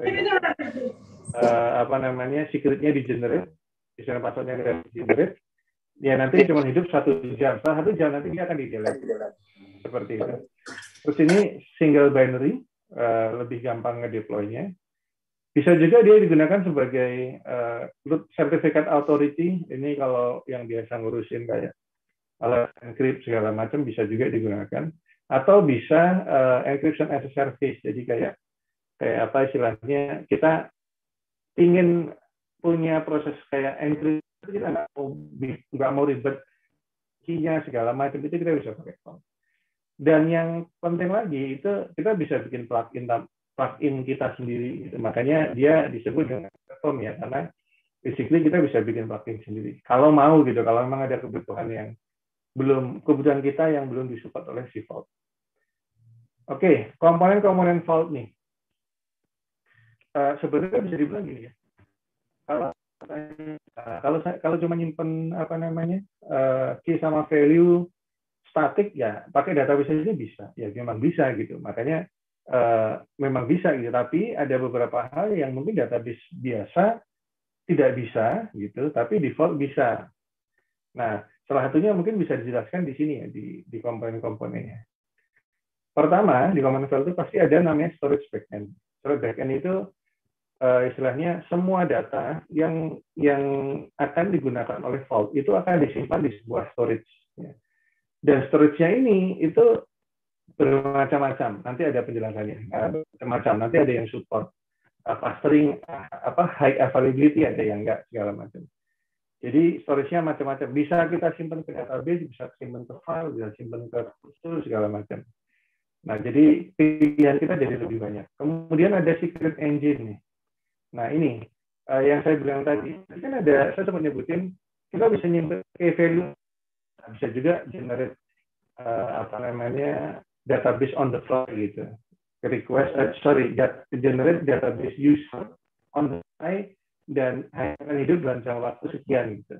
uh, apa namanya secretnya di generate, sana passwordnya di generate, ya nanti cuma hidup satu jam, setelah satu jam nanti dia akan di delete seperti itu. Terus ini single binary uh, lebih gampang ngedeploynya. Bisa juga dia digunakan sebagai uh, eh, sertifikat authority. Ini kalau yang biasa ngurusin kayak alat encrypt segala macam bisa juga digunakan atau bisa uh, encryption as a service jadi kayak kayak apa istilahnya kita ingin punya proses kayak entry kita nggak mau nggak mau ribet keynya segala macam itu kita bisa pakai form dan yang penting lagi itu kita bisa bikin plugin plugin kita sendiri gitu. makanya dia disebut dengan form ya karena basically kita bisa bikin plugin sendiri kalau mau gitu kalau memang ada kebutuhan yang belum kebutuhan kita yang belum disupport oleh si Vault. Oke, okay, komponen-komponen Vault nih uh, sebenarnya bisa dibilang gini ya. Kalau kalau kalau cuma nyimpen apa namanya uh, key sama value statik ya pakai data aja bisa ya memang bisa gitu makanya uh, memang bisa gitu tapi ada beberapa hal yang mungkin database biasa tidak bisa gitu tapi default bisa nah salah satunya mungkin bisa dijelaskan di sini ya di di komponen-komponennya pertama di komponen file itu pasti ada namanya storage backend storage backend itu uh, istilahnya semua data yang yang akan digunakan oleh vault itu akan disimpan di sebuah storage. Ya. Dan storage-nya ini itu bermacam-macam. Nanti ada penjelasannya. Nah, macam-macam. Nanti ada yang support eh, clustering uh, apa high availability ada yang enggak segala macam. Jadi storage-nya macam-macam. Bisa kita simpan ke database, bisa simpan ke file, bisa simpan ke tools segala macam. Nah, jadi pilihan kita jadi lebih banyak. Kemudian ada secret engine nih. Nah ini uh, yang saya bilang tadi, ini kan ada saya sempat nyebutin kita bisa nyimpen ke value, nah, bisa juga generate uh, apa namanya database on the fly gitu. Request, uh, sorry, generate database user on the fly dan akan hidup dalam jangka waktu sekian gitu.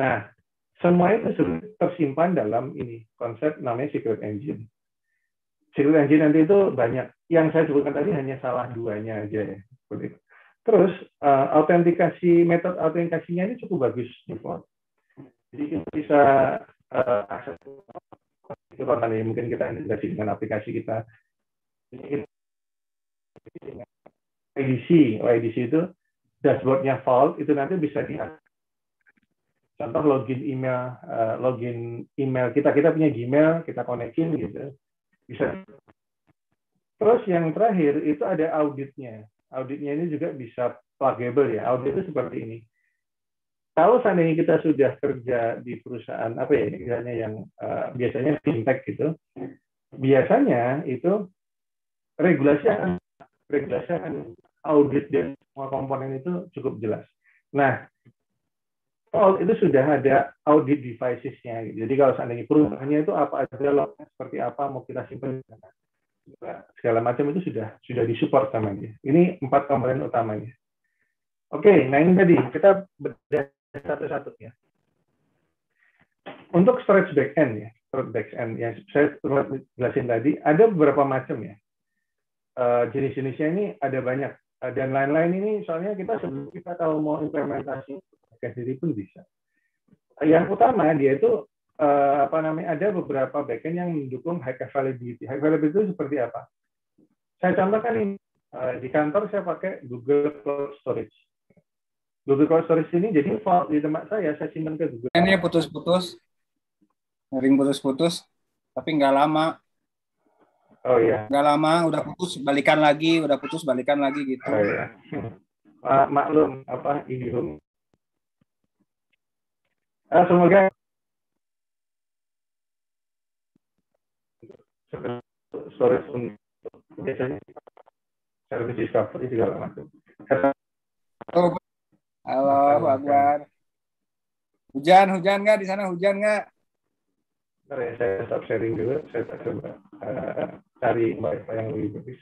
Nah, semua itu tersimpan dalam ini konsep namanya secret engine. Secret engine nanti itu banyak. Yang saya sebutkan tadi hanya salah duanya aja ya. Terus uh, autentikasi metode autentikasinya ini cukup bagus di gitu. Jadi kita bisa uh, akses itu kan ya, mungkin kita integrasi dengan aplikasi kita. dengan IDC, IDC itu dashboardnya Vault itu nanti bisa lihat. Contoh login email, uh, login email kita kita punya Gmail, kita konekin gitu, bisa. Terus yang terakhir itu ada auditnya auditnya ini juga bisa pluggable ya. Audit itu seperti ini. Kalau seandainya kita sudah kerja di perusahaan apa ya misalnya yang uh, biasanya fintech gitu, biasanya itu regulasi akan regulasi akan audit dan semua komponen itu cukup jelas. Nah, itu sudah ada audit devicesnya, nya gitu. Jadi kalau seandainya perusahaannya itu apa aja lognya seperti apa mau kita simpan Iya, segala macam itu sudah sudah disupport sama dia. Ini empat komponen utamanya. Oke, nah ini tadi kita bedah satu-satu ya. Untuk storage backend ya, storage backend yang saya jelasin tadi ada beberapa macam ya. Eh, jenis-jenisnya ini ada banyak eh, dan lain-lain ini soalnya kita sebelum kita kalau mau implementasi sendiri ya, pun bisa. Yang utama dia itu uh, apa namanya ada beberapa backend yang mendukung high availability. High availability itu seperti apa? Saya contohkan ini uh, di kantor saya pakai Google Cloud Storage. Google Cloud Storage ini jadi file di tempat saya saya simpan ke Google. Ini putus-putus, ring putus-putus, tapi nggak lama. Oh iya. Nggak lama, udah putus, balikan lagi, udah putus, balikan lagi gitu. Oh iya. Ah, maklum apa ini uh, semoga Sore pun biasanya service discovery segala macam. Halo, Halo Pak Akbar. Hujan, hujan nggak di sana? Hujan nggak? Bentar ya, saya stop sharing dulu. Saya coba uh, cari wifi yang lebih bagus.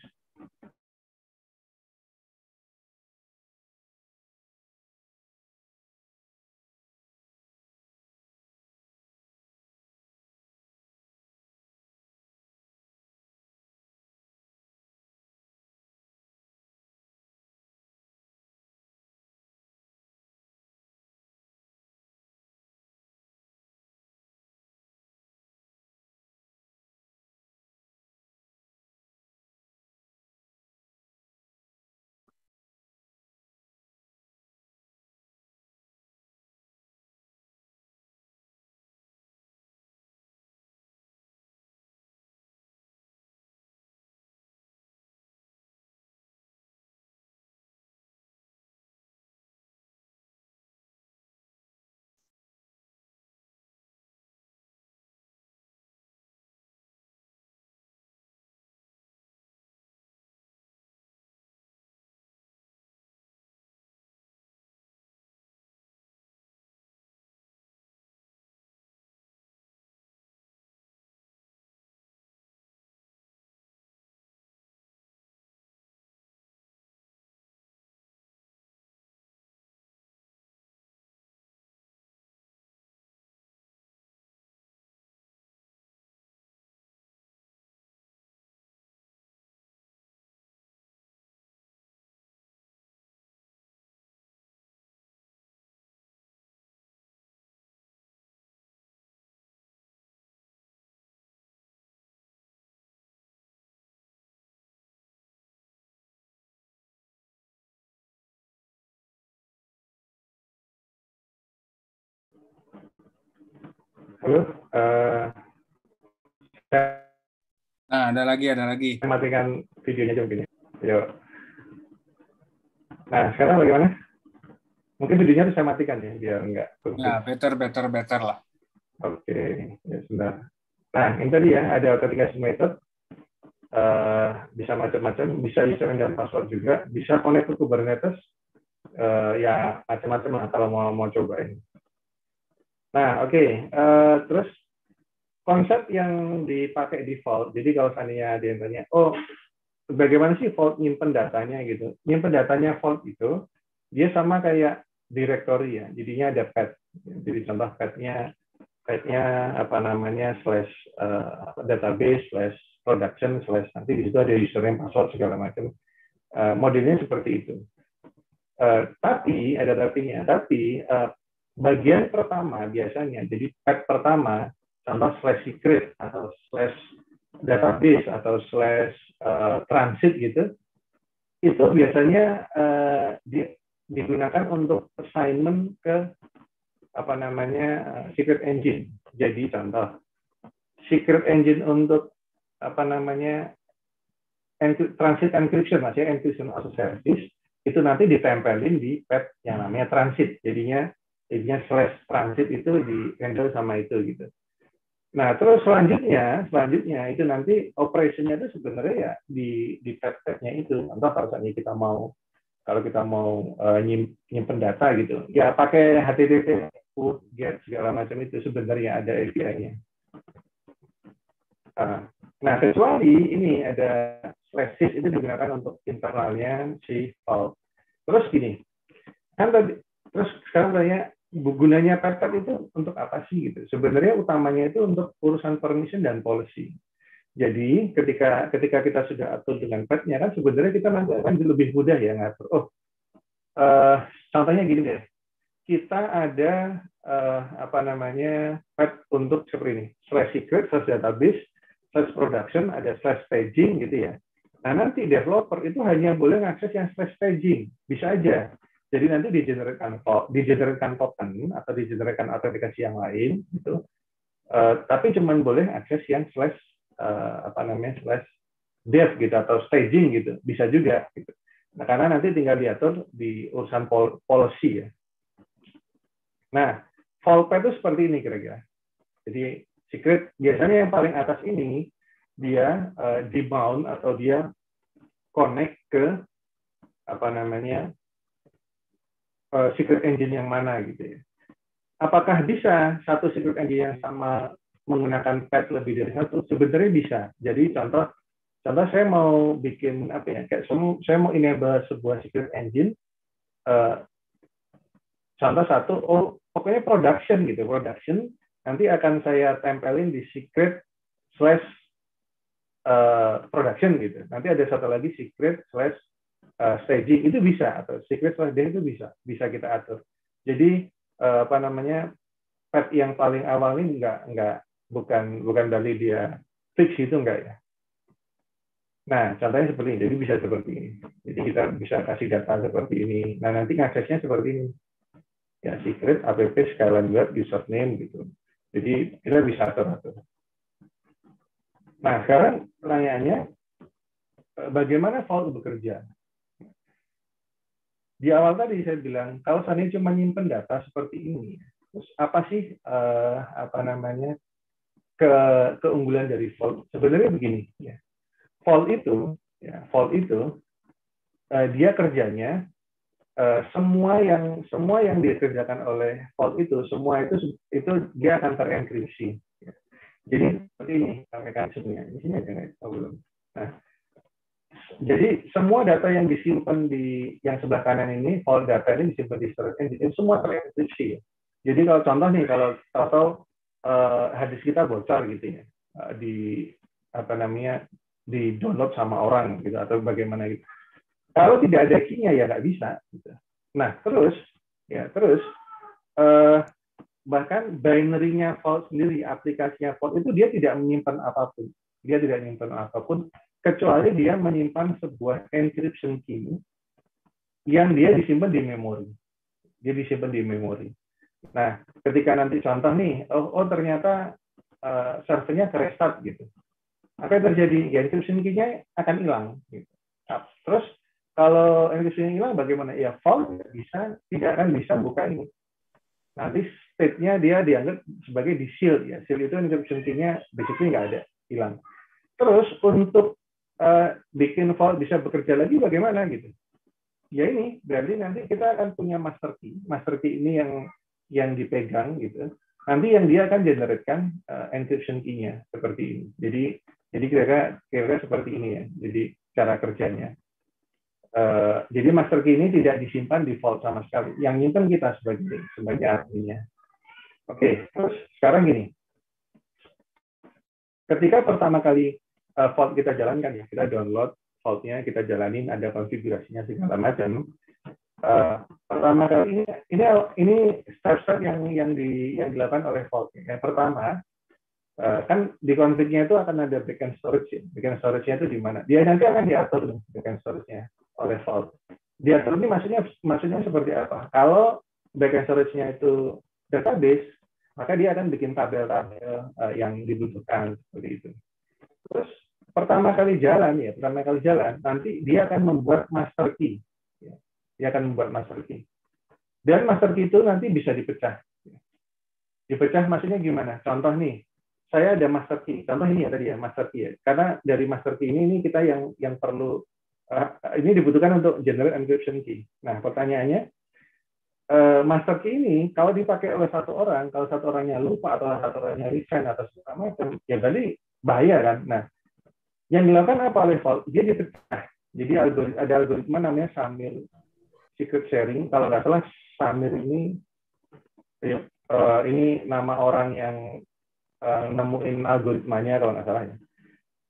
terus uh, nah, ada lagi ada lagi matikan videonya aja mungkin yuk. Ya. Nah, sekarang bagaimana? Mungkin videonya harus saya matikan ya, biar enggak. Nah, better, better, better lah. Oke, okay. ya, sebentar. Nah, ini tadi ya, ada authentication method. Uh, bisa macam-macam, bisa username dan password juga, bisa connect ke Kubernetes, uh, ya macam-macam lah kalau mau, mau cobain. Nah, oke. Okay. Uh, eh, terus konsep yang dipakai default Jadi kalau seandainya ada yang tanya, oh bagaimana sih Vault nyimpen datanya gitu? Nyimpen datanya Vault itu dia sama kayak directory ya. Jadinya ada path Jadi contoh pathnya pathnya apa namanya slash uh, database slash production slash nanti di situ ada username password segala macam. Uh, modelnya seperti itu. Uh, tapi ada tapinya. Tapi uh, bagian pertama biasanya, jadi pet pertama, contoh slash secret atau slash database atau slash uh, transit gitu, itu biasanya uh, digunakan untuk assignment ke apa namanya eh, secret engine. Jadi contoh secret engine untuk apa namanya transit encryption, maksudnya encryption as a service, itu nanti ditempelin di pet yang namanya transit. Jadinya jadinya slash transit itu di handle sama itu gitu. Nah terus selanjutnya, selanjutnya itu nanti operationnya itu sebenarnya ya di di tab-tabnya itu. Entah kalau misalnya kita mau kalau kita mau uh, nyimpen data gitu, ya pakai HTTP, put, get segala macam itu sebenarnya ada API-nya. Ah, nah kecuali ini ada slash itu digunakan untuk internalnya si file. Terus gini, kan tadi terus sekarang tanya gunanya perpet itu untuk apa sih gitu sebenarnya utamanya itu untuk urusan permission dan policy jadi ketika ketika kita sudah atur dengan petnya kan sebenarnya kita nanti iya. akan lebih mudah ya ngatur oh uh, contohnya gini deh kita ada uh, apa namanya pet untuk seperti ini slash secret slash database slash production ada slash staging gitu ya nah nanti developer itu hanya boleh mengakses yang slash staging bisa aja jadi nanti digenerate token atau digeneratekan autentikasi yang lain itu. Uh, eh, tapi cuman boleh akses yang slash uh, apa namanya slash dev gitu atau staging gitu bisa juga gitu. Nah, karena nanti tinggal diatur di urusan pol policy ya. Nah, Volpe itu seperti ini kira-kira. Jadi secret biasanya yang paling atas ini dia uh, debound atau dia connect ke apa namanya Eh, secret engine yang mana gitu ya. Apakah bisa satu secret engine yang sama menggunakan pet lebih dari satu? Sebenarnya bisa. Jadi contoh contoh saya mau bikin apa ya kayak semua saya mau enable sebuah secret engine uh, contoh satu oh pokoknya production gitu production nanti akan saya tempelin di secret slash uh, production gitu nanti ada satu lagi secret slash Eh, staging itu bisa atau secret staging itu bisa bisa kita atur. Jadi eh, apa namanya pet yang paling awal ini enggak nggak bukan bukan dari dia fix itu enggak ya. Nah, contohnya seperti ini. Jadi bisa seperti ini. Jadi kita bisa kasih data seperti ini. Nah, nanti aksesnya seperti ini. Ya, secret, app, scalan web, username, gitu. Jadi kita bisa atur-atur. Nah, sekarang pertanyaannya, eh, bagaimana vault bekerja? di awal tadi saya bilang kalau sana cuma nyimpen data seperti ini terus apa sih uh, apa namanya ke keunggulan dari vault? sebenarnya begini ya Vault itu ya Vault itu uh, dia kerjanya uh, semua yang semua yang dikerjakan oleh vault itu semua itu itu dia akan terenkripsi jadi seperti ini mekanismenya di sini ada oh, belum nah jadi semua data yang disimpan di yang sebelah kanan ini, all data ini disimpan di storage engine, semua terenkripsi. Ya. Jadi kalau contoh nih, kalau atau uh, eh, hadis kita bocor gitu ya, uh, di apa namanya di download sama orang gitu atau bagaimana gitu. Kalau tidak ada key-nya ya nggak bisa. Gitu. Nah terus ya terus uh, bahkan binary-nya Vault sendiri, aplikasinya Vault itu dia tidak menyimpan apapun. Dia tidak menyimpan apapun kecuali dia menyimpan sebuah encryption key yang dia disimpan di memori. Dia disimpan di memori. Nah, ketika nanti contoh nih, oh, oh ternyata uh, servernya restart gitu. Apa yang terjadi? Ya encryption key-nya akan hilang. Gitu. Nah, terus kalau encryption hilang bagaimana? Ya fault bisa tidak akan bisa buka ini. Nanti state-nya dia dianggap sebagai di seal ya. Seal itu encryption key-nya basically nggak ada, hilang. Terus untuk uh, bikin vault bisa bekerja lagi bagaimana gitu ya ini berarti nanti kita akan punya master key master key ini yang yang dipegang gitu nanti yang dia akan generatekan uh, encryption key-nya seperti ini jadi jadi kira-kira seperti ini ya jadi cara kerjanya uh, jadi master key ini tidak disimpan di vault sama sekali yang nyimpan kita sebagai sebagai adminnya oke okay, terus sekarang gini ketika pertama kali uh, eh, fault kita jalankan ya. Kita download faultnya kita jalanin, ada konfigurasinya segala macam. Uh, pertama kali ini ini ini step-step yang yang di yang dilakukan oleh fault ya. Yang pertama uh, kan di konfignya itu akan ada backend storage. Ya. Backend storage-nya itu di mana? Dia nanti akan diatur backend storage-nya oleh fault Diatur ini maksudnya maksudnya seperti apa? Kalau backend storage-nya itu database, maka dia akan bikin tabel-tabel uh, yang dibutuhkan seperti itu. Terus pertama kali jalan ya pertama kali jalan nanti dia akan membuat master key ya, dia akan membuat master key dan master key itu nanti bisa dipecah dipecah maksudnya gimana contoh nih saya ada master key contoh ini ya tadi ya master key ya. karena dari master key ini ini kita yang yang perlu eh, ini dibutuhkan untuk generate encryption key nah pertanyaannya eh, master key ini kalau dipakai oleh satu orang kalau satu orangnya lupa atau satu orangnya resign atau segala macam ya tadi bahaya kan nah yang dilakukan apa level? Paul? Dia dipecah. Jadi ada algoritma namanya Samir Secret Sharing. Kalau nggak salah Samir ini eh, eh, ini nama orang yang eh, nemuin algoritmanya kalau nggak salah ya.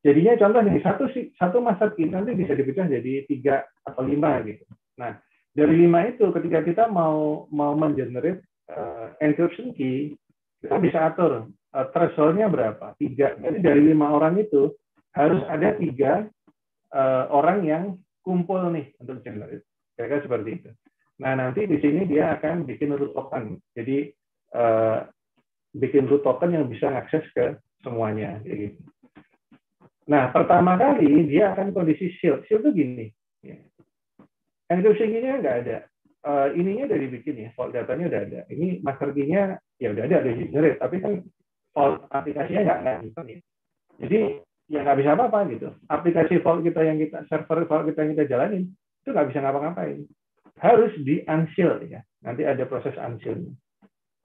Jadinya contohnya satu satu masakin nanti bisa dipecah jadi tiga atau lima gitu. Nah dari lima itu ketika kita mau mau mengenerate uh, encryption key kita bisa atur uh, thresholdnya berapa tiga. Jadi dari lima orang itu harus ada tiga uh, orang yang kumpul nih untuk generate. Kira-kira seperti itu. Nah, nanti di sini dia akan bikin root token. Jadi, uh, bikin root token yang bisa akses ke semuanya. Gitu. Nah, pertama kali dia akan kondisi shield. Shield itu gini. Ya. nya nggak ada. Uh, ininya dari dibikin ya, vault datanya udah ada. Ini master key-nya ya udah ada, di generate. Tapi kan vault aplikasinya nggak ada. Gitu, ya. Jadi, ya nggak bisa apa-apa gitu. Aplikasi vault kita yang kita server vault kita yang kita jalanin itu nggak bisa ngapa-ngapain. Harus di unseal ya. Nanti ada proses unshield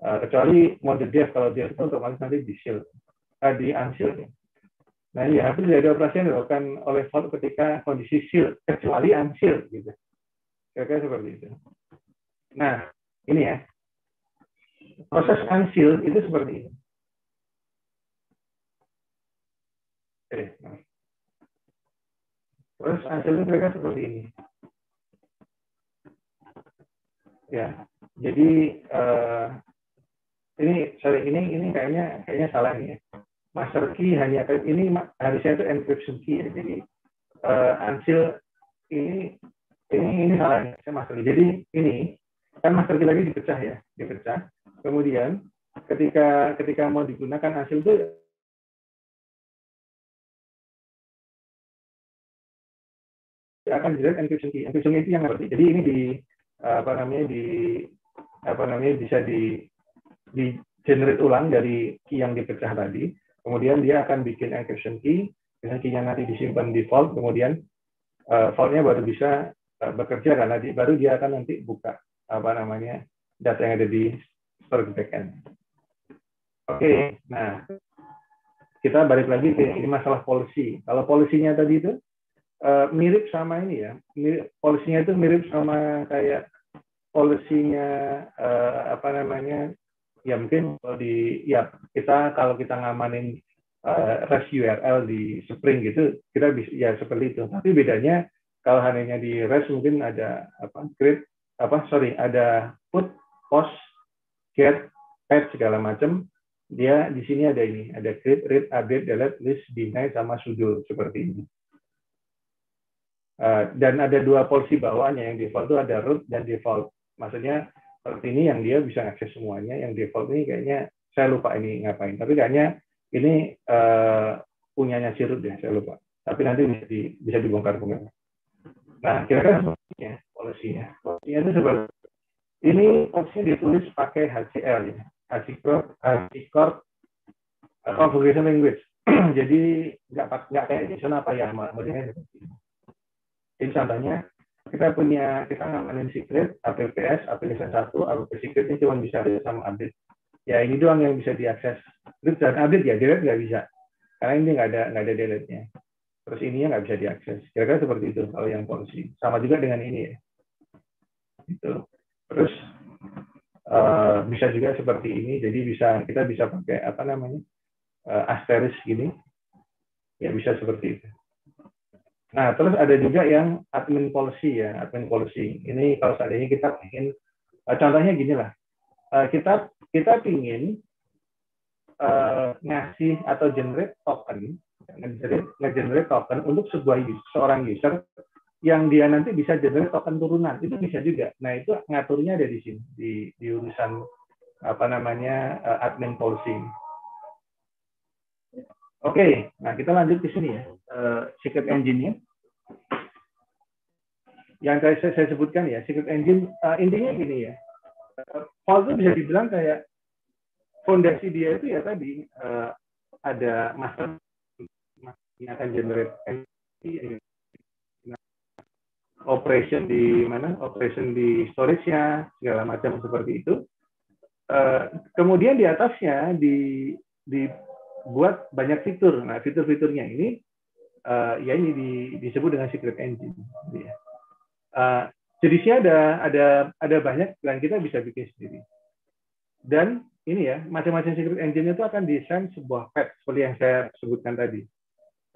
eh, kecuali mode dev kalau dia itu otomatis nanti di seal, uh, di unseal. Ya. Nah, ya hampir tidak ada operasi yang dilakukan oleh vault ketika kondisi seal kecuali unseal gitu. Kira-kira seperti itu. Nah, ini ya. Proses unseal itu seperti ini Terus hasilnya mereka seperti ini. Ya, jadi uh, ini sorry ini ini kayaknya kayaknya salah nih ya. Master key hanya ini harusnya itu encryption key ya. Jadi uh, eh, hasil ini ini ini salah nih. Saya master key. Jadi ini kan master key lagi dipecah ya, dipecah. Kemudian ketika ketika mau digunakan hasil itu akan generate encryption key. Encryption key itu yang ngerti. Jadi ini di apa namanya di apa namanya bisa di di generate ulang dari key yang dipecah tadi. Kemudian dia akan bikin encryption key. dengan key-nya nanti disimpan di vault. Kemudian uh, eh, vault-nya baru bisa uh, bekerja karena di, baru dia akan nanti buka apa namanya data yang ada di storage backend. Oke, okay, nah kita balik lagi ke ini masalah polisi. Kalau polisinya tadi itu Eh, mirip sama ini ya mirip, polisinya itu mirip sama kayak polisinya uh, apa namanya ya mungkin kalau di ya kita kalau kita ngamanin uh, eh, REST URL di Spring gitu kita bisa ya seperti itu tapi bedanya kalau hanya di REST mungkin ada apa create apa sorry ada put post get patch segala macam dia di sini ada ini ada create read update delete list deny sama sudo seperti ini Uh, dan ada dua polisi bawaannya yang default itu ada root dan default. Maksudnya root ini yang dia bisa akses semuanya, yang default ini kayaknya saya lupa ini ngapain. Tapi kayaknya ini uh, punyanya si root ya, saya lupa. Tapi nanti bisa, di, bisa dibongkar bongkar. Nah, kira-kira ya, polisinya. Polisinya itu seperti ini polisi ditulis pakai HCL ya, HCL, HCL, Configuration Language. Jadi nggak nggak kayak sana apa ya, modelnya seperti ini jadi contohnya kita punya kita ngamanin secret APPS aplikasi satu APP ini cuma bisa update sama update ya ini doang yang bisa diakses terus dan update ya delete nggak bisa karena ini nggak ada nggak ada delete nya terus ini yang nggak bisa diakses kira-kira seperti itu kalau yang polisi sama juga dengan ini ya itu terus uh, bisa juga seperti ini jadi bisa kita bisa pakai apa namanya uh, asterisk gini ya bisa seperti itu Nah, terus ada juga yang admin policy ya, admin policy. Ini kalau seandainya kita ingin, eh, contohnya gini lah, eh, kita kita ingin uh, eh, ngasih atau generate token, ya, generate generate token untuk sebuah user, seorang user yang dia nanti bisa generate token turunan itu bisa juga. Nah itu ngaturnya ada di sini di, di urusan apa namanya admin policy. Oke, nah kita lanjut ke sini ya uh, secret engine-nya. Yang tadi saya, saya sebutkan ya, secret engine uh, intinya gini ya. Paul bisa dibilang kayak fondasi dia itu ya tadi uh, ada master yang akan generate energy operation di mana operation di storage-nya segala macam seperti itu. Uh, kemudian di atasnya di dibuat banyak fitur. Nah, fitur-fiturnya ini uh, ya ini di, disebut dengan secret engine. Gitu ya. Uh, eh, jenisnya ada ada ada banyak dan kita bisa bikin sendiri. Dan ini ya macam-macam secret engine itu akan desain sebuah pet seperti yang saya sebutkan tadi.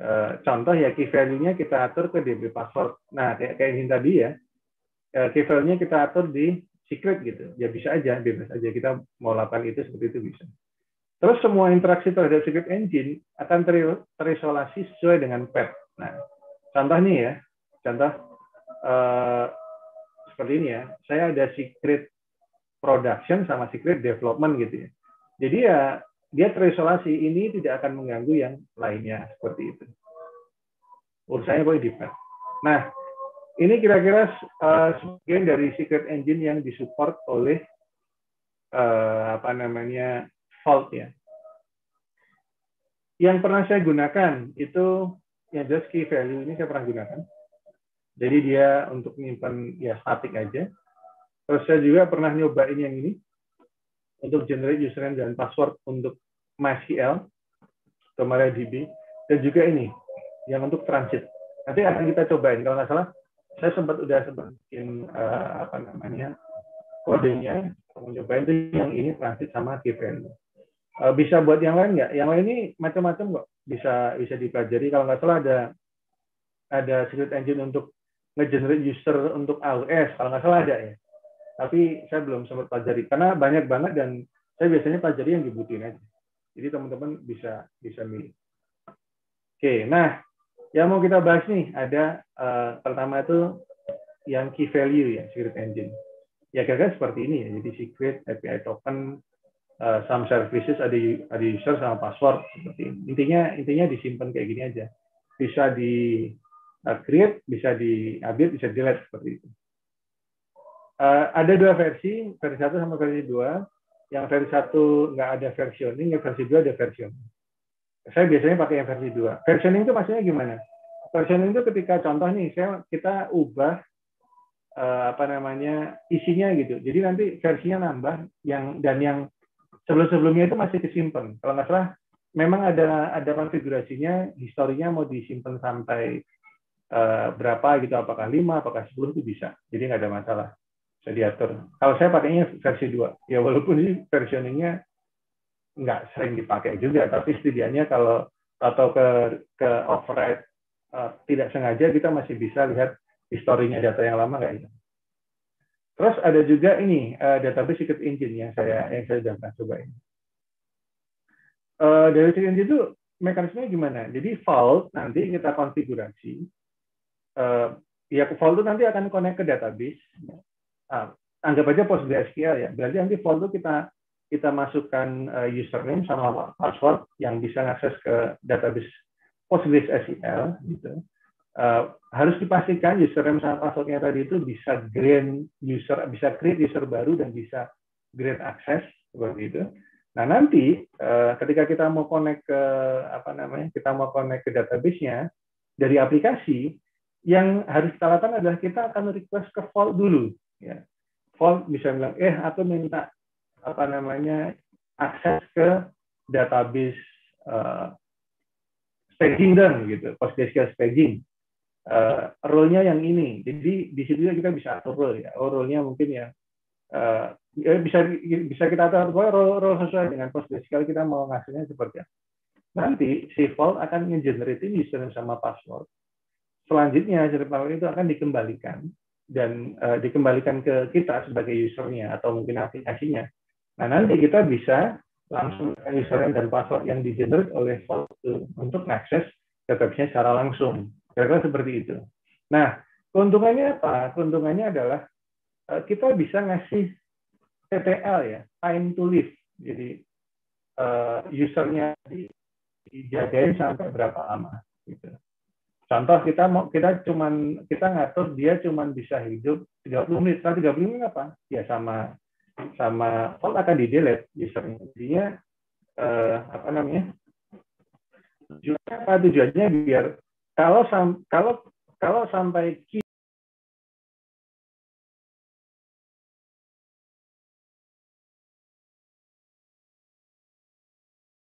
Uh, contoh ya key value-nya kita atur ke DB password. Nah kayak kayak ini tadi ya uh, key value-nya kita atur di secret gitu. Ya bisa aja bebas aja kita mau lakukan itu seperti itu bisa. Terus semua interaksi terhadap script engine akan terisolasi sesuai dengan path. Nah, contohnya ya, contoh eh, seperti ini ya. Saya ada secret production sama secret development gitu ya. Jadi ya dia terisolasi ini tidak akan mengganggu yang lainnya seperti itu. Urusannya boleh di path. Nah, ini kira-kira uh, sebagian dari secret engine yang disupport oleh uh, apa namanya volt ya. Yang pernah saya gunakan itu yang jelas key value ini saya pernah gunakan. Jadi dia untuk menyimpan ya static aja. Terus saya juga pernah nyobain yang ini untuk generate username dan password untuk MySQL atau MariaDB dan juga ini yang untuk transit. Nanti akan kita cobain kalau nggak salah saya sempat udah sempat bikin uh, apa namanya kodenya mau nyobain itu yang ini transit sama key value. Eh, bisa buat yang lain nggak? Yang lain ini macam-macam kok. Bisa bisa dipelajari. Kalau nggak salah ada ada secret engine untuk nge-generate user untuk AWS. Kalau nggak salah ada ya. Tapi saya belum sempat pelajari karena banyak banget dan saya biasanya pelajari yang dibutuhin aja. Jadi teman-teman bisa bisa milih. Oke, nah yang mau kita bahas nih ada uh, pertama itu yang key value ya secret engine. Ya kira-kira seperti ini ya. Jadi secret API token Eh, some services ada ada user sama password seperti ini. intinya intinya disimpan kayak gini aja bisa di eh, create bisa di update bisa delete seperti itu uh, ada dua versi versi satu sama versi dua yang versi satu nggak ada versioning yang versi dua ada versioning saya biasanya pakai yang versi dua versioning itu maksudnya gimana versioning itu ketika contoh nih saya kita ubah apa namanya isinya gitu jadi nanti versinya nambah yang dan yang sebelum-sebelumnya itu masih disimpan. Kalau nggak salah, memang ada ada konfigurasinya, historinya mau disimpan sampai uh, berapa gitu, apakah lima? apakah sepuluh? itu bisa. Jadi nggak ada masalah, bisa diatur. Kalau saya pakainya versi 2, ya walaupun sih versioningnya nggak sering dipakai juga, tapi setidaknya kalau atau ke ke override uh, tidak sengaja kita masih bisa lihat historinya data yang lama kayaknya. ya. Terus ada juga ini uh, database secret engine yang saya yang saya sudah pernah coba ini. Uh, eh, dari secret engine itu mekanismenya gimana? Jadi vault nanti kita konfigurasi. Uh, ya vault itu nanti akan connect ke database. Uh, anggap aja PostgreSQL ya. Berarti nanti vault itu kita kita masukkan uh, username sama password yang bisa akses ke database PostgreSQL gitu. Eh, harus dipastikan user username sama passwordnya tadi itu bisa grant user, bisa create user baru dan bisa grant akses seperti itu. Nah nanti uh, ketika kita mau connect ke apa namanya, kita mau connect ke database-nya dari aplikasi, yang harus kita lakukan adalah kita akan request ke vault dulu. Ya. Vault bisa bilang, eh atau minta apa namanya akses ke database uh, staging dan gitu, PostgreSQL staging uh, role-nya yang ini. Jadi di situ kita bisa atur role ya. Oh, role-nya mungkin ya uh, bisa bisa kita atur role, role sesuai dengan post kalau kita mau ngasihnya seperti apa. Nanti si vault akan nge-generate username sama password. Selanjutnya user password itu akan dikembalikan dan uh, dikembalikan ke kita sebagai usernya atau mungkin aplikasinya. Nah nanti kita bisa langsung username dan password yang di generate oleh vault untuk mengakses database secara langsung Kira-kira seperti itu. Nah, keuntungannya apa? Keuntungannya adalah eh, kita bisa ngasih TTL ya, time to live. Jadi eh, usernya dijagain sampai berapa lama. Gitu. Contoh kita mau kita cuman kita ngatur dia cuman bisa hidup 30 menit. Setelah 30 menit apa? Ya sama sama all akan di delete usernya. uh, apa namanya? Tujuannya apa? Tujuannya biar kalau kalau kalau sampai eh,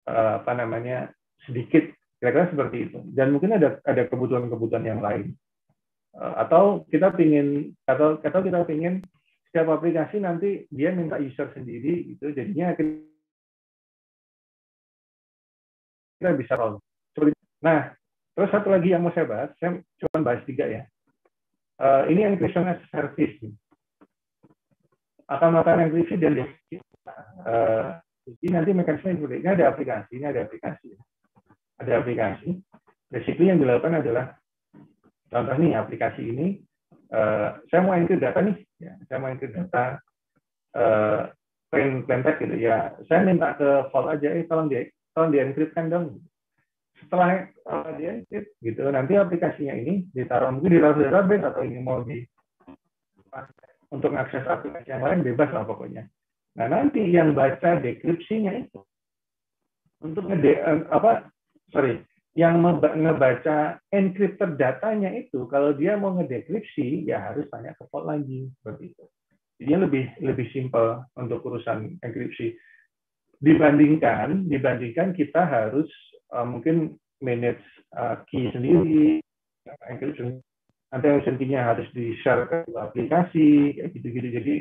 apa namanya sedikit kira-kira seperti itu dan mungkin ada ada kebutuhan-kebutuhan yang lain eh, atau kita ingin atau atau kita ingin setiap aplikasi nanti dia minta user sendiri itu jadinya kita bisa roll nah Terus satu lagi yang mau saya bahas, saya cuma bahas tiga ya. Uh, ini yang Krishna service. Akan melakukan yang krisis dan uh, jadi nanti mekanisme seperti ini ada aplikasi, ini ada aplikasi. Ada aplikasi. Basically yang dilakukan adalah contoh nih aplikasi ini uh, saya mau enter data nih ya, saya mau enter data uh, plain plain text gitu ya saya minta ke vault aja eh tolong di tolong di dong setelah uh, dia gitu nanti aplikasinya ini ditaruh mungkin dalam database atau ini mau di untuk akses aplikasi yang lain bebas lah pokoknya. Nah nanti yang baca dekripsinya itu untuk ngede eh, apa sorry yang ngebaca encrypted datanya itu kalau dia mau ngedekripsi ya harus tanya ke lagi seperti itu. Jadi lebih lebih simpel untuk urusan enkripsi dibandingkan dibandingkan kita harus Eh, mungkin manage uh, key sendiri, encryption nanti sentinya harus di share ke aplikasi kayak gitu-gitu jadi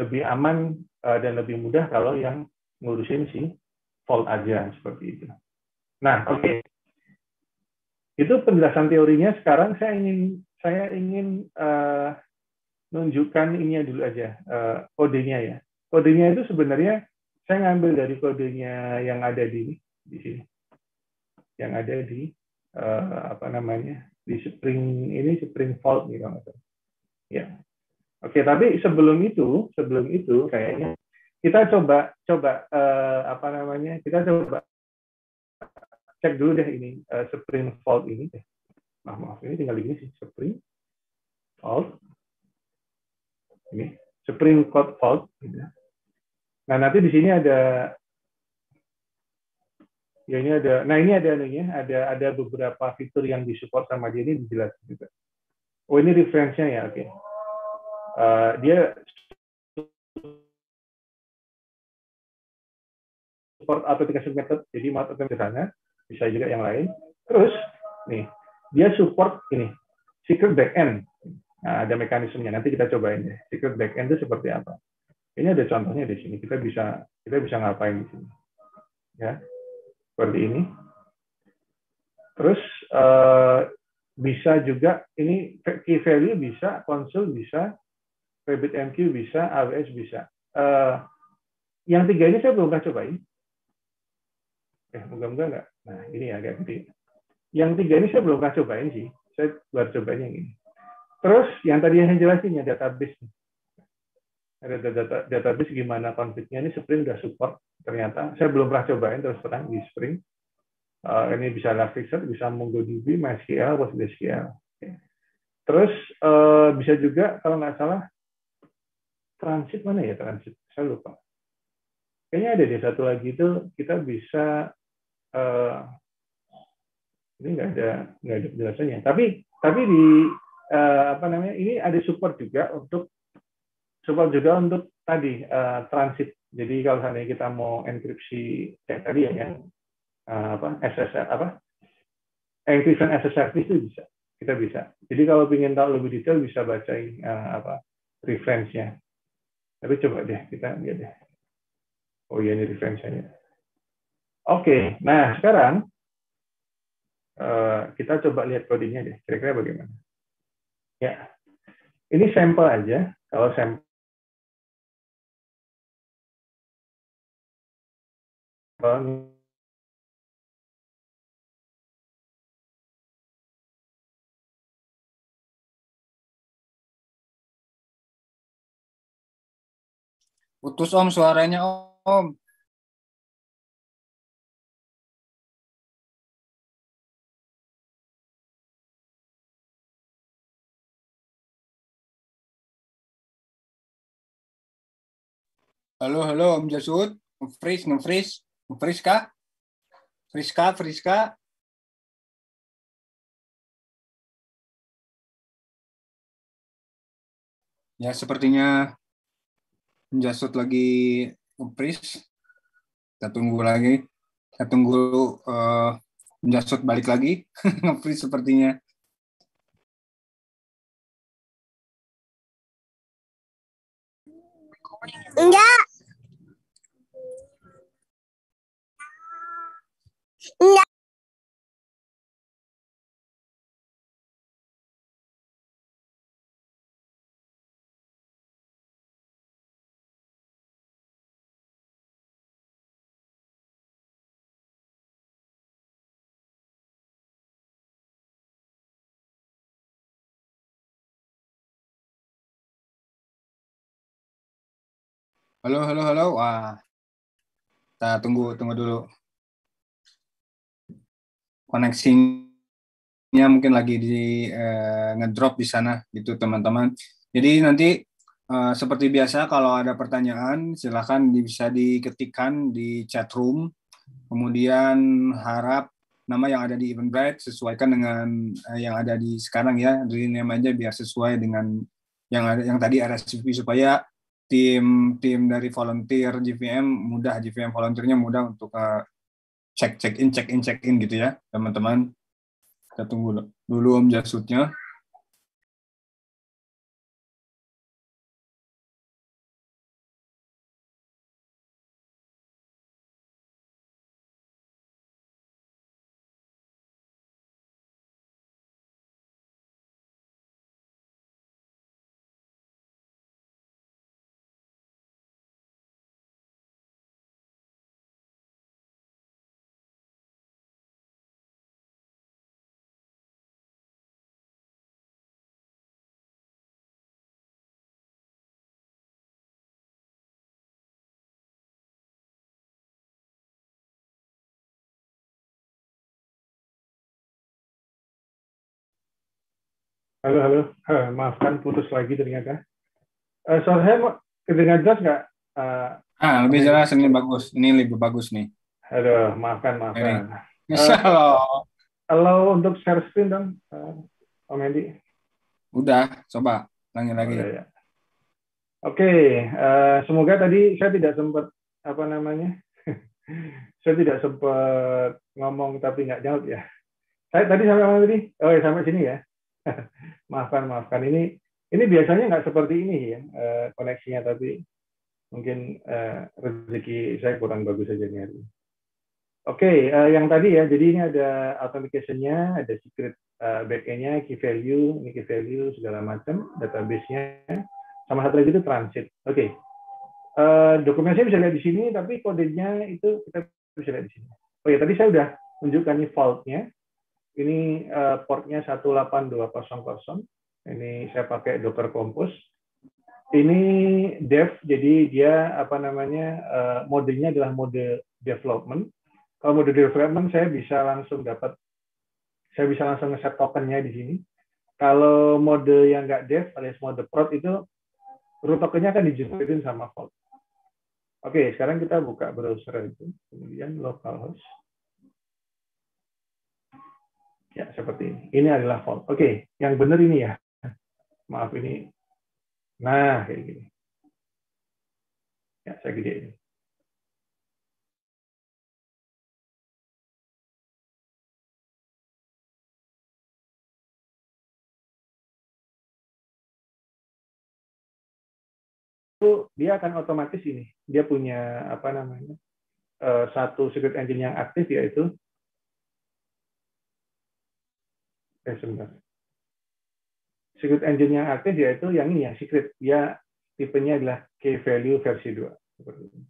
lebih aman uh, dan lebih mudah kalau yang ngurusin si vault aja seperti itu. Nah, oke. Okay. Itu penjelasan teorinya. Sekarang saya ingin saya ingin uh, nunjukkan ini dulu aja uh, kodenya ya. Kodenya itu sebenarnya saya ngambil dari kodenya yang ada di di sini yang ada di uh, apa namanya di spring ini spring fault gitu ya oke okay, tapi sebelum itu sebelum itu kayaknya kita coba coba uh, apa namanya kita coba cek dulu deh ini uh, spring fault ini deh maaf ah, maaf ini tinggal ini sih spring fault ini spring fault fault gitu. nah nanti di sini ada Ya ini ada. Nah ini ada anunya, ada ada beberapa fitur yang disupport sama dia ini dijelasin juga. Oh ini referensinya ya, oke. Okay. Uh, eh, dia support authentication method, jadi method di sana, bisa juga yang lain. Terus nih dia support ini secret backend. Nah, ada mekanismenya. Nanti kita cobain deh. Secret backend itu seperti apa? Ini ada contohnya di sini. Kita bisa kita bisa ngapain di sini? Ya seperti ini. Terus eh, bisa juga ini key value bisa, konsul bisa, RabbitMQ bisa, AWS bisa. Eh, yang tiga ini saya belum pernah cobain. Eh, moga-moga enggak. Nah, ini agak gede. Yang tiga ini saya belum pernah cobain sih. Saya baru cobain yang ini. Terus yang tadi yang saya jelasin ya database. Ada data, database gimana konfliknya ini Spring sudah support ternyata. Saya belum pernah cobain terus terang di Spring. Uh, ini bisa Elasticsearch, bisa MongoDB, MySQL, PostgreSQL. Okay. Terus uh, bisa juga kalau nggak salah transit mana ya transit? Saya lupa. Kayaknya ada deh satu lagi itu kita bisa uh, ini nggak ada nggak ada penjelasannya. Tapi tapi di uh, apa namanya ini ada support juga untuk support juga untuk tadi uh, transit jadi kalau seandainya kita mau enkripsi kayak tadi ya, yang eh, apa SSR apa encryption as a service itu bisa kita bisa. Jadi kalau ingin tahu lebih detail bisa bacain eh, apa referensinya. Tapi coba deh kita lihat deh. Oh iya ini referensinya. Oke, okay, nah sekarang eh, kita coba lihat kodenya deh. Kira-kira bagaimana? Ya, ini sampel aja. Kalau sampel Putus om suaranya om. Halo, halo Om Jasud. Nge-freeze, nge-freeze. Friska? Friska, Friska. Ya, sepertinya menjasut lagi ngepris. Kita tunggu lagi. Kita tunggu uh, balik lagi. ngepris sepertinya. Enggak. Halo, halo, halo. Wah, kita tunggu, tunggu dulu koneksinya mungkin lagi di eh, ngedrop di sana gitu teman-teman. Jadi nanti eh, seperti biasa kalau ada pertanyaan silahkan bisa diketikkan di chat room. Kemudian harap nama yang ada di Eventbrite sesuaikan dengan eh, yang ada di sekarang ya. Jadi nama aja biar sesuai dengan yang ada yang tadi RSVP supaya tim tim dari volunteer JVM mudah JVM volunteernya mudah untuk uh, cek cek in cek in check in gitu ya teman-teman kita tunggu dulu om jasutnya Halo, halo. Ha, eh, maafkan putus lagi ternyata. Uh, eh, soalnya kedengar jelas nggak? Uh, ah, lebih jelas ini bagus. Ini lebih bagus nih. Halo, maafkan, maafkan. Halo, uh, Halo untuk share screen dong, uh, Om Hendy. Udah, coba lagi lagi. Oh, ya. Iya. Oke, okay, uh, semoga tadi saya tidak sempat apa namanya, saya tidak sempat ngomong tapi nggak jawab ya. Saya tadi sampai mana tadi? Oh ya sampai sini ya. maafkan maafkan ini ini biasanya nggak seperti ini ya eh, koneksinya tapi mungkin eh, rezeki saya kurang bagus saja nih hari Oke, eh, yang tadi ya, jadi ini ada authentication-nya, ada secret back backend-nya, key value, ini key value, segala macam, database-nya. Sama satu lagi itu transit. Oke, dokumennya bisa lihat di sini, tapi kodenya itu kita bisa lihat di sini. Oh ya, tadi saya sudah tunjukkan nih vault-nya. Ini uh, portnya 18200. Ini saya pakai Docker Compose. Ini dev, jadi dia apa namanya uh, modenya adalah mode development. Kalau mode development saya bisa langsung dapat, saya bisa langsung ngeset tokennya di sini. Kalau mode yang nggak dev alias mode prod itu root tokennya akan dijemputin sama Vault. Oke, sekarang kita buka browser itu, kemudian localhost. Ya, seperti ini. Ini adalah volt. Oke, okay, yang benar ini ya. Maaf ini. Nah, kayak gini. Ya, saya gede ini. itu dia akan otomatis ini dia punya apa namanya eh, satu secret engine yang aktif yaitu ya eh, sebenarnya. Secret engine yang aktif yaitu yang ini ya, secret. ya tipenya adalah key value versi 2. Seperti ini.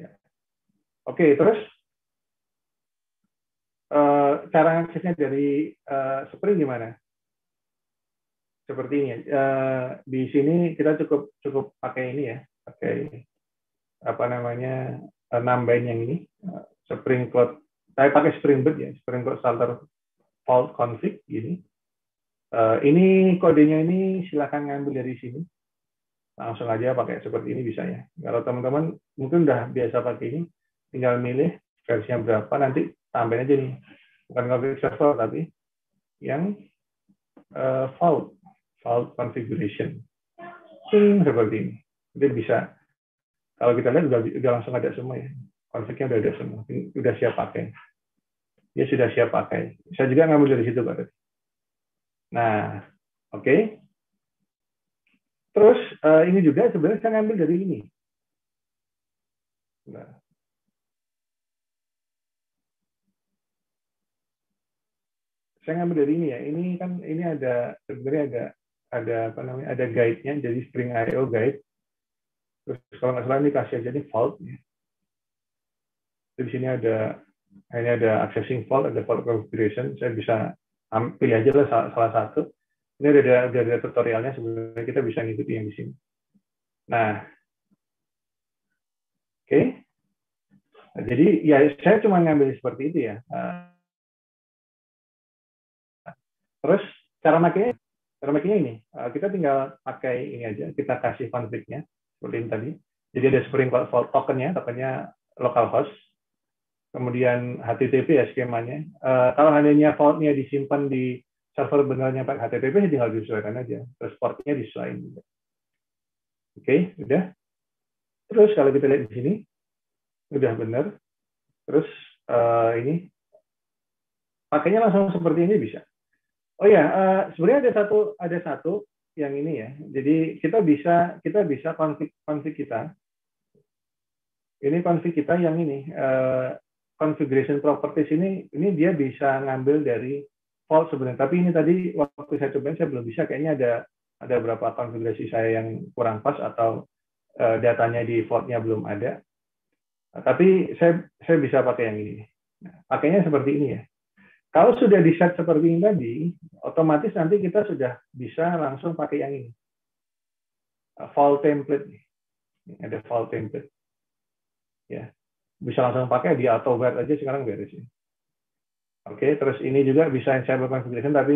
Ya. Oke, terus eh, cara aksesnya dari uh, Spring gimana? Seperti ini ya. di sini kita cukup cukup pakai ini ya, pakai apa namanya nambahin yang ini, uh, Spring Cloud. Saya pakai Spring Boot ya, Spring Cloud Starter fault config ini, Uh, eh, ini kodenya ini silahkan ngambil dari sini. Langsung aja pakai seperti ini bisa ya. Kalau teman-teman mungkin udah biasa pakai ini, tinggal milih yang berapa, nanti tambahin aja nih. Bukan config server, tapi yang uh, fault, fault configuration. Hmm, seperti ini. Jadi bisa, kalau kita lihat udah, udah langsung ada semua ya. Konfliknya udah ada semua, udah siap pakai dia sudah siap pakai. Saya juga ngambil dari situ, Pak. Nah, oke. Okay. Terus eh, ini juga sebenarnya saya ngambil dari ini. Nah. Saya ngambil dari ini ya. Ini kan ini ada sebenarnya ada ada apa namanya ada guide-nya jadi Spring IO guide. Terus kalau nggak salah ini kasih aja ini vault. Di sini ada ini ada accessing fault, ada fault configuration, saya bisa pilih aja lah salah satu. Ini ada, ada, ada tutorialnya, sebenarnya kita bisa ngikutin yang di sini. Nah, oke. Okay. Nah, jadi ya saya cuma ngambil seperti itu ya. Ah. Terus cara makanya, cara makanya ini, ah, kita tinggal pakai ini aja, kita kasih konfliknya seperti ini tadi. Jadi ada spring fault tokennya, tokennya localhost kemudian HTTP ya skemanya. Uh, kalau hanya faultnya disimpan di server benarnya pakai HTTP, ya tinggal disesuaikan aja. Terus portnya disesuaikan juga. Oke, okay, udah. Terus kalau kita lihat di sini, udah benar. Terus uh, ini, pakainya langsung seperti ini bisa. Oh ya, uh, sebenarnya ada satu ada satu yang ini ya. Jadi kita bisa kita bisa konflik konflik kita. Ini konflik kita yang ini. Uh, configuration properties ini ini dia bisa ngambil dari vault sebenarnya. Tapi ini tadi waktu saya cobain saya belum bisa. Kayaknya ada ada berapa konfigurasi saya yang kurang pas atau uh, datanya di vaultnya belum ada. Nah, tapi saya saya bisa pakai yang ini. Nah, pakainya seperti ini ya. Kalau sudah di set seperti ini tadi, otomatis nanti kita sudah bisa langsung pakai yang ini. Eh, file template Ada file template. Ya bisa langsung pakai di auto wear aja sekarang beres ya. Oke, terus ini juga bisa yang saya configuration tapi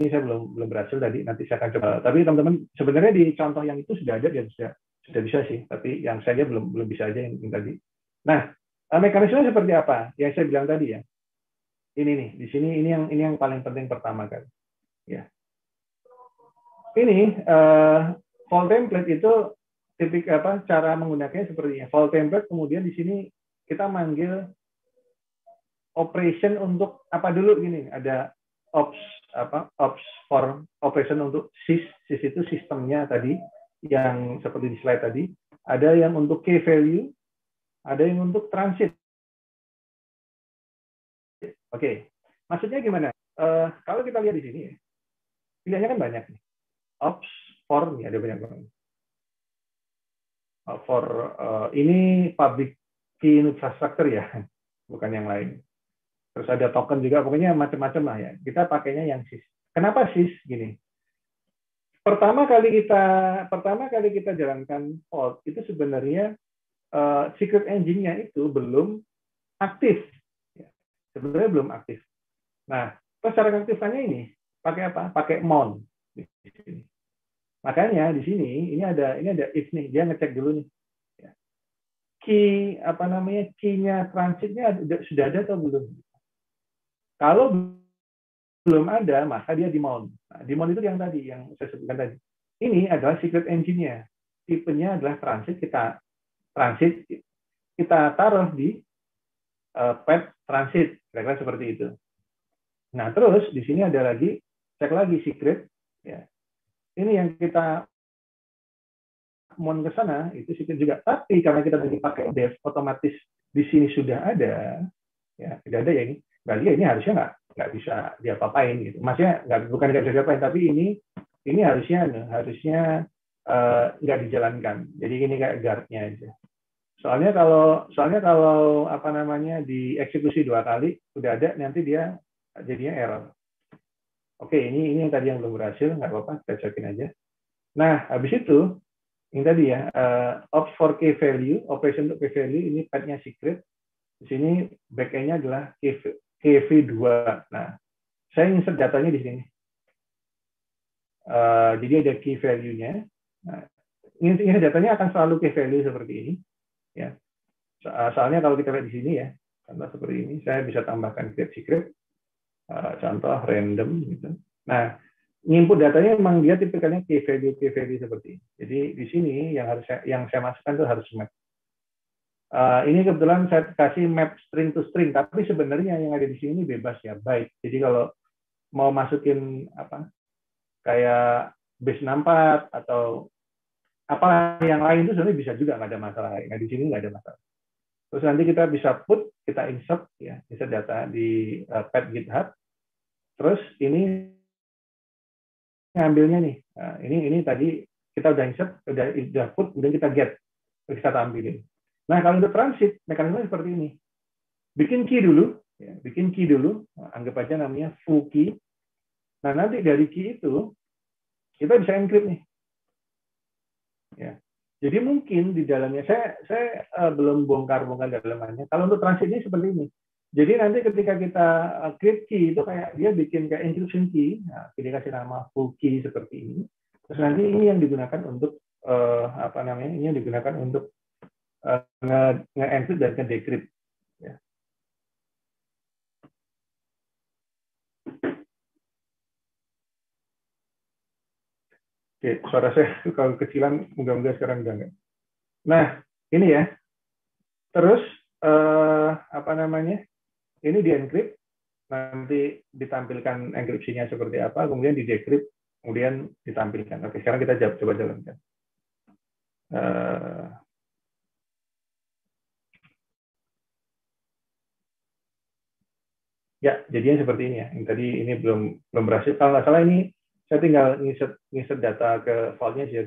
ini saya belum belum berhasil tadi nanti saya akan coba. Tapi teman-teman sebenarnya di contoh yang itu sudah ada ya sudah sudah bisa sih, tapi yang saya belum belum bisa aja yang, yang tadi. Nah, eh, mekanismenya seperti apa? Yang saya bilang tadi ya. Ini nih, di sini ini yang ini yang paling penting pertama kan Ya. Ini uh, font template itu titik apa cara menggunakannya sepertinya. File template kemudian di sini kita manggil operation untuk apa dulu gini ada ops apa ops for operation untuk sys sys itu sistemnya tadi yang seperti di slide tadi ada yang untuk key value ada yang untuk transit oke okay. maksudnya gimana uh, kalau kita lihat di sini pilihannya kan banyak nih ops for nih ya, ada banyak banget Uh, for uh, ini public key infrastructure ya, bukan yang lain. Terus ada token juga, pokoknya macam-macam lah ya. Kita pakainya yang SIS. Kenapa SIS gini? Pertama kali kita pertama kali kita jalankan vault itu sebenarnya uh, secret engine-nya itu belum aktif. Ya, sebenarnya belum aktif. Nah, terus cara aktifannya ini pakai apa? Pakai mount. Di sini. Makanya di sini ini ada ini ada if nih dia ngecek dulu nih. Ya. Key apa namanya key-nya transitnya sudah ada atau belum? Kalau belum ada maka dia demount. Nah, demount itu yang tadi yang saya sebutkan tadi. Ini adalah secret engine-nya. Tipenya adalah transit kita transit kita taruh di uh, eh, pet transit kira-kira seperti itu. Nah terus di sini ada lagi cek lagi secret ya ini yang kita mau ke sana itu sini juga tapi karena kita tadi pakai dev otomatis di sini sudah ada ya tidak ada ya ini berarti ini harusnya nggak nggak bisa diapa-apain gitu maksudnya nggak bukan nggak bisa diapain tapi ini ini harusnya harusnya uh, nggak dijalankan jadi ini kayak guardnya aja soalnya kalau soalnya kalau apa namanya dieksekusi dua kali sudah ada nanti dia jadinya error Oke, ini ini yang tadi yang belum berhasil, nggak apa-apa, kita cocokin aja. Nah, habis itu, ini tadi ya, uh, eh, ops for key value, operation untuk key value, ini padnya secret. Di sini backend-nya adalah KV2. Nah, saya insert datanya di sini. Uh, jadi ada key value-nya. Nah, ini datanya akan selalu key value seperti ini. Ya. Soalnya kalau kita lihat di sini ya, karena seperti ini, saya bisa tambahkan secret secret. Eh, contoh random gitu. Nah, input datanya memang dia tipikalnya key value key value seperti ini. Jadi di sini yang harus saya, yang saya masukkan itu harus map. Uh, ini kebetulan saya kasih map string to string, tapi sebenarnya yang ada di sini bebas ya, baik. Jadi kalau mau masukin apa kayak base 64 atau apa yang lain itu sebenarnya bisa juga nggak ada masalah. Nah di sini nggak ada masalah. Terus nanti kita bisa put, kita insert ya, insert data di uh, pad GitHub terus ini ngambilnya nih nah, ini ini tadi kita udah insert udah udah put kemudian kita get terus kita tampilin nah kalau untuk transit mekanisme seperti ini bikin key dulu ya, bikin key dulu nah, anggap aja namanya full key nah nanti dari key itu kita bisa encrypt nih ya jadi mungkin di dalamnya saya saya uh, belum bongkar-bongkar dalamannya. Kalau untuk transit ini seperti ini, jadi nanti ketika kita eh, create key itu kayak dia bikin kayak encryption key, nah, kita kasih nama full key seperti ini. Terus nanti ini yang digunakan untuk uh, apa namanya? Ini yang digunakan untuk uh, eh, nge-encrypt dan nge-decrypt. Ya. Oke, suara saya kalau kecilan, mudah-mudahan sekarang enggak, enggak. Nah, ini ya. Terus uh, apa namanya? ini di nanti ditampilkan enkripsinya seperti apa, kemudian di decrypt, kemudian ditampilkan. Oke, sekarang kita coba, coba jalankan. Uh, ya, jadinya seperti ini ya. Yang tadi ini belum belum berhasil. Kalau nggak salah ini saya tinggal ngisir ngisir data ke filenya sih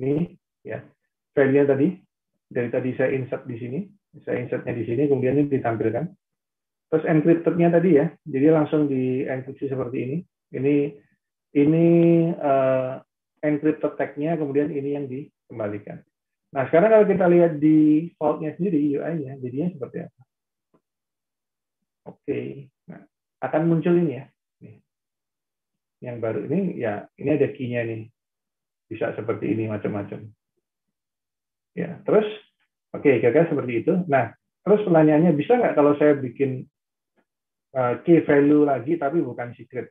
ini ya. Filenya tadi dari tadi saya insert di sini, saya insertnya di sini, kemudian ini ditampilkan. Terus encryptednya tadi ya, jadi langsung di enkripsi seperti ini. Ini ini uh, encrypted tag-nya, kemudian ini yang dikembalikan. Nah, sekarang kalau kita lihat di vault-nya sendiri, UI-nya, jadinya seperti apa? Oke, okay. nah, akan muncul ini ya. Yang baru ini, ya ini ada key-nya nih. Bisa seperti ini, macam-macam. Ya, terus, oke, okay, kira-kira seperti itu. Nah, terus pertanyaannya, bisa nggak kalau saya bikin key eh, value lagi tapi bukan secret.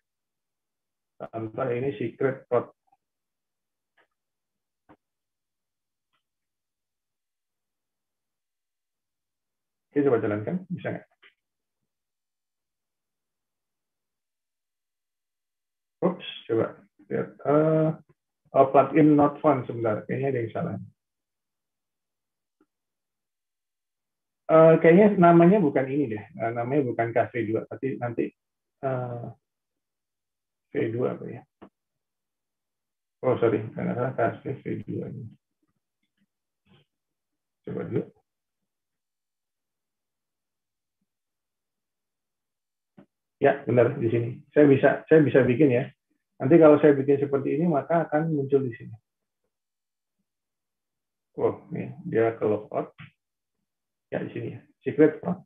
Contoh ini secret code. Oke, coba jalankan, bisa nggak? Oops, coba lihat. Uh, oh, plugin not found sebenarnya Kayaknya ada yang salah. Eh, kayaknya namanya bukan ini deh, uh, namanya bukan KV2, tapi nanti uh, eh, V2 apa ya? Oh sorry, karena salah KV V2 ini. Coba dulu. Ya, benar di sini. Saya bisa saya bisa bikin ya. Nanti kalau saya bikin seperti ini maka akan muncul di sini. Oh, ini dia ke lockout ya di sini ya secret front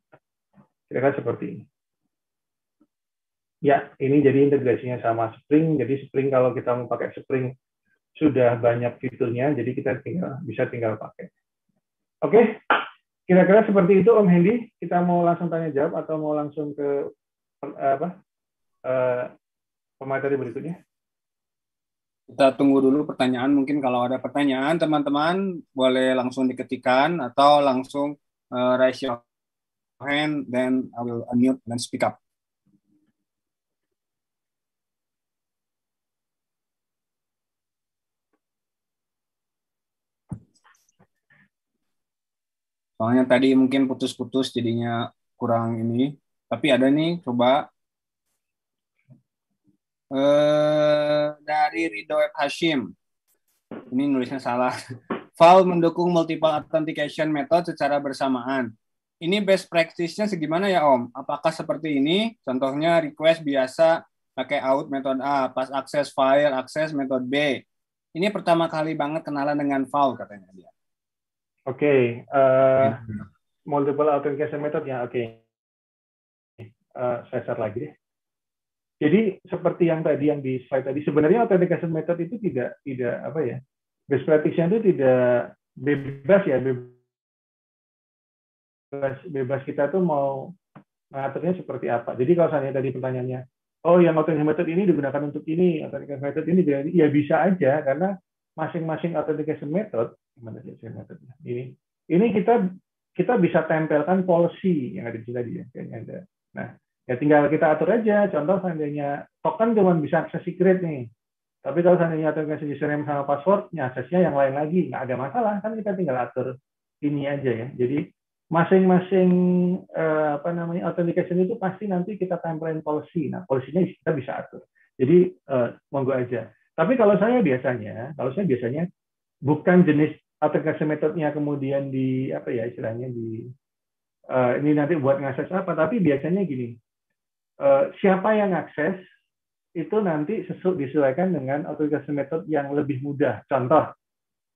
kira-kira seperti ini ya ini jadi integrasinya sama Spring jadi Spring kalau kita mau pakai Spring sudah banyak fiturnya jadi kita tinggal bisa tinggal pakai oke kira-kira seperti itu Om Hendy kita mau langsung tanya jawab atau mau langsung ke apa eh, pemateri berikutnya kita tunggu dulu pertanyaan mungkin kalau ada pertanyaan teman-teman boleh langsung diketikan atau langsung uh, raise your hand, then I will unmute and speak up. Soalnya tadi mungkin putus-putus jadinya kurang ini. Tapi ada nih, coba. Eh, dari Ridho Hashim. Ini nulisnya salah. Val mendukung multiple authentication method secara bersamaan. Ini best practice-nya segimana ya Om? Apakah seperti ini? Contohnya request biasa pakai out method A, pas akses file akses method B. Ini pertama kali banget kenalan dengan Val katanya dia. Oke, eh, okay, uh, multiple authentication method ya. Oke, okay. uh, eh, saya share lagi deh. Jadi seperti yang tadi yang di slide tadi, sebenarnya authentication method itu tidak tidak apa ya, best practice-nya itu tidak bebas ya bebas bebas kita tuh mau mengaturnya seperti apa. Jadi kalau saya tadi pertanyaannya, oh yang authentic method ini digunakan untuk ini, authentication method ini, ya bisa aja karena masing-masing authentication method, method ini, ini kita kita bisa tempelkan policy yang ada di sini tadi ya, kayaknya ada. Nah, ya tinggal kita atur aja. Contoh seandainya token cuma bisa akses secret nih, tapi kalau seandainya aturkan username sama passwordnya, aksesnya yang lain lagi, nggak ada masalah, kan kita tinggal atur ini aja ya. Jadi masing-masing eh, apa namanya authentication itu pasti nanti kita template policy. Nah, polisinya kita bisa atur. Jadi eh, monggo aja. Tapi kalau saya biasanya, kalau saya biasanya bukan jenis authentication metodenya kemudian di apa ya istilahnya di eh, ini nanti buat ngakses apa, tapi biasanya gini. Eh, siapa yang akses itu nanti sesuai disesuaikan dengan authentication method yang lebih mudah. Contoh,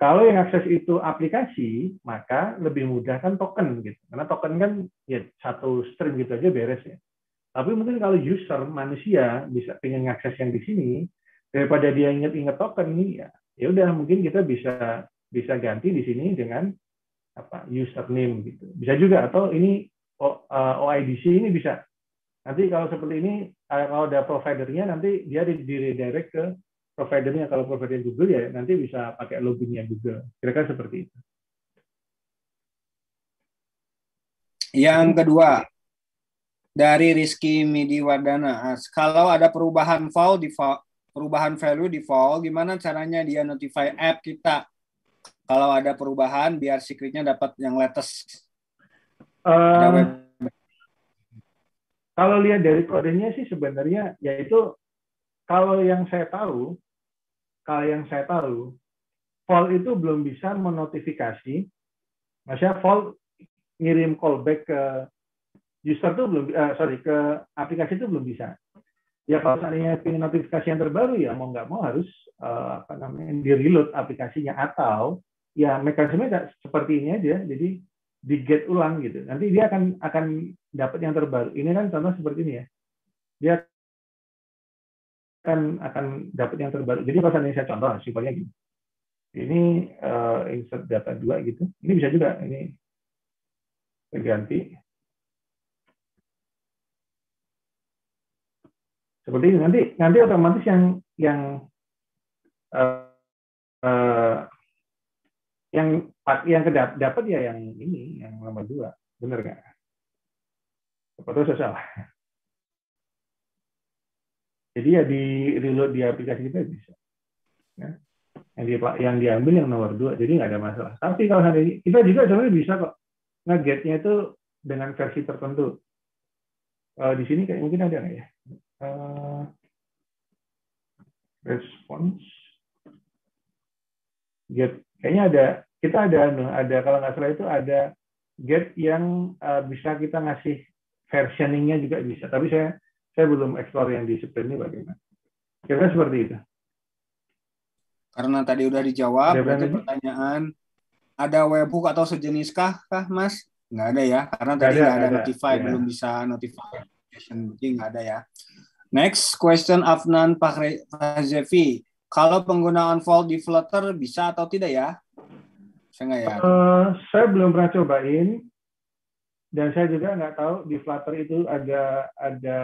kalau yang akses itu aplikasi, maka lebih mudah kan token gitu. Karena token kan ya satu stream gitu aja beres ya. Tapi mungkin kalau user manusia bisa pengen akses yang di sini daripada dia inget-inget token nih ya, ya udah mungkin kita bisa bisa ganti di sini dengan apa username gitu. Bisa juga atau ini OIDC eh, ini bisa Nanti kalau seperti ini, eh, kalau ada providernya, nanti dia di redirect ke providernya. Kalau provider Google ya, nanti bisa pakai loginnya Google. Kira-kira seperti itu. Yang kedua, dari Rizky Midiwardana. Kalau ada perubahan file di perubahan value di file, gimana caranya dia notify app kita kalau ada perubahan biar secretnya dapat yang latest? Um, kalau lihat dari kodenya sih sebenarnya yaitu kalau yang saya tahu, kalau yang saya tahu, Vol itu belum bisa menotifikasi, maksudnya Vol ngirim callback ke user tuh belum, uh, sorry ke aplikasi itu belum bisa. Ya kalau seandainya ingin notifikasi yang terbaru ya mau nggak mau harus uh, apa namanya di reload aplikasinya atau ya mekanisme seperti ini aja. Jadi diget ulang gitu. Nanti dia akan akan dapat yang terbaru. Ini kan contoh seperti ini ya. Dia akan akan dapat yang terbaru. Jadi ini saya contoh simpelnya gini. Ini uh, insert data dua gitu. Ini bisa juga ini ganti. Seperti ini nanti nanti otomatis yang yang uh, yang yang dapat ya yang ini yang nomor dua benar nggak apa tuh salah jadi ya di reload di aplikasi kita bisa ya. yang di, yang diambil yang nomor dua jadi nggak ada masalah tapi kalau hari ini kita juga sebenarnya bisa kok ngegetnya itu dengan versi tertentu uh, di sini kayak mungkin ada nggak ya uh, response get kayaknya ada kita ada anu, ada kalau nggak salah itu ada gate yang uh, bisa kita ngasih versioningnya juga bisa. Tapi saya saya belum explore yang disiplin ini bagaimana. Kira-kira seperti itu. Karena tadi udah dijawab, Ada pertanyaan ada webhook atau sejenis kah, Mas? Nggak ada ya, karena tadi nggak ada, ada notify, ya. belum bisa notify application, nggak ada ya. Next question Afnan Pahrezevi. Kalau penggunaan volt di Flutter bisa atau tidak ya? Saya nggak ya. Uh, saya belum pernah cobain dan saya juga nggak tahu di Flutter itu ada ada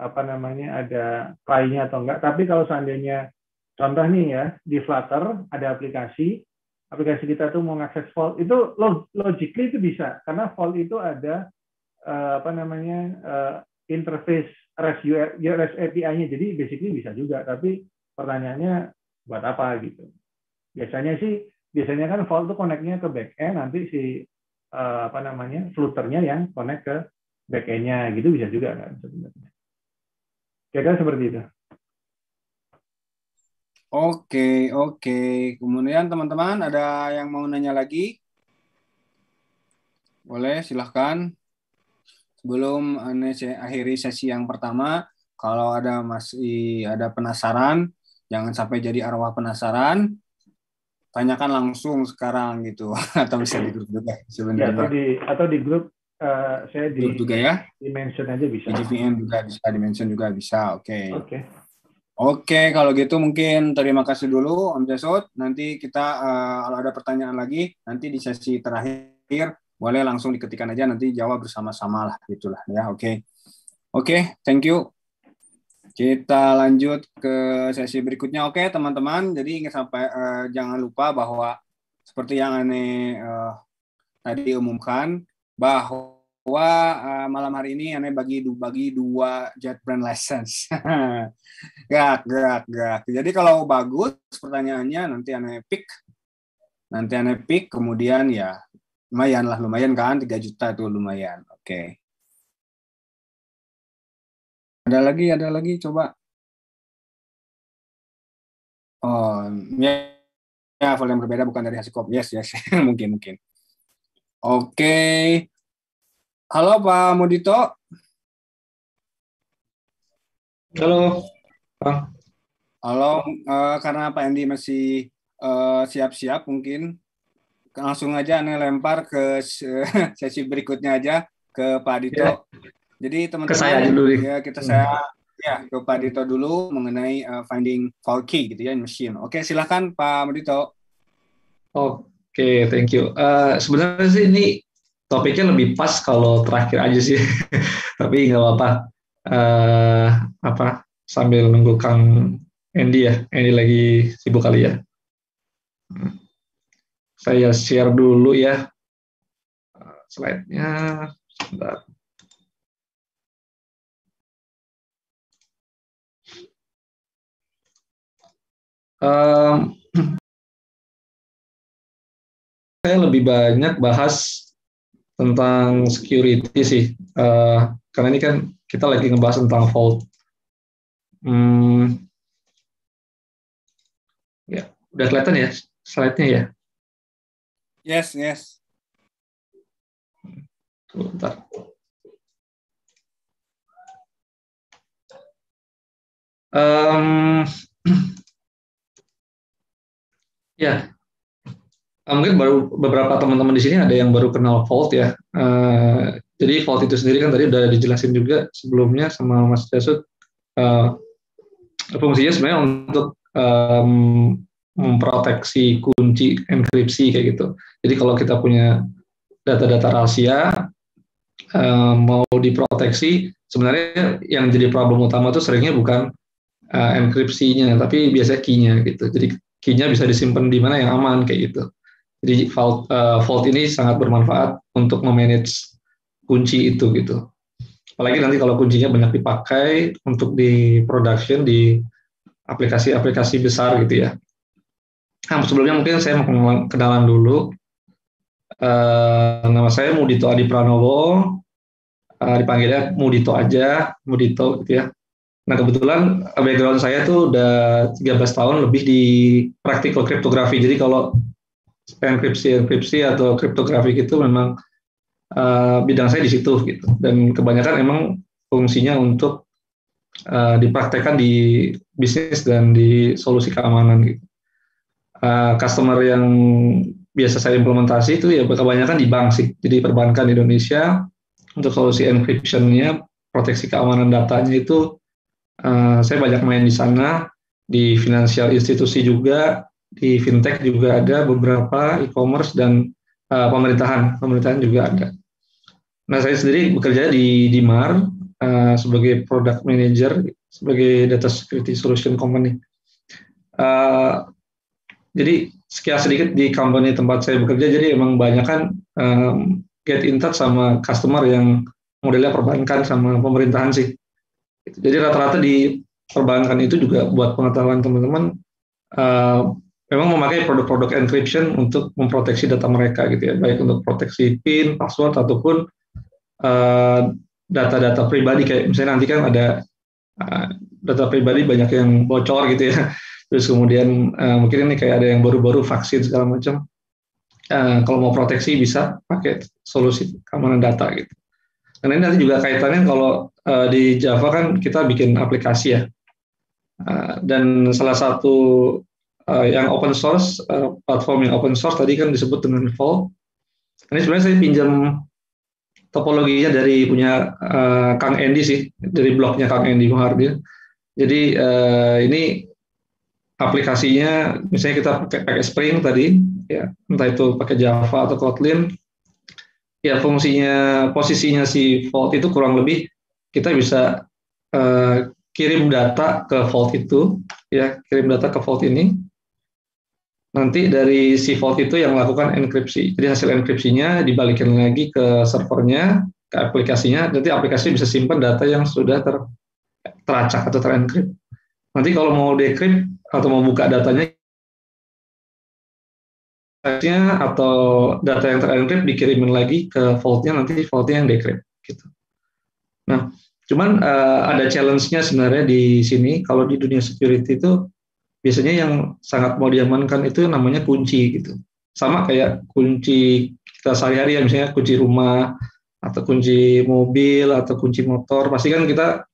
apa namanya ada lainnya atau enggak. Tapi kalau seandainya contoh nih ya di Flutter ada aplikasi aplikasi kita tuh mau akses volt itu log logically itu bisa karena volt itu ada uh, apa namanya uh, interface REST, REST API-nya jadi basically bisa juga tapi pertanyaannya buat apa gitu. Biasanya sih, biasanya kan Vault itu koneknya ke back end. nanti si eh, apa namanya flutternya yang connect ke back end-nya gitu bisa juga kan sebenarnya. Kira-kira seperti itu. Oke, oke. Kemudian teman-teman ada yang mau nanya lagi? Boleh, silahkan. Sebelum eh, akhiri sesi yang pertama, kalau ada masih ada penasaran Jangan sampai jadi arwah penasaran. Tanyakan langsung sekarang gitu atau bisa di grup juga ya, sebenarnya. Ya, atau di atau di grup uh, saya di grup juga ya. Di mention aja bisa. Di GPM juga bisa, di mention juga bisa. Oke. Okay. Oke. Okay. Oke, kalau gitu mungkin terima kasih dulu Om Jasut. Nanti kita uh, kalau ada pertanyaan lagi nanti di sesi terakhir boleh langsung diketikkan aja nanti jawab bersama-sama lah gitulah ya. Oke. Oke, thank you. Kita lanjut ke sesi berikutnya. Oke, teman-teman. Jadi ingat sampai uh, jangan lupa bahwa seperti yang aneh eh, uh, tadi umumkan bahwa uh, malam hari ini aneh bagi bagi dua jet brand lessons. gak, gak, gak. Jadi kalau bagus pertanyaannya nanti aneh pick. Nanti aneh pick kemudian ya lumayan lah lumayan kan 3 juta itu lumayan. Oke. Okay. Ada lagi, ada lagi, coba. Oh, ya, ya volume yang berbeda bukan dari hasil Yes, yes, mungkin, mungkin. Oke. Okay. Halo Pak Modito. Halo, Halo, uh, karena Pak Endi masih eh, siap-siap uh, mungkin, langsung aja Anda lempar ke sesi berikutnya aja ke Pak Dito. Yeah. Jadi teman-teman ya, dulu ya kita hmm. saya ya ke Pak Dito dulu mengenai uh, finding key gitu ya in machine. Oke, silahkan Pak Mudito. Oke, okay, thank you. Uh, sebenarnya sih ini topiknya lebih pas kalau terakhir aja sih. Tapi nggak apa-apa. Uh, apa sambil nunggu Kang Andy ya. Andy lagi sibuk kali ya. Saya share dulu ya slide-nya. Sebentar. Uh, saya lebih banyak bahas tentang security sih, uh, karena ini kan kita lagi ngebahas tentang fault. Hmm, ya, udah kelihatan ya slide-nya ya? Yes, yes. Tuh, bentar. Um, Ya, ah, mungkin baru beberapa teman-teman di sini ada yang baru kenal Vault ya. Uh, jadi Vault itu sendiri kan tadi udah dijelasin juga sebelumnya sama Mas Jasut. Uh, eh, fungsinya sebenarnya untuk um, memproteksi kunci enkripsi kayak gitu. Jadi kalau kita punya data-data rahasia um, mau diproteksi, sebenarnya yang jadi problem utama itu seringnya bukan uh, enkripsinya, tapi biasanya key-nya gitu. Jadi key bisa disimpan di mana yang aman kayak gitu. Jadi vault uh, vault ini sangat bermanfaat untuk memanage kunci itu gitu. Apalagi nanti kalau kuncinya banyak dipakai untuk di production di aplikasi-aplikasi besar gitu ya. Nah, sebelumnya mungkin saya mau kenalan dulu. Uh, nama saya Mudito Adi Pranowo, uh, dipanggilnya Mudito aja, Mudito gitu ya. Nah kebetulan uh, background saya tuh udah 13 tahun lebih di praktikal kriptografi. Jadi kalau enkripsi enkripsi atau kriptografi itu memang uh, bidang saya di situ gitu. Dan kebanyakan emang fungsinya untuk uh, dipraktekkan di bisnis dan di solusi keamanan gitu. Uh, customer yang biasa saya implementasi itu ya kebanyakan di bank sih. Jadi perbankan di Indonesia untuk solusi encryptionnya, proteksi keamanan datanya itu Eh, saya banyak main di sana di finansial institusi juga di fintech juga ada beberapa e-commerce dan uh, pemerintahan pemerintahan juga ada. Nah saya sendiri bekerja di Dimar uh, eh, sebagai product manager sebagai data security solution company. Uh, jadi sekian sedikit di company tempat saya bekerja jadi emang banyak kan um, get in touch sama customer yang modelnya perbankan sama pemerintahan sih. Gitu. Jadi rata-rata di perbankan itu juga buat pengetahuan teman-teman uh, memang memakai produk-produk encryption untuk memproteksi data mereka gitu ya, baik untuk proteksi PIN, password ataupun eh, data-data pribadi kayak misalnya nanti kan ada uh, data pribadi banyak yang bocor gitu ya, terus kemudian uh, mungkin ini kayak ada yang baru-baru vaksin segala macam, uh, kalau mau proteksi bisa pakai solusi keamanan data gitu. Karena ini nanti juga kaitannya kalau eh, di Java kan kita bikin aplikasi ya. Eh, dan salah satu eh, yang open source, platform yang open source tadi kan disebut dengan Vol. Ini sebenarnya saya pinjam topologinya dari punya uh, Kang Andy sih, dari blognya Kang Endi Muhardin. Jadi ini aplikasinya, misalnya kita pakai, pakai Spring tadi, ya entah itu pakai Java atau Kotlin, ya fungsinya posisinya si Vault itu kurang lebih kita bisa uh, kirim data ke Vault itu ya kirim data ke Vault ini nanti dari si Vault itu yang melakukan enkripsi jadi hasil enkripsinya dibalikin lagi ke servernya ke aplikasinya nanti aplikasi bisa simpan data yang sudah ter, teracak atau terenkrip nanti kalau mau decrypt atau mau buka datanya nya atau data yang terenkrip dikirimin lagi ke vaultnya nanti vaultnya yang decrypt gitu. Nah, cuman uh, ada challenge-nya sebenarnya di sini kalau di dunia security itu biasanya yang sangat mau diamankan itu namanya kunci gitu. Sama kayak kunci kita sehari-hari ya misalnya kunci rumah atau kunci mobil atau kunci motor pasti kan kita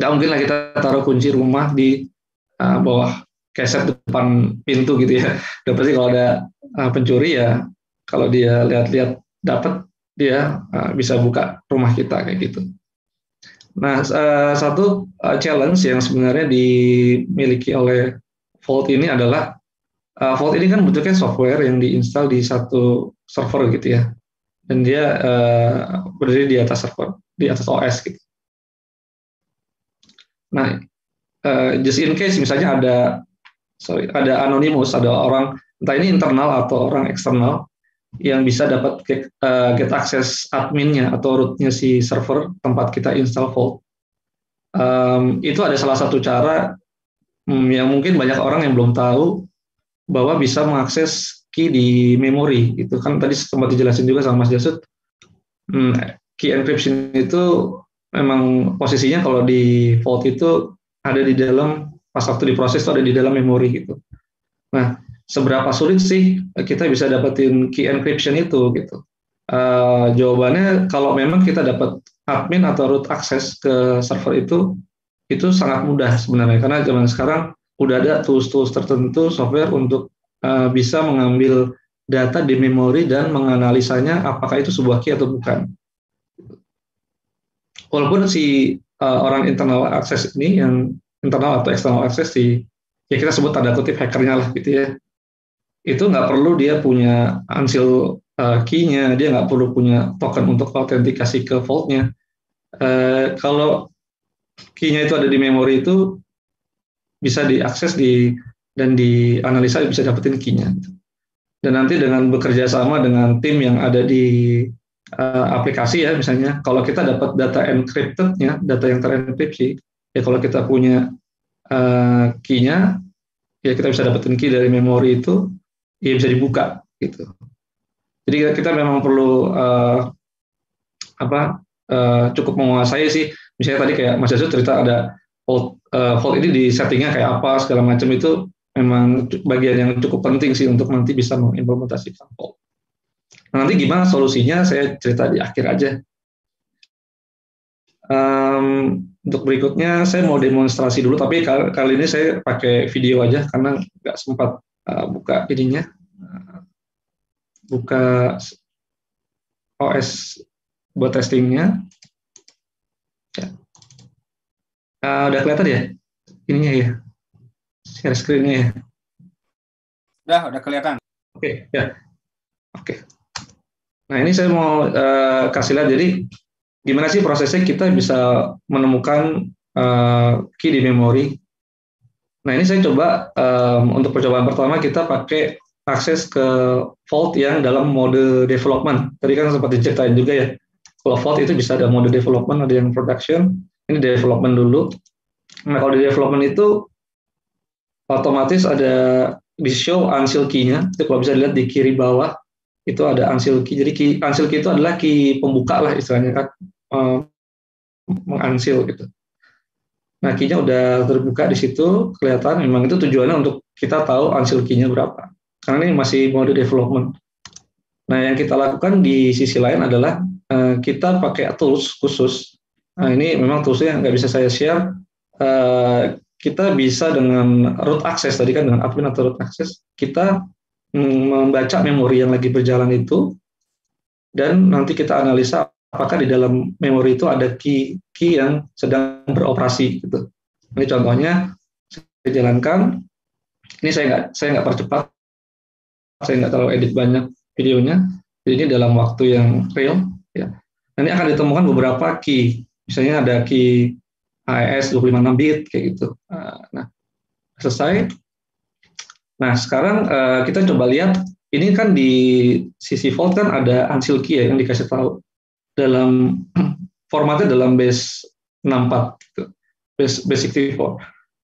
nggak mungkin lah kita taruh kunci rumah di uh, bawah keset depan pintu gitu ya. Dan pasti kalau ada uh, pencuri ya kalau dia lihat-lihat dapat dia uh, bisa buka rumah kita kayak gitu. Nah, uh, satu uh, challenge yang sebenarnya dimiliki oleh Vault ini adalah uh, Vault ini kan bentuknya software yang diinstal di satu server gitu ya, dan dia uh, berdiri di atas server, di atas OS gitu. Nah, uh, just in case misalnya ada sorry ada anonymous, ada orang entah ini internal atau orang eksternal yang bisa dapat get, uh, get access adminnya atau rootnya si server tempat kita install Vault. Um, itu ada salah satu cara um, yang mungkin banyak orang yang belum tahu bahwa bisa mengakses key di memori. Itu kan tadi sempat dijelasin juga sama Mas Jasut. Um, hmm, key encryption itu memang posisinya kalau di Vault itu ada di dalam pas waktu diproses itu ada di dalam memori gitu. Nah, seberapa sulit sih kita bisa dapetin key encryption itu gitu. Uh, jawabannya kalau memang kita dapat admin atau root access ke server itu itu sangat mudah sebenarnya karena zaman sekarang udah ada tools-tools tertentu software untuk uh, bisa mengambil data di memori dan menganalisanya apakah itu sebuah key atau bukan. Walaupun si uh, orang internal access ini yang internal atau external access si ya kita sebut tanda kutip hackernya lah gitu ya itu nggak perlu dia punya ansil uh, eh, key-nya, dia nggak perlu punya token untuk autentikasi ke vault-nya. Uh, kalau key-nya itu ada di memori itu bisa diakses di dan dianalisa bisa dapetin key-nya. Dan nanti dengan bekerja sama dengan tim yang ada di uh, aplikasi ya misalnya, kalau kita dapat data encrypted-nya, data yang terenkripsi, ya kalau kita punya uh, key-nya, ya kita bisa dapetin key dari memori itu, ya bisa dibuka gitu. Jadi kita, kita memang perlu uh, apa uh, cukup menguasai sih. Misalnya tadi kayak Mas Yusuf cerita ada volt, uh, eh, hold ini di settingnya kayak apa segala macam itu memang bagian yang cukup penting sih untuk nanti bisa mengimplementasikan volt. Nah, nanti gimana solusinya saya cerita di akhir aja. Um, untuk berikutnya saya mau demonstrasi dulu tapi kali, kali ini saya pakai video aja karena nggak sempat Eh, buka ininya eh, buka OS buat testingnya ya. uh, udah kelihatan ya ininya ya share screennya ya udah udah kelihatan oke okay, ya oke okay. nah ini saya mau uh, kasih lihat jadi gimana sih prosesnya kita bisa menemukan uh, key di memori Nah ini saya coba um, untuk percobaan pertama kita pakai akses ke Vault yang dalam mode development. Tadi kan sempat diceritain juga ya. Kalau Vault itu bisa ada mode development, ada yang production. Ini development dulu. Nah kalau di development itu otomatis ada di show unseal key-nya. Itu kalau bisa dilihat di kiri bawah itu ada unseal key. Jadi key, key itu adalah key pembuka lah istilahnya kan. Um, mengunseal gitu. Nakinya udah terbuka di situ, kelihatan memang itu tujuannya untuk kita tahu hasil kinya berapa. Karena ini masih mode development. Nah, yang kita lakukan di sisi lain adalah uh, kita pakai tools khusus. Nah, ini memang toolsnya nggak bisa saya share. Uh, kita bisa dengan root access tadi kan dengan admin atau root access, kita membaca memori yang lagi berjalan itu dan nanti kita analisa apakah di dalam memori itu ada key key yang sedang beroperasi gitu. Ini contohnya saya jalankan. Ini saya nggak saya nggak percepat, saya nggak terlalu edit banyak videonya. Jadi ini dalam waktu yang real. Ya. Nanti akan ditemukan beberapa key. Misalnya ada key AES 256 bit kayak gitu. Ah, nah selesai. Nah sekarang eh, kita coba lihat ini kan di sisi voltan kan ada unsil key ya yang dikasih tahu dalam formatnya dalam base 64 gitu. Base base 64.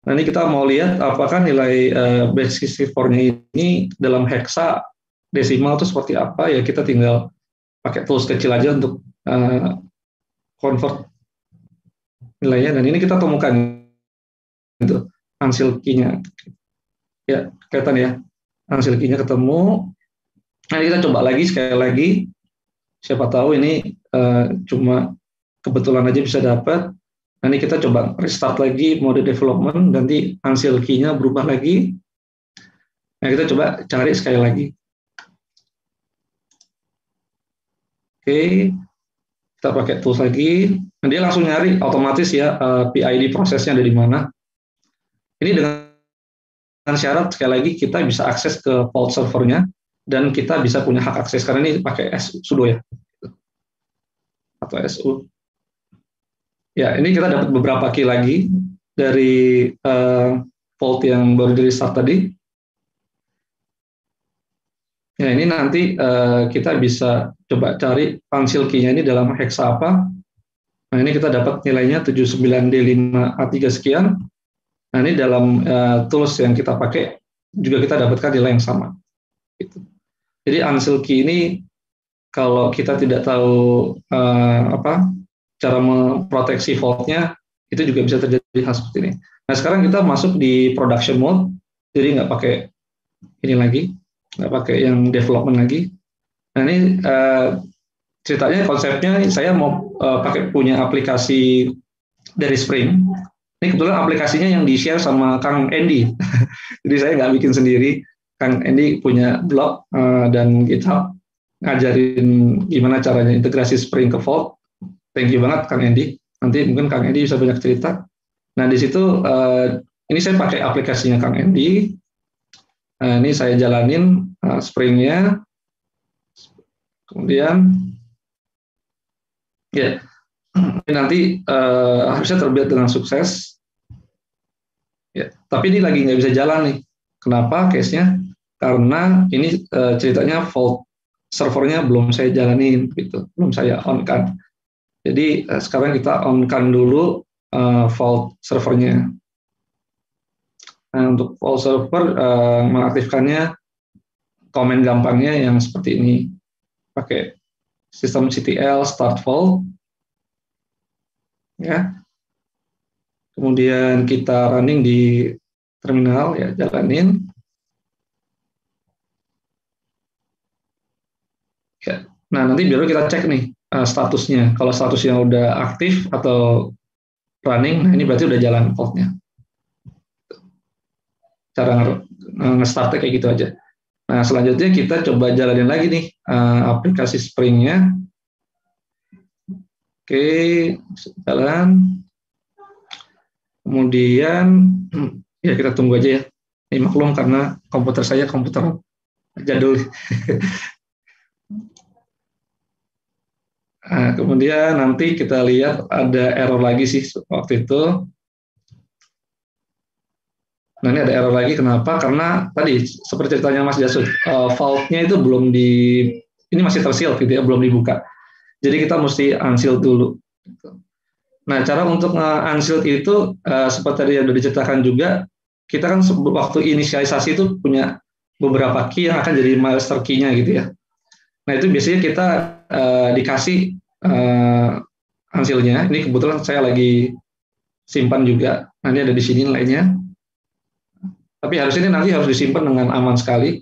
Nah, ini kita mau lihat apakah nilai uh, base 64-nya ini dalam heksa desimal itu seperti apa ya kita tinggal pakai tools kecil aja untuk uh, convert nilainya dan ini kita temukan itu hasil key Ya, kaitan ya. Hasil key ketemu. Nah, kita coba lagi sekali lagi siapa tahu ini uh, cuma kebetulan aja bisa dapat. Nanti kita coba restart lagi mode development, nanti hasil key-nya berubah lagi. Nah, kita coba cari sekali lagi. Oke, kita pakai tools lagi. Nah, dia langsung nyari otomatis ya uh, eh, PID prosesnya dari mana. Ini dengan syarat sekali lagi kita bisa akses ke vault servernya dan kita bisa punya hak akses karena ini pakai sudo ya atau SU. Ya, ini kita dapat beberapa key lagi dari uh, volt yang baru di start tadi. Ya, ini nanti uh, kita bisa coba cari pansil key-nya ini dalam hexa apa. Nah, ini kita dapat nilainya 79D5A3 sekian. Nah, ini dalam uh, tools yang kita pakai juga kita dapatkan nilai yang sama. Gitu. Jadi unsilky ini kalau kita tidak tahu uh, apa cara memproteksi voltnya itu juga bisa terjadi hal seperti ini. Nah sekarang kita masuk di production mode, jadi nggak pakai ini lagi, nggak pakai yang development lagi. Nah ini uh, ceritanya konsepnya saya mau uh, pakai punya aplikasi dari Spring. Ini kebetulan aplikasinya yang di share sama Kang Andy, jadi saya nggak bikin sendiri. Kang Andy punya blog eh, dan GitHub ngajarin gimana caranya integrasi Spring ke Vault. Thank you banget Kang Andy. Nanti mungkin Kang Andy bisa banyak cerita. Nah di situ eh, ini saya pakai aplikasinya Kang Andy. Nah, ini saya jalanin springnya, kemudian ya yeah. nanti harusnya terbuat dengan sukses. Ya, tapi ini lagi nggak bisa jalan nih. Kenapa? Case-nya karena ini e, ceritanya fault servernya belum saya jalanin gitu, belum saya on kan. Jadi e, sekarang kita on kan dulu e, eh, fault servernya. Nah, untuk fault server e, mengaktifkannya komen gampangnya yang seperti ini. Pakai sistem CTL start fault ya. Kemudian kita running di terminal ya jalanin Ya. Nah, nanti baru kita cek nih uh, statusnya. Kalau statusnya udah aktif atau running, nah ini berarti udah jalan code-nya. Cara nge startnya kayak gitu aja. Nah, selanjutnya kita coba jalanin lagi nih uh, aplikasi Spring-nya. Oke, jalan. Kemudian, ya kita tunggu aja ya. Ini maklum karena komputer saya komputer jadul Nah, kemudian nanti kita lihat ada error lagi sih waktu itu. Nah ini ada error lagi kenapa? Karena tadi seperti ceritanya Mas Jasud, uh, eh, vault-nya itu belum di ini masih tersil, gitu ya, belum dibuka. Jadi kita mesti unseal dulu. Nah cara untuk unseal itu uh, seperti tadi yang sudah diceritakan juga, kita kan waktu inisialisasi itu punya beberapa key yang akan jadi master key-nya gitu ya. Nah itu biasanya kita Eh, dikasih uh, hasilnya. Ini kebetulan saya lagi simpan juga. Nanti ada di sini nilainya. Tapi harus ini nanti harus disimpan dengan aman sekali.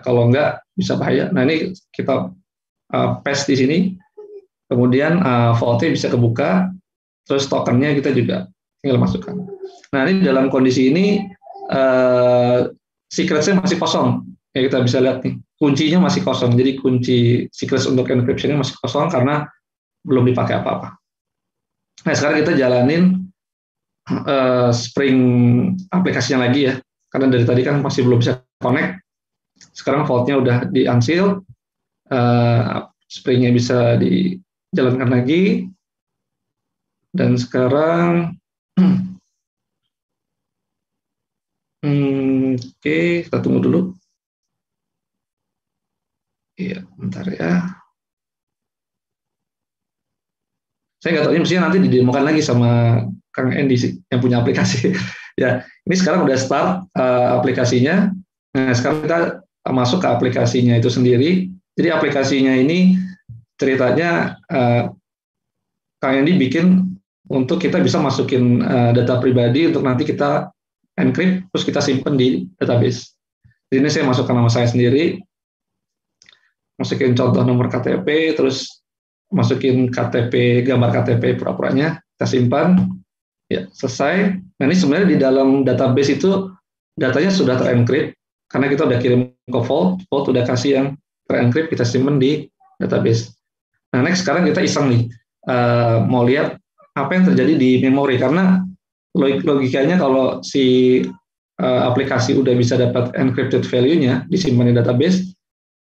Kalau enggak bisa bahaya. Nah ini kita uh, paste di sini. Kemudian uh, vaultnya bisa kebuka. Terus tokennya kita juga tinggal masukkan. Nah ini dalam kondisi ini uh, secretnya masih kosong. Ya kita bisa lihat nih kuncinya masih kosong. Jadi kunci secrets untuk encryptionnya masih kosong karena belum dipakai apa-apa. Nah sekarang kita jalanin uh, Spring aplikasinya lagi ya, karena dari tadi kan masih belum bisa connect. Sekarang vaultnya udah di unseal, uh, eh, Springnya bisa dijalankan lagi. Dan sekarang hmm, Oke, okay, kita tunggu dulu. Iya, bentar ya. Saya nggak tahu ini mestinya nanti didemokan lagi sama Kang Endi sih yang punya aplikasi. ya, ini sekarang udah start uh, aplikasinya. Nah, sekarang kita masuk ke aplikasinya itu sendiri. Jadi aplikasinya ini ceritanya uh, Kang Endi bikin untuk kita bisa masukin uh, data pribadi untuk nanti kita encrypt terus kita simpan di database. Jadi ini saya masukkan nama saya sendiri, masukin contoh nomor KTP, terus masukin KTP, gambar KTP pura-puranya, kita simpan, ya selesai. Nah ini sebenarnya di dalam database itu datanya sudah terenkrip karena kita udah kirim ke Vault, Vault udah kasih yang terencrypt, kita simpan di database. Nah next sekarang kita iseng nih, uh, mau lihat apa yang terjadi di memori, karena logikanya kalau si uh, aplikasi udah bisa dapat encrypted value-nya disimpan di database,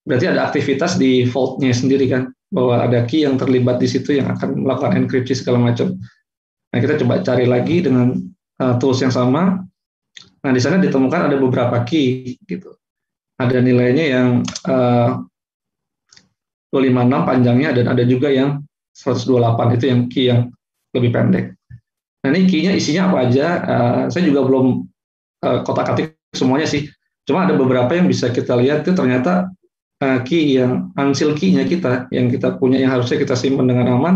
berarti ada aktivitas di vaultnya sendiri kan bahwa ada key yang terlibat di situ yang akan melakukan enkripsi segala macam. Nah kita coba cari lagi dengan uh, tools yang sama. Nah di sana ditemukan ada beberapa key gitu. Ada nilainya yang uh, eh, 256 panjangnya dan ada juga yang 128 itu yang key yang lebih pendek. Nah ini key-nya isinya apa aja? Uh, saya juga belum uh, kotak-katik semuanya sih. Cuma ada beberapa yang bisa kita lihat itu ternyata uh, eh, key yang unsealed key-nya kita yang kita punya yang harusnya kita simpan dengan aman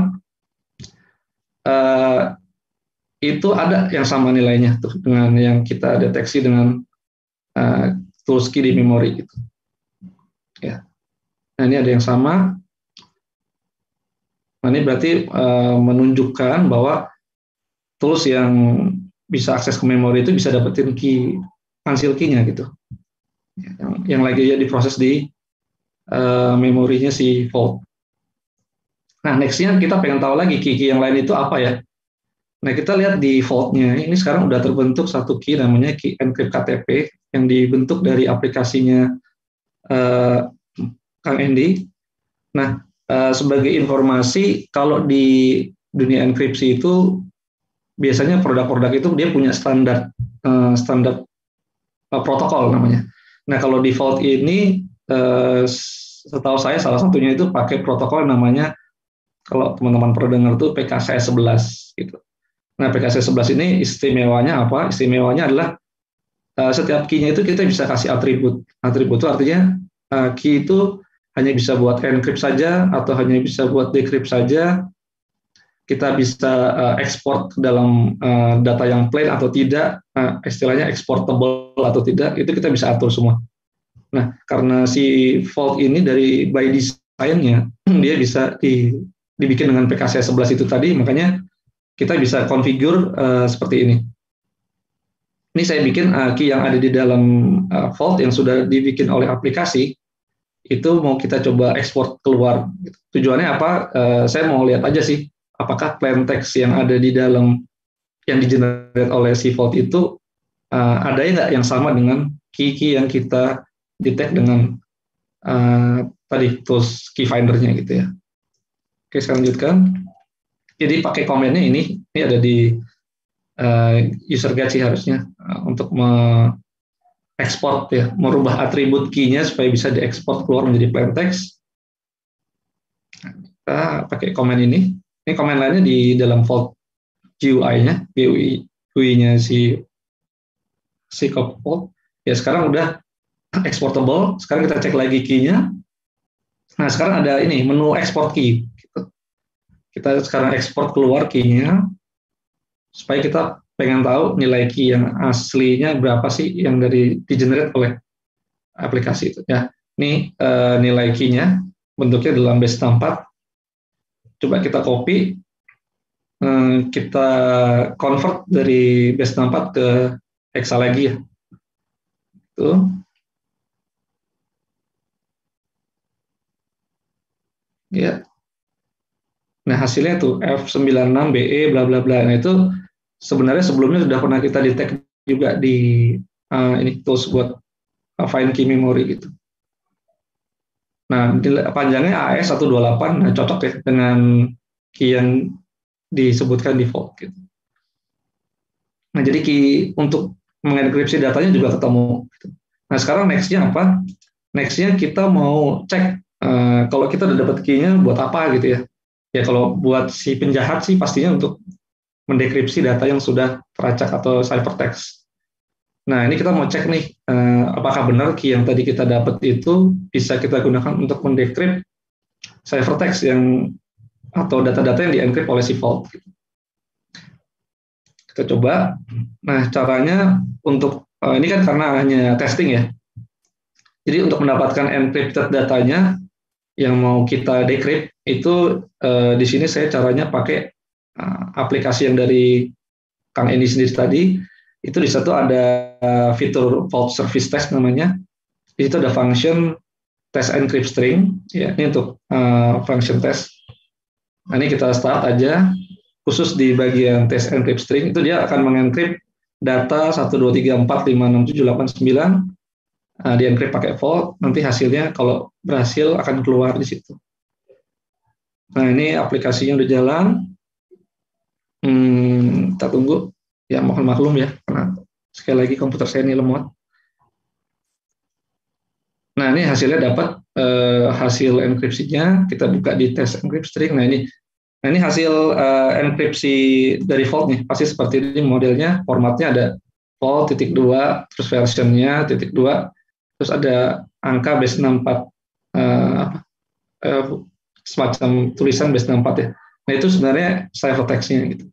uh, itu ada yang sama nilainya tuh dengan yang kita deteksi dengan uh, tools key di memori gitu. Ya. Nah, ini ada yang sama. Nah, ini berarti uh, menunjukkan bahwa tools yang bisa akses ke memori itu bisa dapetin key unsealed key-nya gitu. Ya, yang, yang lagi ya diproses di Eh, memorinya si Volt. Nah, nextnya kita pengen tahu lagi key-key yang lain itu apa ya. Nah, kita lihat di volt ini sekarang udah terbentuk satu key namanya key encrypt KTP yang dibentuk dari aplikasinya uh, Kang Endi. Nah, uh, sebagai informasi, kalau di dunia enkripsi itu biasanya produk-produk itu dia punya standar uh, standar uh, protokol namanya. Nah, kalau di Vault ini Eh, setahu saya salah satunya itu pakai protokol namanya kalau teman-teman pernah dengar tuh PKCS 11 gitu. Nah, PKCS 11 ini istimewanya apa? Istimewanya adalah eh, setiap key-nya itu kita bisa kasih atribut. Atribut itu artinya uh, key itu hanya bisa buat encrypt saja atau hanya bisa buat decrypt saja. Kita bisa uh, ekspor dalam data yang plain atau tidak, uh, istilahnya exportable atau tidak, itu kita bisa atur semua. Nah, karena si Vault ini dari by design-nya, dia bisa di, dibikin dengan PKC 11 itu tadi, makanya kita bisa configure uh, seperti ini. Ini saya bikin uh, key yang ada di dalam uh, eh, Vault yang sudah dibikin oleh aplikasi, itu mau kita coba ekspor keluar. Tujuannya apa? Uh, saya mau lihat aja sih, apakah plain text yang ada di dalam yang digenerate oleh si Vault itu uh, ada ya nggak yang sama dengan key-key yang kita detect dengan uh, tadi tools key findernya gitu ya. Oke, saya lanjutkan. Jadi pakai komennya ini, ini ada di uh, user guide sih harusnya uh, untuk mengekspor ya, merubah atribut key-nya supaya bisa diekspor keluar menjadi plain text. kita pakai komen ini. Ini komen lainnya di dalam fold GUI-nya, GUI-nya si si Ya sekarang udah exportable. Sekarang kita cek lagi key-nya. Nah, sekarang ada ini menu export key. Kita sekarang export keluar key-nya supaya kita pengen tahu nilai key yang aslinya berapa sih yang dari di-generate oleh aplikasi itu ya. Ini e, nilai key-nya bentuknya dalam base tempat. Coba kita copy eh, kita convert dari base tempat ke Excel lagi ya. Tuh ya nah hasilnya tuh F96BE bla bla bla nah itu sebenarnya sebelumnya sudah pernah kita detect juga di uh, ini tools buat uh, eh, find key memory gitu nah panjangnya AS128 nah cocok ya dengan key yang disebutkan default gitu nah jadi key untuk mengenkripsi datanya juga ketemu gitu. nah sekarang nextnya apa nextnya kita mau cek Eh, kalau kita udah dapat key-nya buat apa gitu ya ya kalau buat si penjahat sih pastinya untuk mendekripsi data yang sudah teracak atau cybertext. nah ini kita mau cek nih uh, apakah benar key yang tadi kita dapat itu bisa kita gunakan untuk mendekrip cybertext yang atau data-data yang dienkrip oleh si vault gitu. kita coba. Nah, caranya untuk eh, ini kan karena hanya testing ya. Jadi untuk mendapatkan encrypted datanya, yang mau kita decrypt itu uh, di sini saya caranya pakai uh, aplikasi yang dari Kang Eni sendiri tadi itu di satu ada fitur fault service test namanya di situ ada function test encrypt string ya ini untuk uh, function test nah, ini kita start aja khusus di bagian test encrypt string itu dia akan mengencrypt data satu dua tiga empat lima enam tujuh delapan sembilan uh, di encrypt pakai vault, nanti hasilnya kalau berhasil akan keluar di situ. Nah ini aplikasinya udah jalan, hmm, kita tunggu. Ya mohon maklum ya, karena sekali lagi komputer saya ini lemot. Nah ini hasilnya dapat uh, hasil enkripsinya, kita buka di test encrypt string. Nah ini Nah, ini hasil uh, enkripsi dari Vault nih, pasti seperti ini modelnya, formatnya ada Vault titik dua, terus versionnya titik dua, terus ada angka base 64 eh, eh, semacam tulisan base 64 ya. Nah itu sebenarnya cipher text-nya gitu.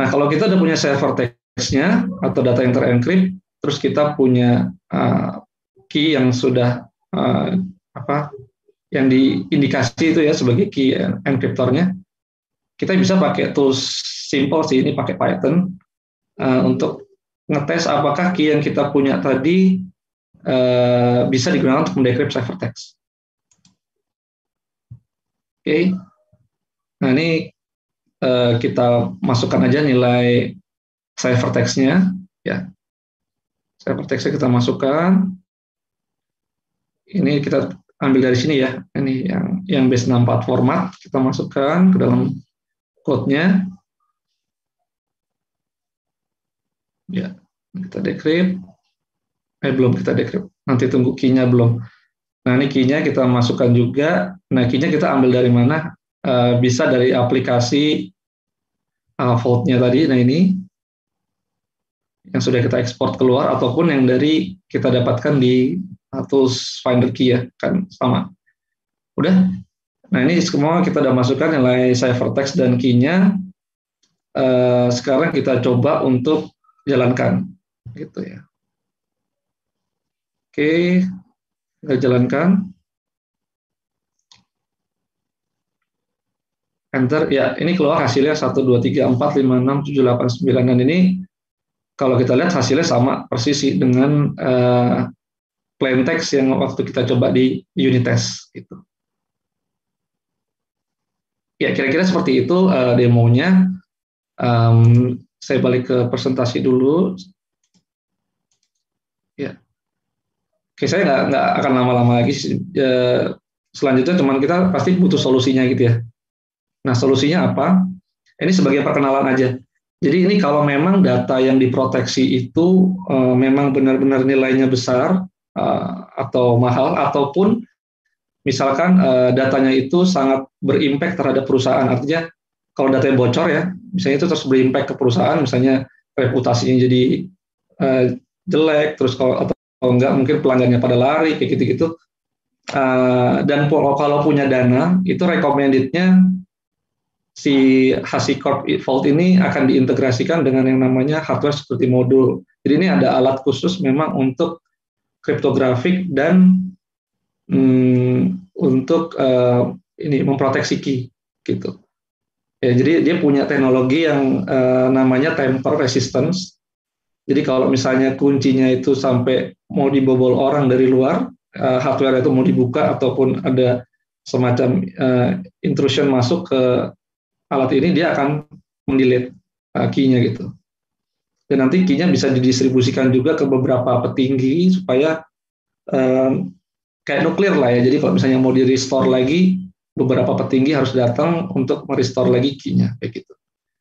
Nah kalau kita udah punya cipher text-nya atau data yang terenkrip, terus kita punya uh, key yang sudah uh, apa yang diindikasi itu ya sebagai key encryptornya kita bisa pakai tools simple sih ini pakai Python uh, untuk ngetes apakah key yang kita punya tadi uh, bisa digunakan untuk mendekrip ciphertext. Oke, okay. nah ini uh, kita masukkan aja nilai ciphertextnya, ya. Ciphertextnya kita masukkan. Ini kita ambil dari sini ya. Ini yang yang base 64 format kita masukkan ke dalam code-nya. ya kita decrypt eh belum kita decrypt nanti tunggu key belum nah ini key kita masukkan juga nah key kita ambil dari mana e, bisa dari aplikasi uh, vault-nya tadi nah ini yang sudah kita ekspor keluar ataupun yang dari kita dapatkan di eh, tools finder key ya kan sama udah nah ini semua kita sudah masukkan nilai ciphertext dan key sekarang kita coba untuk jalankan gitu ya oke kita jalankan enter ya ini keluar hasilnya satu dua tiga empat lima enam tujuh delapan sembilan dan ini kalau kita lihat hasilnya sama persis dengan uh, plain text yang waktu kita coba di unit test gitu. Ya kira-kira seperti itu uh, demonya. Um, saya balik ke presentasi dulu. Ya. Oke, saya nggak, nggak akan lama-lama lagi. Eh, selanjutnya cuman kita pasti butuh solusinya gitu ya. Nah, solusinya apa? Ini sebagai perkenalan aja. Jadi ini kalau memang data yang diproteksi itu eh, memang benar-benar nilainya besar eh, atau mahal, ataupun misalkan datanya itu sangat berimpact terhadap perusahaan, artinya kalau datanya bocor ya, misalnya itu terus berimpact ke perusahaan, misalnya reputasinya jadi uh, jelek, terus kalau atau kalau enggak mungkin pelanggannya pada lari kayak gitu-gitu. Uh, dan kalau punya dana, itu recommended-nya si hashicorp Vault ini akan diintegrasikan dengan yang namanya hardware seperti modul. Jadi ini ada alat khusus memang untuk kriptografik dan um, untuk uh, ini memproteksi key gitu. Ya, jadi dia punya teknologi yang uh, namanya temper resistance. Jadi kalau misalnya kuncinya itu sampai mau dibobol orang dari luar, uh, hardware itu mau dibuka ataupun ada semacam uh, intrusion masuk ke alat ini, dia akan mendelete uh, key-nya gitu. Dan nanti key-nya bisa didistribusikan juga ke beberapa petinggi supaya uh, kayak nuklir lah ya. Jadi kalau misalnya mau di restore lagi, beberapa petinggi harus datang untuk merestore lagi key-nya kayak gitu.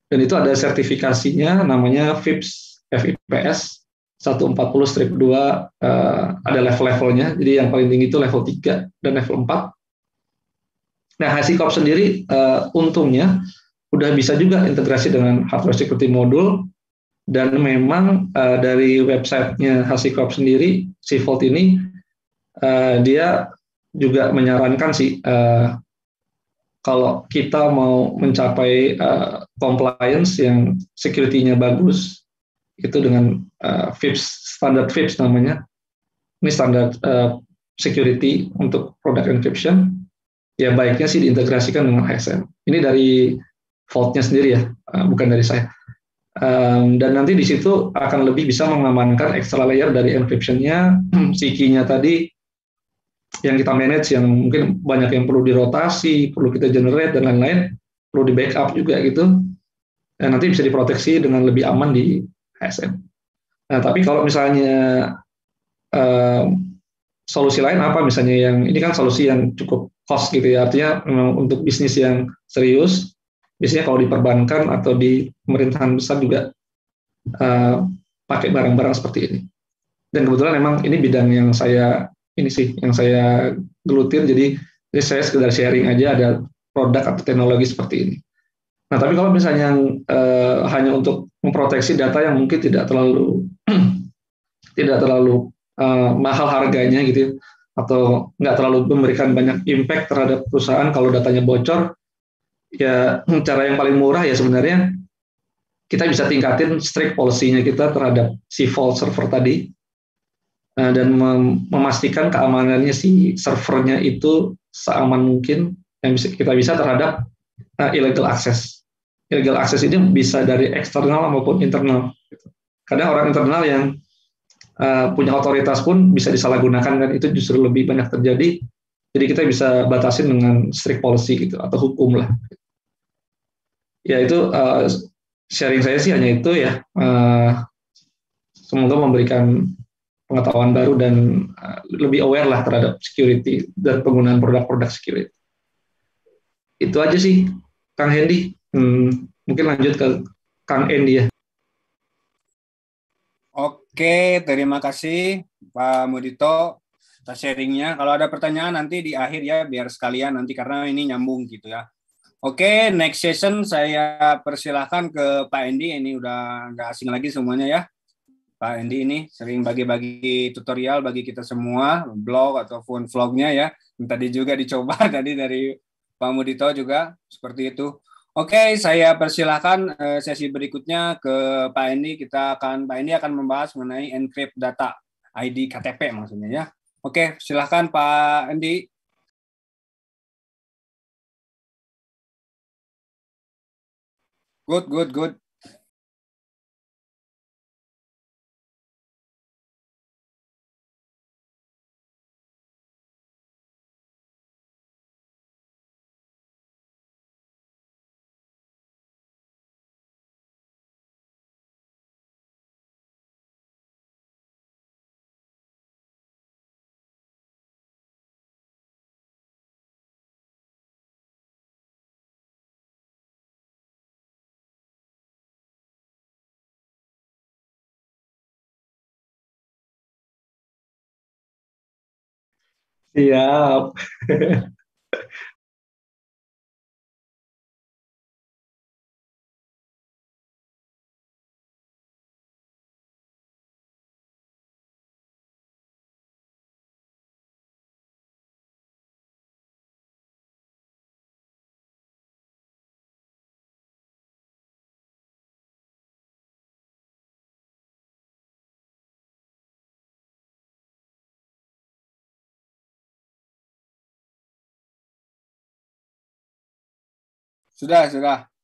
Dan itu ada sertifikasinya namanya FIPS FIPS 140 strip 2 uh, eh, ada level-levelnya. Jadi yang paling tinggi itu level 3 dan level 4. Nah, HashiCorp sendiri uh, untungnya udah bisa juga integrasi dengan hardware security module dan memang uh, dari websitenya HashiCorp sendiri, si Vault ini uh, dia juga menyarankan sih uh, kalau kita mau mencapai uh, compliance yang security-nya bagus, itu dengan uh, eh, FIPS, standar FIPS namanya, ini standar uh, eh, security untuk product encryption, ya baiknya sih diintegrasikan dengan ASN. Ini dari vaultnya sendiri ya, uh, bukan dari saya. Um, dan nanti di situ akan lebih bisa mengamankan extra layer dari encryption-nya, key-nya tadi, yang kita manage yang mungkin banyak yang perlu dirotasi, perlu kita generate dan lain-lain, perlu di backup juga gitu. Dan nanti bisa diproteksi dengan lebih aman di HSM. Nah, tapi kalau misalnya um, solusi lain apa misalnya yang ini kan solusi yang cukup cost gitu ya artinya memang untuk bisnis yang serius biasanya kalau di perbankan atau di pemerintahan besar juga uh, pakai barang-barang seperti ini dan kebetulan memang ini bidang yang saya ini sih yang saya gelutin. Jadi, ini saya sekedar sharing aja ada produk atau teknologi seperti ini. Nah, tapi kalau misalnya yang eh, hanya untuk memproteksi data yang mungkin tidak terlalu tidak terlalu eh, mahal harganya gitu ya, atau nggak terlalu memberikan banyak impact terhadap perusahaan kalau datanya bocor, ya cara yang paling murah ya sebenarnya kita bisa tingkatin strict policy-nya kita terhadap si fault server tadi Eh, dan memastikan keamanannya si servernya itu seaman mungkin yang bisa kita bisa terhadap uh, illegal access. Illegal access ini bisa dari eksternal maupun internal. Kadang orang internal yang uh, punya otoritas pun bisa disalahgunakan dan itu justru lebih banyak terjadi. Jadi kita bisa batasi dengan strict policy gitu atau hukum lah. Ya itu uh, sharing saya sih hanya itu ya. Uh, semoga memberikan pengetahuan baru dan uh, lebih aware lah terhadap security dan penggunaan produk-produk security. Itu aja sih, Kang Hendy. Hmm, mungkin lanjut ke Kang Endi ya. Oke, terima kasih Pak Mudito atas sharingnya. Kalau ada pertanyaan nanti di akhir ya, biar sekalian nanti karena ini nyambung gitu ya. Oke, next session saya persilahkan ke Pak Endi. Ini udah nggak asing lagi semuanya ya. Pak Endi ini sering bagi-bagi tutorial bagi kita semua, blog ataupun vlognya ya. Tadi juga dicoba tadi dari Pak Mudito juga seperti itu. Oke, saya persilahkan eh, sesi berikutnya ke Pak Endi. Kita akan Pak Endi akan membahas mengenai encrypt data ID KTP maksudnya ya. Oke, silahkan Pak Endi. Good, good, good. Siap. 是的，是的。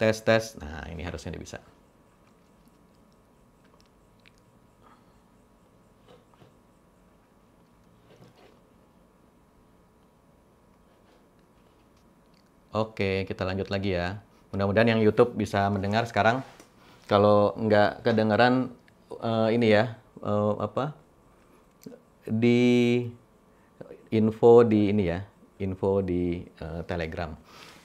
tes tes nah ini harusnya dia bisa Oke, kita lanjut lagi ya. Mudah-mudahan yang YouTube bisa mendengar sekarang. Kalau nggak kedengaran uh, eh, ini ya uh, apa di info di ini ya info di uh, Telegram.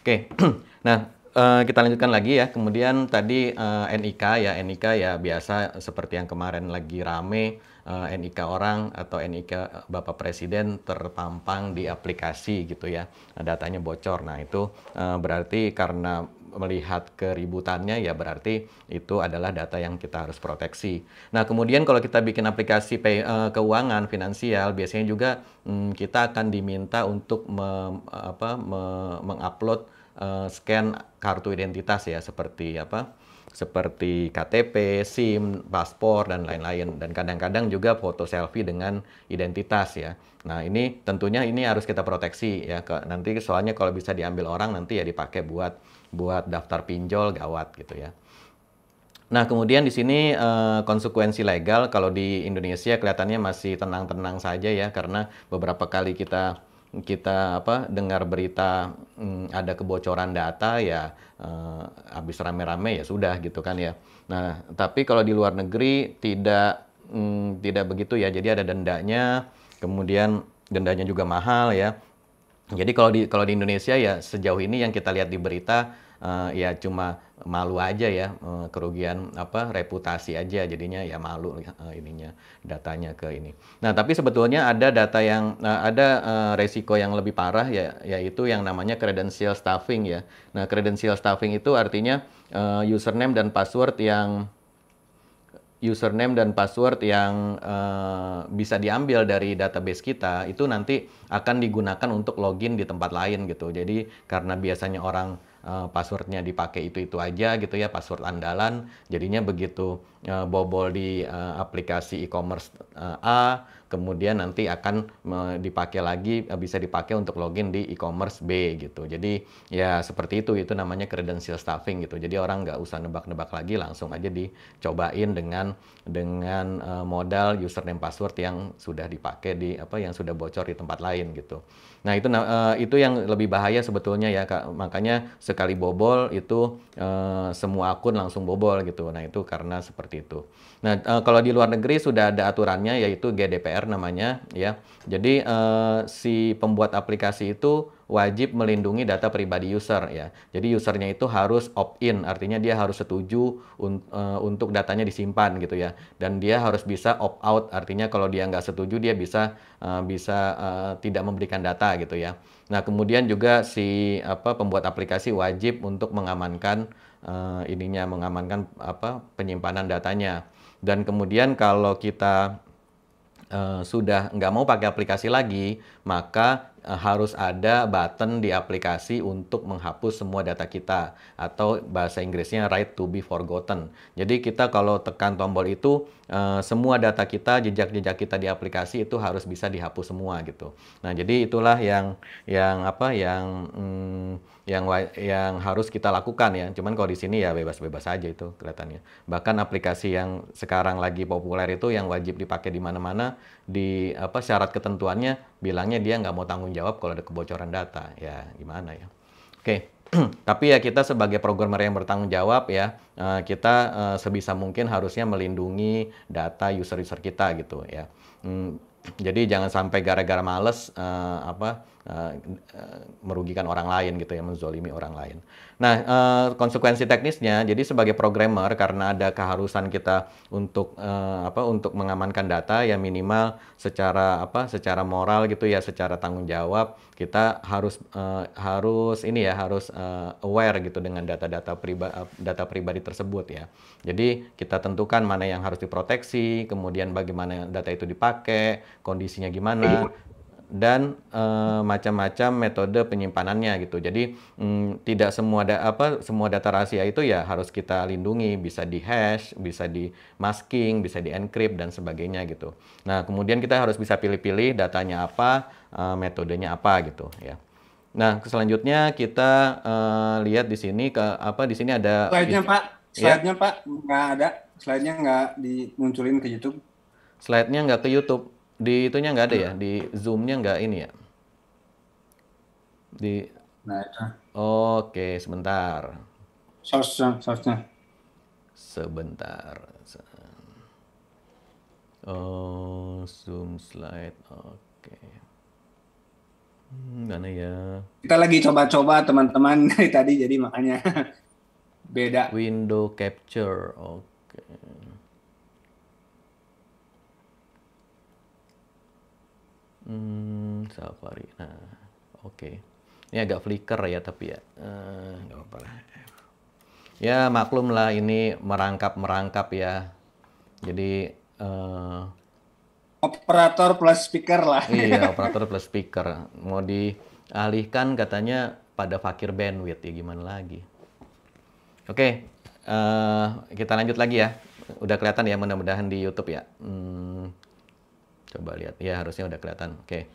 Oke, nah Eh, kita lanjutkan lagi ya. Kemudian tadi uh, eh, NIK ya, NIK ya biasa seperti yang kemarin lagi rame uh, eh, NIK orang atau NIK Bapak Presiden terpampang di aplikasi gitu ya. Nah, datanya bocor. Nah, itu uh, berarti karena melihat keributannya ya berarti itu adalah data yang kita harus proteksi. Nah kemudian kalau kita bikin aplikasi pay, uh, keuangan finansial biasanya juga um, kita akan diminta untuk me, apa, me, mengupload uh, scan kartu identitas ya seperti apa? seperti KTP, SIM, paspor dan lain-lain dan kadang-kadang juga foto selfie dengan identitas ya. Nah, ini tentunya ini harus kita proteksi ya nanti soalnya kalau bisa diambil orang nanti ya dipakai buat buat daftar pinjol gawat gitu ya. Nah, kemudian di sini eh, konsekuensi legal kalau di Indonesia kelihatannya masih tenang-tenang saja ya karena beberapa kali kita kita apa dengar berita hmm, ada kebocoran data ya eh, habis rame-rame ya sudah gitu kan ya. Nah, tapi kalau di luar negeri tidak hmm, tidak begitu ya. Jadi ada dendanya, kemudian dendanya juga mahal ya. Jadi kalau di kalau di Indonesia ya sejauh ini yang kita lihat di berita eh, ya cuma malu aja ya eh, kerugian apa reputasi aja jadinya ya malu eh, ininya datanya ke ini. Nah, tapi sebetulnya ada data yang eh, ada resiko yang lebih parah ya yaitu yang namanya credential stuffing ya. Nah, credential stuffing itu artinya username dan password yang username dan password yang bisa diambil dari database kita itu nanti akan digunakan untuk login di tempat lain gitu. Jadi karena biasanya orang uh, passwordnya dipakai itu itu aja gitu ya password andalan jadinya begitu uh, bobol di uh, aplikasi e-commerce uh, A kemudian nanti akan dipakai lagi eh, bisa dipakai untuk login di e-commerce B gitu. Jadi ya seperti itu itu namanya credential stuffing gitu. Jadi orang nggak usah nebak-nebak lagi langsung aja dicobain dengan dengan eh, modal username password yang sudah dipakai di apa yang sudah bocor di tempat lain gitu. Nah, itu eh, itu yang lebih bahaya sebetulnya ya Kak. Makanya sekali bobol itu semua akun langsung bobol gitu. Nah, itu karena seperti itu. Nah, e, kalau di luar negeri sudah ada aturannya yaitu GDPR namanya ya. Jadi e, si pembuat aplikasi itu wajib melindungi data pribadi user ya. Jadi usernya itu harus opt-in, artinya dia harus setuju un uh, untuk datanya disimpan gitu ya. Dan dia harus bisa opt-out, artinya kalau dia nggak setuju dia bisa uh, bisa uh, tidak memberikan data gitu ya. Nah kemudian juga si apa pembuat aplikasi wajib untuk mengamankan uh, ininya, mengamankan apa penyimpanan datanya. Dan kemudian kalau kita uh, sudah nggak mau pakai aplikasi lagi, maka Eh, harus ada button di aplikasi untuk menghapus semua data kita atau bahasa Inggrisnya right to be forgotten. Jadi kita kalau tekan tombol itu eh, semua data kita, jejak-jejak kita di aplikasi itu harus bisa dihapus semua gitu. Nah, jadi itulah yang yang apa yang hmm, yang yang harus kita lakukan ya. Cuman kalau di sini ya bebas-bebas aja itu kelihatannya. Bahkan aplikasi yang sekarang lagi populer itu yang wajib dipakai di mana-mana di apa syarat ketentuannya bilangnya dia nggak mau tanggung jawab kalau ada kebocoran data. Ya gimana ya. Oke. Tapi ya kita sebagai programmer yang bertanggung jawab ya, eh, kita eh, sebisa mungkin harusnya melindungi data user-user kita gitu ya. Hmm, jadi jangan sampai gara-gara males eh, apa Uh, merugikan orang lain gitu ya, menzolimi orang lain. Nah, uh, konsekuensi teknisnya, jadi sebagai programmer karena ada keharusan kita untuk uh, apa untuk mengamankan data ya minimal secara apa secara moral gitu ya, secara tanggung jawab kita harus uh, harus ini ya harus uh, aware gitu dengan data-data priba, data pribadi tersebut ya. Jadi kita tentukan mana yang harus diproteksi, kemudian bagaimana data itu dipakai, kondisinya gimana, dan eh, macam-macam metode penyimpanannya gitu. Jadi mm, tidak semua da apa semua data rahasia itu ya harus kita lindungi, bisa di hash, bisa di masking, bisa di encrypt dan sebagainya gitu. Nah, kemudian kita harus bisa pilih-pilih datanya apa, e, metodenya apa gitu ya. Nah, selanjutnya kita e, lihat di sini ke apa di sini ada slide-nya Pak. Ya. Slide-nya ya? Pak nggak ada. Slide-nya nggak dimunculin ke YouTube. Slide-nya nggak ke YouTube. Di itunya nggak ada ya? Hmm. Di zoomnya nggak ini ya? Di... Nah, itu. Oke, sebentar. source source Sebentar. Oh, zoom slide. Oke. Hmm, mana ya? Kita lagi coba-coba teman-teman tadi jadi makanya beda. Window capture. Oke. Hmm, Safari. Nah, oke. Okay. Ini agak flicker ya tapi ya eh, nggak uh, apa-apa Ya maklum lah ini merangkap merangkap ya. Jadi uh, operator plus speaker lah. Iya operator plus speaker mau dialihkan katanya pada fakir bandwidth ya gimana lagi. Oke, okay, uh, eh, kita lanjut lagi ya. Udah kelihatan ya mudah-mudahan di YouTube ya. Hmm, Coba lihat. Ya, harusnya udah kelihatan. Oke.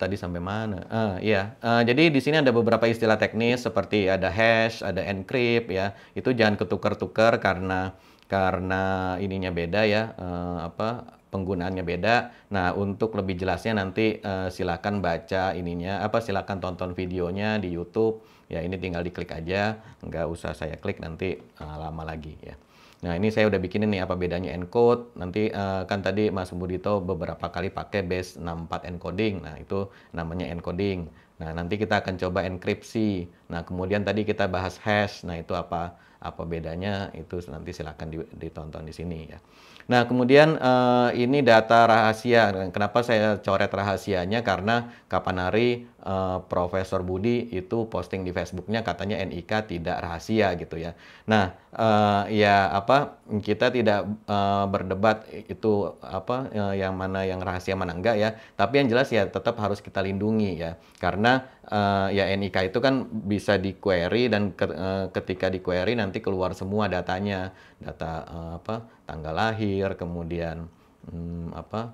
Tadi sampai mana? Uh, iya. Uh, jadi di sini ada beberapa istilah teknis seperti ada hash, ada encrypt ya. Itu jangan ketukar-tukar karena karena ininya beda ya. Uh, apa penggunaannya beda. Nah, untuk lebih jelasnya nanti uh, silakan baca ininya apa silakan tonton videonya di YouTube. Ya, ini tinggal diklik aja, nggak usah saya klik nanti uh, lama lagi ya. Nah ini saya udah bikinin nih apa bedanya encode. Nanti uh, kan tadi Mas Budito beberapa kali pakai base 64 encoding. Nah itu namanya encoding. Nah nanti kita akan coba enkripsi. Nah kemudian tadi kita bahas hash. Nah itu apa apa bedanya itu nanti silahkan ditonton di sini ya. Nah kemudian uh, ini data rahasia. Nah, kenapa saya coret rahasianya? Karena kapanari uh, Profesor Budi itu posting di Facebooknya katanya NIK tidak rahasia gitu ya. Nah, uh, ya apa kita tidak uh, berdebat itu apa uh, yang mana yang rahasia mana enggak ya. Tapi yang jelas ya tetap harus kita lindungi ya, karena uh, ya NIK itu kan bisa di query dan ke, uh, ketika di query nanti keluar semua datanya, data uh, apa tanggal lahir, kemudian hmm, apa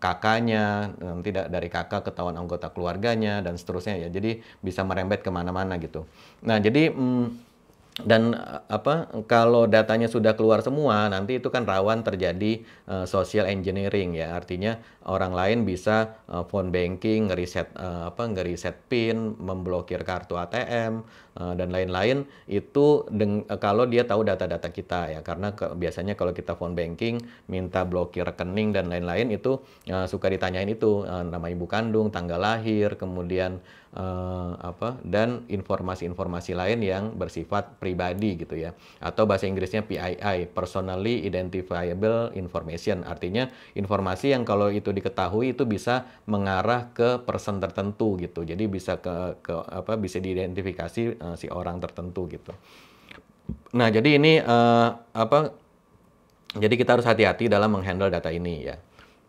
kakaknya, eh, tidak dari kakak ketahuan anggota keluarganya dan seterusnya ya. Jadi bisa merembet kemana-mana gitu. Nah jadi mm, dan eh, apa kalau datanya sudah keluar semua nanti itu kan rawan terjadi uh, social engineering ya artinya orang lain bisa uh, phone banking ngeriset uh, apa ngeriset pin memblokir kartu ATM Eh, dan lain-lain itu eh, kalau dia tahu data-data kita ya karena ke biasanya kalau kita phone banking minta blokir rekening dan lain-lain itu uh, suka ditanyain itu uh, nama ibu kandung, tanggal lahir, kemudian uh, apa dan informasi-informasi lain yang bersifat pribadi gitu ya atau bahasa Inggrisnya PII personally identifiable information artinya informasi yang kalau itu diketahui itu bisa mengarah ke person tertentu gitu jadi bisa ke, ke apa bisa diidentifikasi uh, uh, si orang tertentu gitu. Nah, jadi ini uh, apa jadi kita harus hati-hati dalam menghandle data ini ya.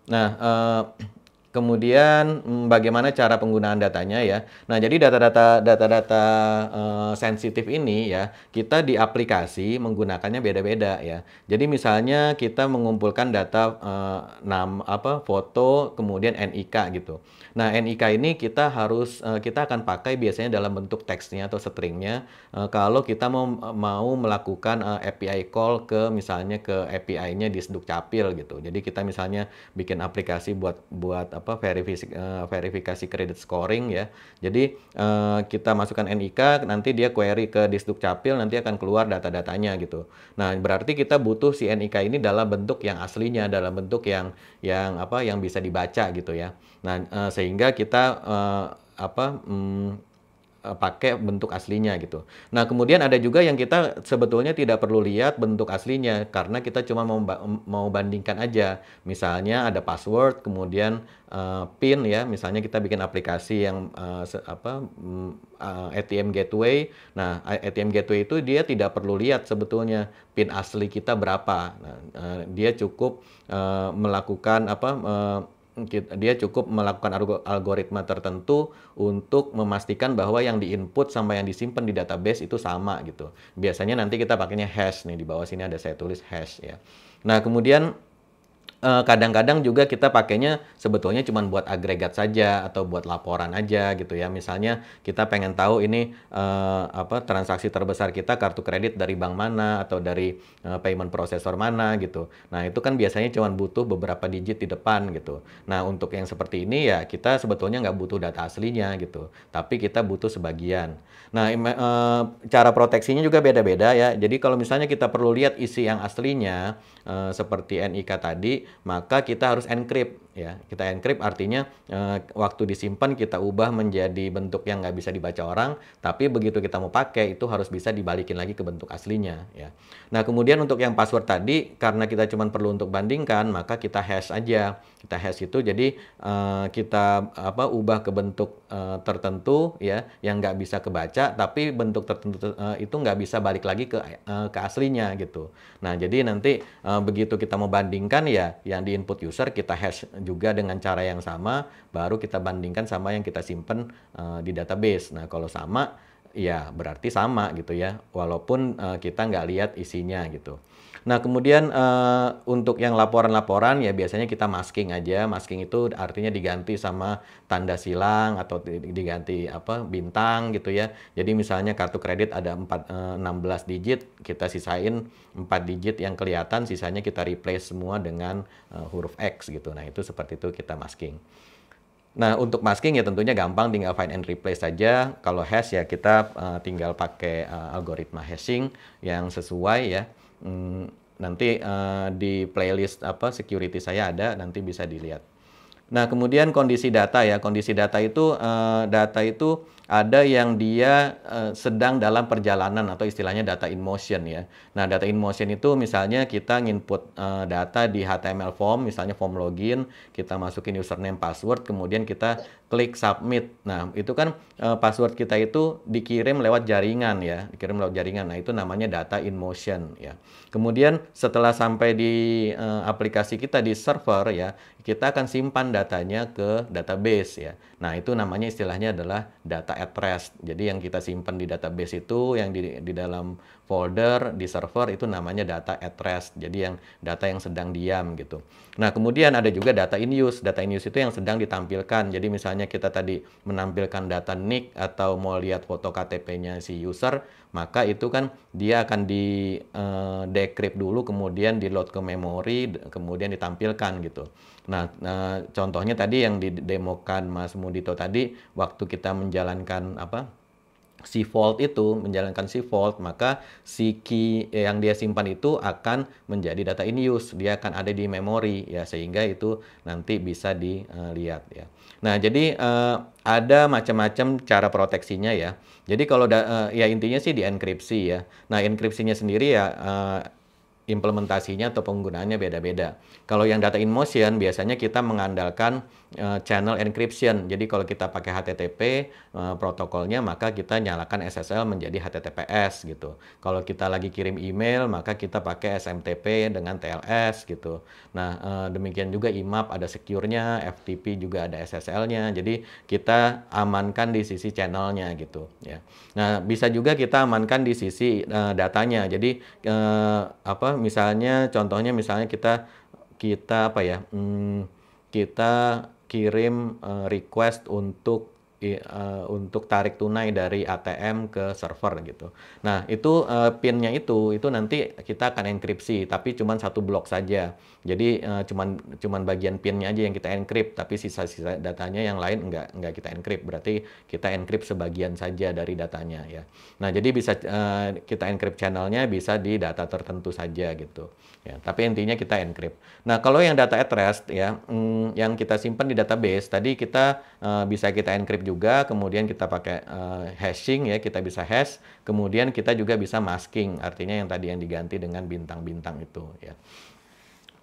Nah, uh, kemudian mm, bagaimana cara penggunaan datanya ya. Nah, jadi data-data data-data uh, sensitif ini ya, kita di aplikasi menggunakannya beda-beda ya. Jadi misalnya kita mengumpulkan data uh, nama apa foto kemudian NIK gitu. Nah, NIK ini kita harus eh, kita akan pakai biasanya dalam bentuk teksnya atau stringnya eh, kalau kita mau mau melakukan eh, API call ke misalnya ke API-nya di capil gitu. Jadi kita misalnya bikin aplikasi buat buat apa verifikasi verifikasi credit scoring ya. Jadi kita masukkan NIK nanti dia query ke di capil nanti akan keluar data-datanya gitu. Nah, berarti kita butuh si NIK ini dalam bentuk yang aslinya, dalam bentuk yang yang apa yang bisa dibaca gitu ya. Nah, uh, sehingga kita uh, apa um, pakai bentuk aslinya gitu. Nah, kemudian ada juga yang kita sebetulnya tidak perlu lihat bentuk aslinya karena kita cuma mau mau bandingkan aja. Misalnya ada password, kemudian uh, PIN ya, misalnya kita bikin aplikasi yang uh, apa uh, mm, ATM gateway. Nah, ATM gateway itu dia tidak perlu lihat sebetulnya PIN asli kita berapa. Nah, uh, dia cukup uh, melakukan apa uh, Gitu. dia cukup melakukan algoritma tertentu untuk memastikan bahwa yang diinput sama yang disimpan di database itu sama gitu. Biasanya nanti kita pakainya hash nih di bawah sini ada saya tulis hash ya. Nah, kemudian Eh, kadang-kadang juga kita pakainya sebetulnya cuma buat agregat saja atau buat laporan aja gitu ya. Misalnya kita pengen tahu ini uh, apa transaksi terbesar kita kartu kredit dari bank mana atau dari uh, payment processor mana gitu. Nah, itu kan biasanya cuma butuh beberapa digit di depan gitu. Nah, untuk yang seperti ini ya kita sebetulnya nggak butuh data aslinya gitu, tapi kita butuh sebagian. Nah, uh, cara proteksinya juga beda-beda ya. Jadi kalau misalnya kita perlu lihat isi yang aslinya seperti NIK tadi maka kita harus encrypt ya kita enkrip artinya e, waktu disimpan kita ubah menjadi bentuk yang nggak bisa dibaca orang tapi begitu kita mau pakai itu harus bisa dibalikin lagi ke bentuk aslinya ya nah kemudian untuk yang password tadi karena kita cuma perlu untuk bandingkan maka kita hash aja kita hash itu jadi e, kita apa ubah ke bentuk e, tertentu ya yang nggak bisa kebaca tapi bentuk tertentu e, itu nggak bisa balik lagi ke e, ke aslinya gitu nah jadi nanti e, begitu kita mau bandingkan ya yang di input user kita hash juga dengan cara yang sama baru kita bandingkan sama yang kita simpen uh, di database. Nah kalau sama ya berarti sama gitu ya walaupun uh, kita nggak lihat isinya gitu. Nah, kemudian uh, untuk yang laporan-laporan ya biasanya kita masking aja. Masking itu artinya diganti sama tanda silang atau diganti apa bintang gitu ya. Jadi misalnya kartu kredit ada 4 uh, 16 digit, kita sisain 4 digit yang kelihatan, sisanya kita replace semua dengan uh, huruf X gitu. Nah, itu seperti itu kita masking. Nah, untuk masking ya tentunya gampang tinggal find and replace saja. Kalau hash ya kita uh, tinggal pakai uh, algoritma hashing yang sesuai ya. Hmm, nanti uh, di playlist apa security saya ada, nanti bisa dilihat. Nah, kemudian kondisi data ya. Kondisi data itu uh, data itu ada yang dia uh, sedang dalam perjalanan atau istilahnya data in motion ya. Nah, data in motion itu misalnya kita nginput uh, data di HTML form, misalnya form login, kita masukin username, password, kemudian kita klik submit. Nah, itu kan uh, password kita itu dikirim lewat jaringan ya, dikirim lewat jaringan. Nah, itu namanya data in motion ya. Kemudian setelah sampai di uh, aplikasi kita di server ya, kita akan simpan datanya ke database ya. Nah, itu namanya istilahnya adalah data at rest. Jadi yang kita simpan di database itu yang di di dalam folder di server itu namanya data at rest, jadi yang data yang sedang diam gitu. Nah, kemudian ada juga data in use. Data in use itu yang sedang ditampilkan. Jadi misalnya kita tadi menampilkan data nick atau mau lihat foto KTP-nya si user, maka itu kan dia akan di uh, decrypt dulu kemudian di load ke memori kemudian ditampilkan gitu. Nah, nah, contohnya tadi yang didemokan Mas Mudito tadi waktu kita menjalankan apa si volt itu menjalankan si volt maka si key yang dia simpan itu akan menjadi data in use dia akan ada di memori ya sehingga itu nanti bisa dilihat ya nah jadi uh, ada macam-macam cara proteksinya ya jadi kalau uh, ya intinya sih di enkripsi ya nah enkripsinya sendiri ya uh, implementasinya atau penggunaannya beda-beda kalau yang data in motion biasanya kita mengandalkan uh, channel encryption. Jadi kalau kita pakai HTTP uh, eh, protokolnya maka kita nyalakan SSL menjadi HTTPS gitu. Kalau kita lagi kirim email maka kita pakai SMTP dengan TLS gitu. Nah, uh, demikian juga IMAP ada secure-nya, FTP juga ada SSL-nya. Jadi kita amankan di sisi channelnya gitu ya. Nah, bisa juga kita amankan di sisi uh, datanya. Jadi uh, apa misalnya contohnya misalnya kita kita apa ya? Hmm, kita kirim eh, request untuk uh, untuk tarik tunai dari ATM ke server gitu. Nah itu uh, pinnya itu itu nanti kita akan enkripsi tapi cuma satu blok saja. Jadi uh, cuman cuman bagian pinnya aja yang kita enkrip, tapi sisa-sisa datanya yang lain nggak nggak kita enkrip. berarti kita enkrip sebagian saja dari datanya ya. Nah jadi bisa uh, kita enkrip channelnya bisa di data tertentu saja gitu. Ya, tapi intinya kita enkrip. Nah kalau yang data at rest ya mm, yang kita simpan di database tadi kita uh, bisa kita enkrip. juga juga, kemudian kita pakai uh, hashing ya, kita bisa hash, kemudian kita juga bisa masking, artinya yang tadi yang diganti dengan bintang-bintang itu ya.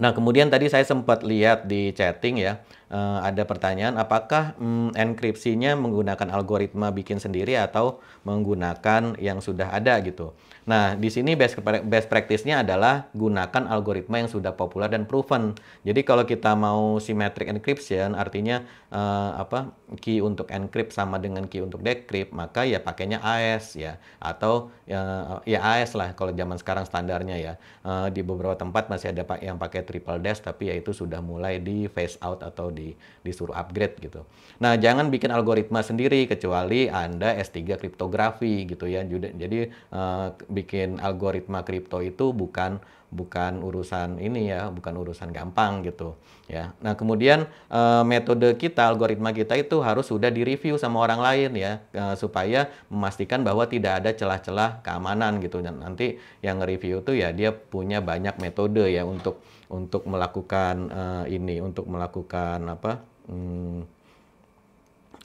Nah, kemudian tadi saya sempat lihat di chatting ya, uh, ada pertanyaan apakah mm, enkripsinya menggunakan algoritma bikin sendiri atau menggunakan yang sudah ada gitu. Nah, di sini best best practice-nya adalah gunakan algoritma yang sudah populer dan proven. Jadi kalau kita mau symmetric encryption artinya uh, apa key untuk encrypt sama dengan key untuk decrypt, maka ya pakainya AES ya atau uh, ya AES lah kalau zaman sekarang standarnya ya. Uh, di beberapa tempat masih ada yang pakai triple dash tapi yaitu sudah mulai di phase out atau di, disuruh upgrade gitu. Nah, jangan bikin algoritma sendiri kecuali Anda S3 kriptografi gitu ya. Jadi uh, bikin algoritma kripto itu bukan bukan urusan ini ya, bukan urusan gampang gitu ya. Nah, kemudian eh, metode kita, algoritma kita itu harus sudah direview sama orang lain ya eh, supaya memastikan bahwa tidak ada celah-celah keamanan gitu. Dan nanti yang review itu ya dia punya banyak metode ya untuk untuk melakukan uh, ini, untuk melakukan apa? Hmm,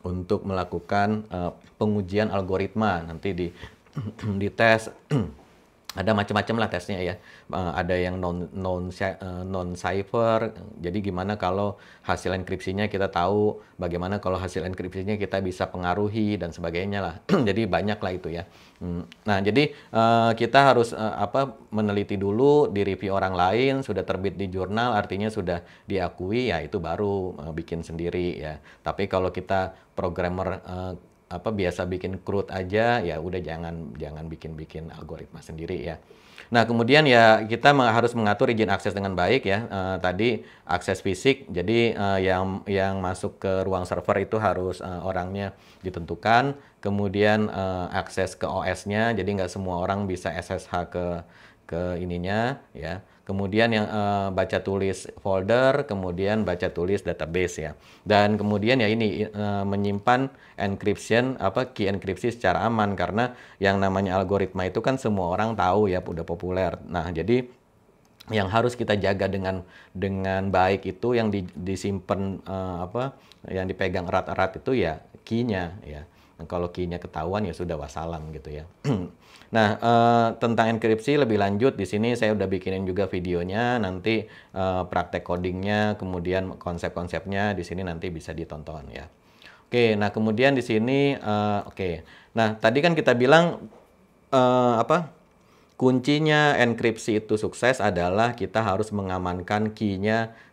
untuk melakukan uh, pengujian algoritma nanti di di tes ada macam-macam lah tesnya ya. Uh, ada yang non non uh, non cipher. Jadi gimana kalau hasil enkripsinya kita tahu, bagaimana kalau hasil enkripsinya kita bisa pengaruhi dan sebagainya lah. Jadi banyak lah itu ya. Hmm. Nah, jadi uh, kita harus uh, apa meneliti dulu di review orang lain, sudah terbit di jurnal, artinya sudah diakui, ya itu baru uh, bikin sendiri ya. Tapi kalau kita programmer uh, apa biasa bikin crude aja, ya udah jangan jangan bikin-bikin algoritma sendiri ya. Nah, kemudian ya kita harus mengatur izin akses dengan baik ya. Uh, tadi akses fisik, jadi uh, yang yang masuk ke ruang server itu harus uh, orangnya ditentukan kemudian uh, akses ke OS-nya, jadi nggak semua orang bisa SSH ke ke ininya, ya. Kemudian yang uh, baca tulis folder, kemudian baca tulis database ya. Dan kemudian ya ini uh, menyimpan encryption apa key enkripsi secara aman karena yang namanya algoritma itu kan semua orang tahu ya, udah populer. Nah, jadi yang harus kita jaga dengan dengan baik itu yang di, disimpan uh, apa yang dipegang erat-erat itu ya key-nya ya Nah, kalau key ketahuan ya sudah wassalam gitu ya. nah, uh, tentang enkripsi lebih lanjut di sini saya udah bikinin juga videonya, nanti uh, praktek codingnya, kemudian konsep-konsepnya di sini nanti bisa ditonton ya. Oke, nah kemudian di sini uh, oke. Nah, tadi kan kita bilang uh, apa? kuncinya enkripsi itu sukses adalah kita harus mengamankan key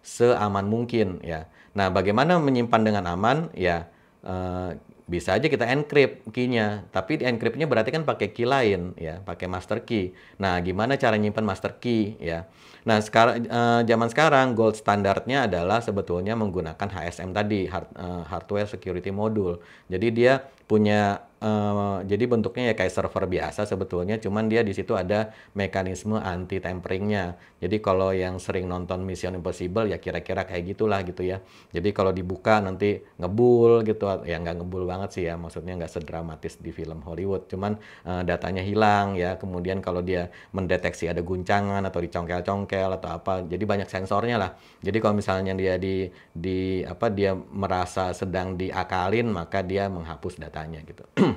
seaman mungkin ya. Nah, bagaimana menyimpan dengan aman? Ya, Uh, bisa aja kita encrypt key-nya, tapi di encrypt-nya berarti kan pakai key lain ya, pakai master key. Nah, gimana cara nyimpan master key ya? Nah, sekarang eh, zaman sekarang gold standarnya adalah sebetulnya menggunakan HSM tadi, hard, eh, hardware security module. Jadi dia punya Eh, jadi bentuknya ya kayak server biasa sebetulnya, cuman dia di situ ada mekanisme anti tamperingnya. Jadi kalau yang sering nonton Mission Impossible ya kira-kira kayak gitulah gitu ya. Jadi kalau dibuka nanti ngebul gitu, ya nggak ngebul banget sih ya, maksudnya nggak sedramatis di film Hollywood. Cuman uh, datanya hilang ya, kemudian kalau dia mendeteksi ada guncangan atau dicongkel-congkel atau apa, jadi banyak sensornya lah. Jadi kalau misalnya dia di di apa dia merasa sedang diakalin maka dia menghapus datanya gitu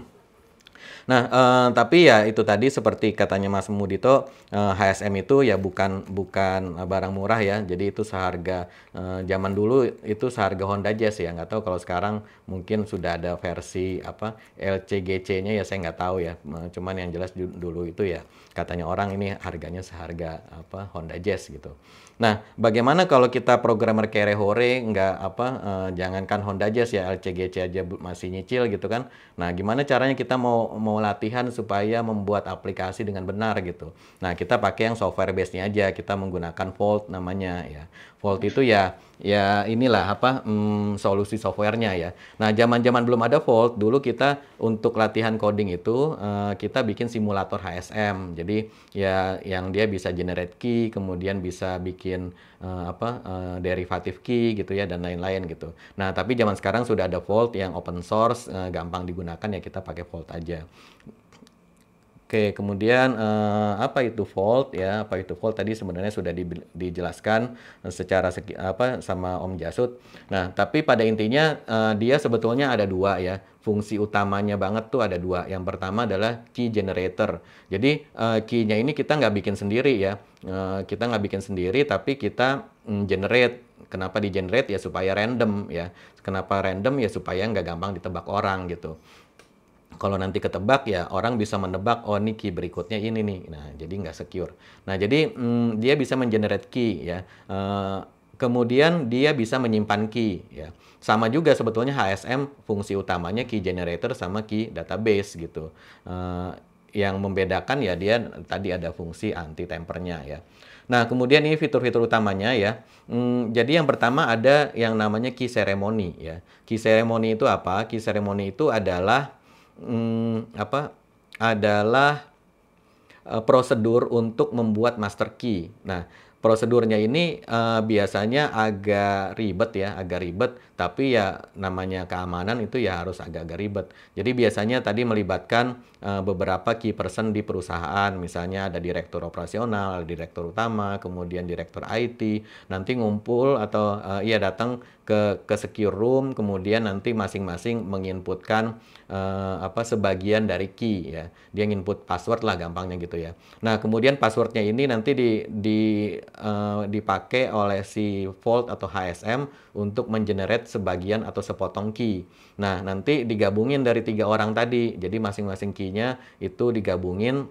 Nah, eh, tapi ya itu tadi seperti katanya Mas Mudito, eh, HSM itu ya bukan bukan barang murah ya. Jadi itu seharga eh, zaman dulu itu seharga Honda Jazz ya. Nggak tahu kalau sekarang mungkin sudah ada versi apa LCGC-nya ya saya nggak tahu ya. Eh, cuman yang jelas dulu itu ya katanya orang ini harganya seharga apa Honda Jazz gitu. Nah, bagaimana kalau kita programmer kere hore nggak apa eh, jangankan Honda Jazz ya LCGC aja masih nyicil gitu kan. Nah, gimana caranya kita mau mau latihan supaya membuat aplikasi dengan benar gitu. Nah, kita pakai yang software base-nya aja, kita menggunakan Volt namanya ya. Volt itu ya ya inilah apa hmm, solusi softwarenya ya. Nah zaman-zaman belum ada Volt dulu kita untuk latihan coding itu uh, kita bikin simulator HSM. Jadi ya yang dia bisa generate key, kemudian bisa bikin uh, apa uh, derivative key gitu ya dan lain-lain gitu. Nah tapi zaman sekarang sudah ada Volt yang open source, uh, gampang digunakan ya kita pakai Volt aja. Oke, kemudian eh, apa itu fault ya? Apa itu fault tadi sebenarnya sudah di, dijelaskan eh, secara segi, apa sama Om Jasut. Nah, tapi pada intinya eh, dia sebetulnya ada dua ya. Fungsi utamanya banget tuh ada dua. Yang pertama adalah key generator. Jadi eh, key-nya ini kita nggak bikin sendiri ya. Eh, kita nggak bikin sendiri, tapi kita mm, generate kenapa di generate ya supaya random ya kenapa random ya supaya nggak gampang ditebak orang gitu kalau nanti ketebak ya orang bisa menebak oh ini key berikutnya ini nih nah jadi nggak secure nah jadi mm, dia bisa mengenerate key ya e, kemudian dia bisa menyimpan key ya sama juga sebetulnya HSM fungsi utamanya key generator sama key database gitu e, yang membedakan ya dia tadi ada fungsi anti tempernya ya nah kemudian ini fitur-fitur utamanya ya hmm, jadi yang pertama ada yang namanya key ceremony ya key ceremony itu apa key ceremony itu adalah hmm, apa adalah uh, prosedur untuk membuat master key. Nah, prosedurnya ini uh, biasanya agak ribet ya, agak ribet. Tapi ya namanya keamanan itu ya harus agak-agak ribet. Jadi biasanya tadi melibatkan uh, beberapa key person di perusahaan, misalnya ada direktur operasional, ada direktur utama, kemudian direktur IT. Nanti ngumpul atau uh, ya datang ke ke secure room, kemudian nanti masing-masing menginputkan uh, apa sebagian dari key ya. Dia nginput password lah gampangnya gitu ya. Nah kemudian passwordnya ini nanti di di uh, dipakai oleh si Vault atau HSM untuk mengenerate sebagian atau sepotong key. Nah, nanti digabungin dari tiga orang tadi. Jadi masing-masing key-nya itu digabungin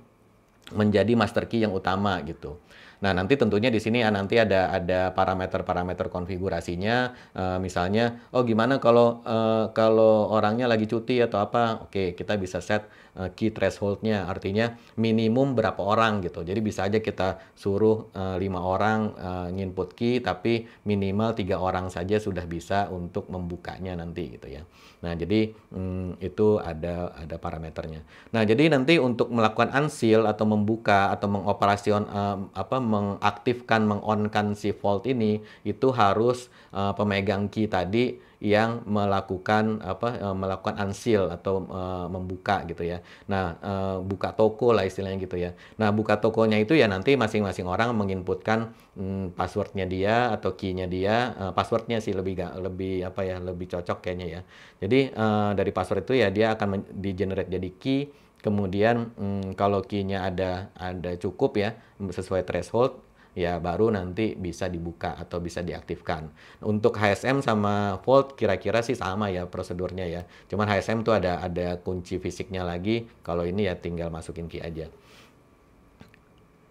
menjadi master key yang utama gitu. Nah, nanti tentunya di sini ya, nanti ada ada parameter-parameter konfigurasinya uh, misalnya oh gimana kalau uh, kalau orangnya lagi cuti atau apa? Oke, kita bisa set uh, key threshold-nya artinya minimum berapa orang gitu. Jadi bisa aja kita suruh lima orang uh, nginput key tapi minimal tiga orang saja sudah bisa untuk membukanya nanti gitu ya. Nah, jadi hmm, itu ada ada parameternya. Nah, jadi nanti untuk melakukan unseal atau membuka atau mengoperasion uh, apa mengaktifkan mengonkan si volt ini itu harus uh, pemegang key tadi yang melakukan apa e, melakukan unseal atau uh, membuka gitu ya. Nah, uh, buka toko lah istilahnya gitu ya. Nah, buka tokonya itu ya nanti masing-masing orang menginputkan mm, passwordnya dia atau key dia, uh, passwordnya sih lebih gak, lebih apa ya, lebih cocok kayaknya ya. Jadi uh, dari password itu ya dia akan di generate jadi key kemudian hmm, kalau key ada ada cukup ya sesuai threshold ya baru nanti bisa dibuka atau bisa diaktifkan. Untuk HSM sama Volt kira-kira sih sama ya prosedurnya ya. Cuman HSM tuh ada ada kunci fisiknya lagi. Kalau ini ya tinggal masukin key aja.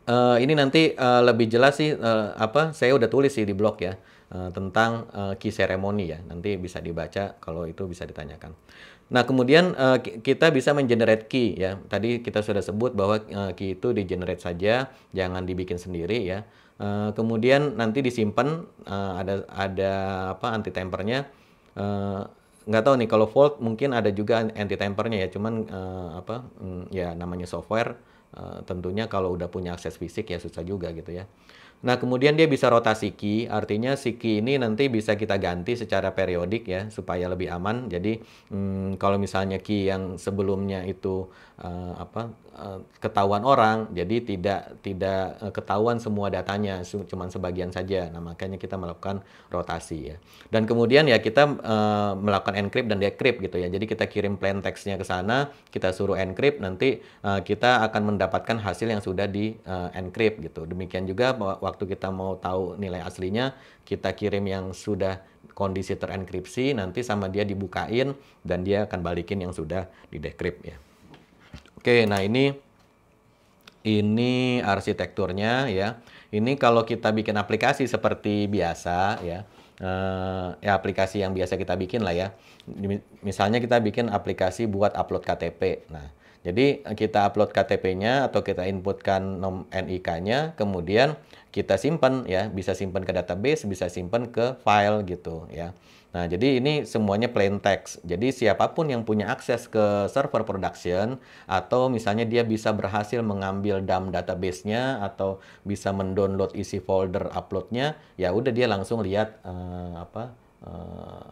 Uh, ini nanti uh, lebih jelas sih uh, apa saya udah tulis sih di blog ya uh, tentang uh, key ceremony ya. Nanti bisa dibaca kalau itu bisa ditanyakan. Nah, kemudian uh, kita bisa mengenerate key ya. Tadi kita sudah sebut bahwa uh, key itu di generate saja, jangan dibikin sendiri ya. Uh, kemudian nanti disimpan uh, ada ada apa anti tempernya uh, nggak tahu nih kalau Volt mungkin ada juga anti tempernya ya. Cuman uh, apa mm, ya namanya software uh, tentunya kalau udah punya akses fisik ya susah juga gitu ya. Nah, kemudian dia bisa rotasi key, artinya si key ini nanti bisa kita ganti secara periodik ya, supaya lebih aman. Jadi, hmm, kalau misalnya key yang sebelumnya itu uh, apa uh, ketahuan orang jadi tidak tidak eh, ketahuan semua datanya cuma sebagian saja nah makanya kita melakukan rotasi ya dan kemudian ya kita uh, melakukan encrypt dan decrypt gitu ya jadi kita kirim plain textnya ke sana kita suruh encrypt nanti uh, kita akan mendapatkan hasil yang sudah di uh, encrypt gitu demikian juga waktu kita mau tahu nilai aslinya kita kirim yang sudah kondisi terenkripsi nanti sama dia dibukain dan dia akan balikin yang sudah di decrypt ya. Oke, nah ini ini arsitekturnya ya. Ini kalau kita bikin aplikasi seperti biasa ya, eh, ya aplikasi yang biasa kita bikin lah ya. Misalnya kita bikin aplikasi buat upload KTP. Nah, jadi kita upload KTP-nya atau kita inputkan nom NIK-nya, kemudian kita simpan ya, bisa simpan ke database, bisa simpan ke file gitu ya. Nah, jadi ini semuanya plain text. Jadi siapapun yang punya akses ke server production atau misalnya dia bisa berhasil mengambil dump database-nya atau bisa mendownload isi folder upload-nya, ya udah dia langsung lihat uh, apa uh,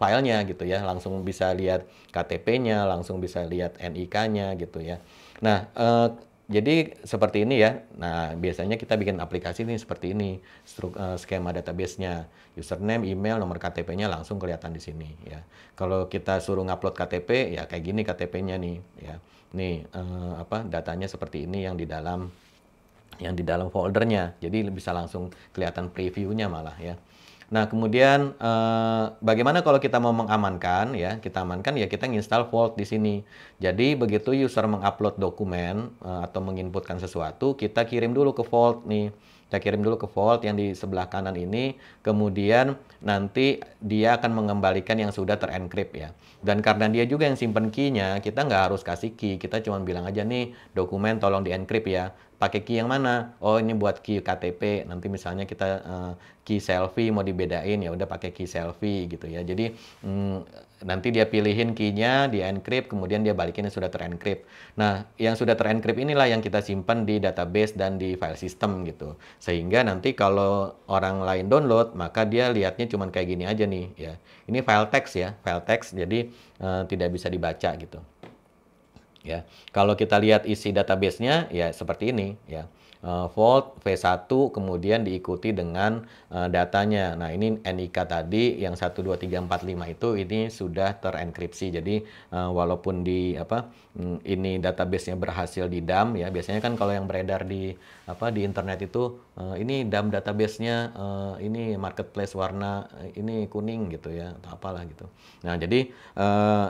filenya gitu ya, langsung bisa lihat KTP-nya, langsung bisa lihat NIK-nya gitu ya. Nah, uh, jadi seperti ini ya. Nah, biasanya kita bikin aplikasi ini seperti ini, struk, uh, skema database-nya, username, email, nomor KTP-nya langsung kelihatan di sini ya. Kalau kita suruh ngupload KTP, ya kayak gini KTP-nya nih ya. Nih uh, apa datanya seperti ini yang di dalam yang di dalam foldernya. Jadi bisa langsung kelihatan preview-nya malah ya. Nah, kemudian eh, bagaimana kalau kita mau mengamankan ya, kita amankan ya kita install Vault di sini. Jadi begitu user mengupload dokumen eh, atau menginputkan sesuatu, kita kirim dulu ke Vault nih. Kita kirim dulu ke Vault yang di sebelah kanan ini, kemudian nanti dia akan mengembalikan yang sudah terenkrip ya. Dan karena dia juga yang simpen key-nya, kita nggak harus kasih key, kita cuma bilang aja nih dokumen tolong dienkrip ya pakai key yang mana? Oh, ini buat key KTP. Nanti misalnya kita uh, key selfie mau dibedain ya udah pakai key selfie gitu ya. Jadi mm, nanti dia pilihin key-nya, dia encrypt, kemudian dia balikin yang sudah terencrypt. Nah, yang sudah terencrypt inilah yang kita simpan di database dan di file system gitu. Sehingga nanti kalau orang lain download, maka dia lihatnya cuma kayak gini aja nih ya. Ini file text ya, file text jadi uh, tidak bisa dibaca gitu. Ya, kalau kita lihat isi databasenya ya seperti ini ya. Eh, volt V1 kemudian diikuti dengan eh, datanya. Nah, ini NIK tadi yang 12345 itu ini sudah terenkripsi. Jadi eh, walaupun di apa mm, ini databasenya berhasil di dump ya, biasanya kan kalau yang beredar di apa di internet itu ini dump databasenya ini marketplace warna ini kuning gitu ya atau apalah gitu. Nah, jadi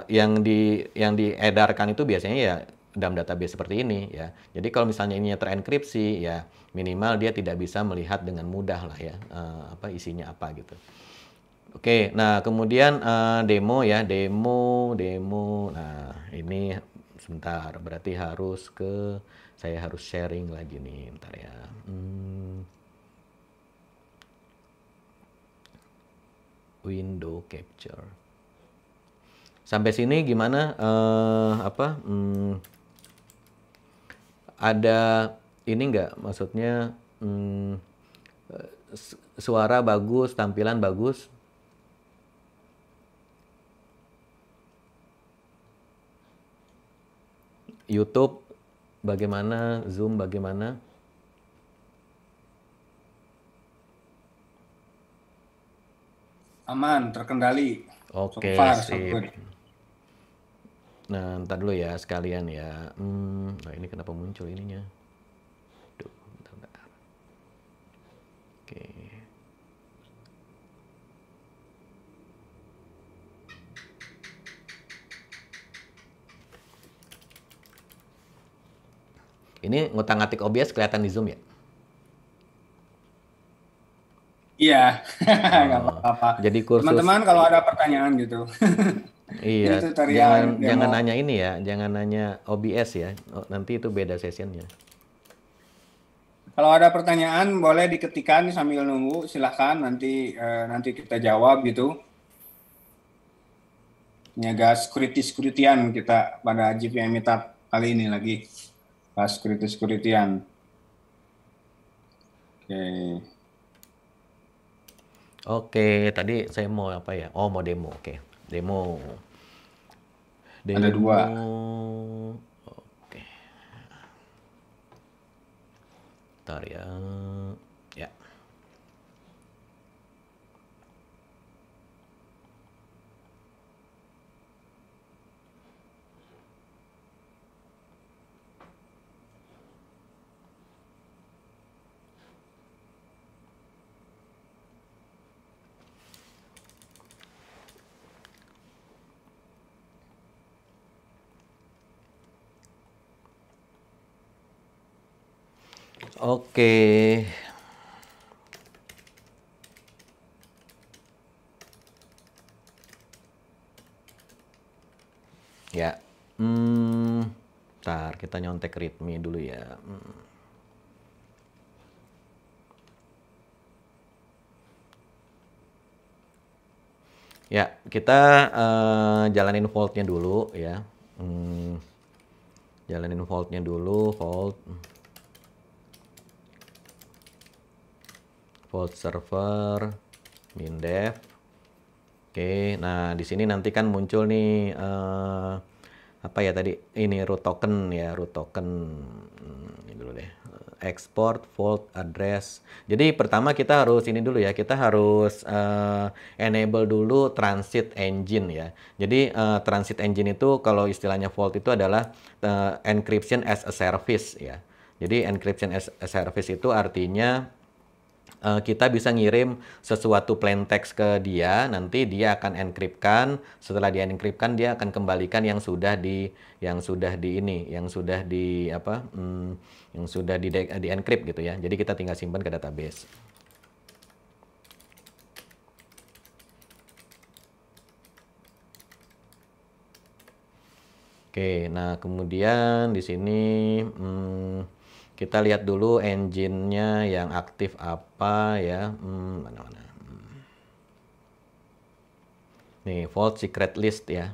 yang di yang diedarkan itu biasanya ya dalam database seperti ini ya. Jadi kalau misalnya ininya terenkripsi ya minimal dia tidak bisa melihat dengan mudah lah ya uh, apa isinya apa gitu. Oke, nah kemudian uh, demo ya, demo, demo. Nah, ini sebentar berarti harus ke saya harus sharing lagi nih, ntar ya. Hmm. Window capture. Sampai sini gimana uh, apa? Hmm ada ini nggak maksudnya hmm, eh, suara bagus, tampilan bagus. YouTube bagaimana, Zoom bagaimana? Aman, terkendali. Oke, okay, so So Nah, ntar dulu ya sekalian ya. Hmm, nah ini kenapa muncul ininya? Duh, bentar, bentar. Oke. Ini ngutang-ngatik OBS kelihatan di Zoom ya? Iya, nggak oh. apa-apa. Jadi kursus. Teman-teman kalau ada pertanyaan gitu. Iya. Jadi jangan jangan nanya ini ya, jangan nanya OBS ya. Oh, nanti itu beda sesiannya. Kalau ada pertanyaan boleh diketikkan sambil nunggu, silahkan nanti eh, nanti kita jawab gitu. Nyaga kritis kritian kita pada GPM Meetup kali ini lagi. Pas kritis kritian Oke. Oke, tadi saya mau apa ya? Oh, mau demo. Oke. Okay. Demo. Demo. Ada dua. Oke. Tarian. ya. Oke. Ya. Hmm, ntar kita nyontek ritme dulu ya. Hmm. Ya, kita uh, jalanin voltnya dulu ya. Hmm, jalanin voltnya dulu, volt. Volt server mindev. Oke, nah di sini nanti kan muncul nih uh, apa ya tadi ini root token ya root token hmm, ini dulu deh export volt address. Jadi pertama kita harus ini dulu ya, kita harus uh, enable dulu transit engine ya. Jadi uh, transit engine itu kalau istilahnya volt itu adalah uh, encryption as a service ya. Jadi encryption as a service itu artinya Eh, kita bisa ngirim sesuatu plain text ke dia, nanti dia akan enkripkan. Setelah dia enkripkan, dia akan kembalikan yang sudah di yang sudah di ini, yang sudah di apa, hmm, yang sudah di di encrypt gitu ya. Jadi kita tinggal simpan ke database. Oke, nah kemudian di sini. Hmm, kita lihat dulu engine-nya yang aktif apa ya. Hmm, mana mana. Hmm. Nih, vault secret list ya.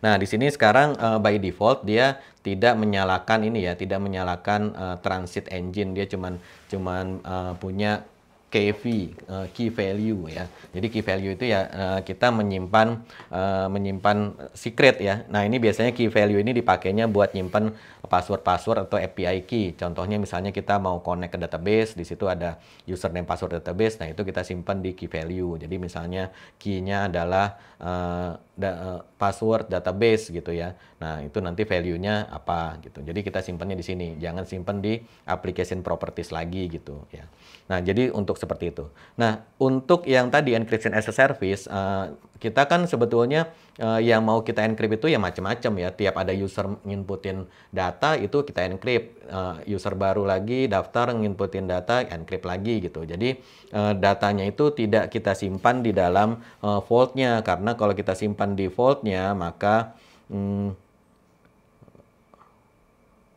Nah, di sini sekarang uh, by default dia tidak menyalakan ini ya, tidak menyalakan uh, transit engine. Dia cuman cuman uh, punya KV, eh, key value ya. Jadi key value itu ya eh, kita menyimpan eh, menyimpan secret ya. Nah, ini biasanya key value ini dipakainya buat nyimpan password-password atau API key. Contohnya misalnya kita mau connect ke database, di situ ada username password database. Nah, itu kita simpan di key value. Jadi misalnya keynya adalah uh, da, password database gitu ya. Nah, itu nanti value-nya apa gitu. Jadi kita simpannya di sini. Jangan simpan di application properties lagi gitu ya. Nah, jadi untuk seperti itu. Nah, untuk yang tadi encryption as a service, uh, kita kan sebetulnya uh, yang mau kita encrypt itu ya macam-macam ya. Tiap ada user nginputin data itu kita encrypt. Uh, user baru lagi daftar nginputin data, encrypt lagi gitu. Jadi uh, datanya itu tidak kita simpan di dalam uh, vaultnya karena kalau kita simpan di vaultnya maka hmm,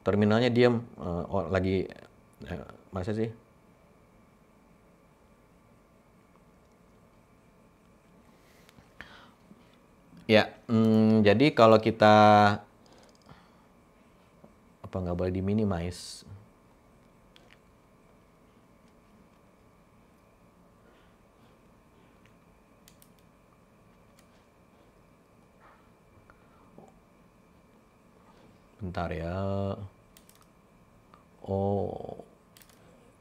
terminalnya diam uh, oh, lagi uh, masa sih? Ya, hmm, jadi kalau kita apa nggak boleh diminimize? Bentar ya. Oh,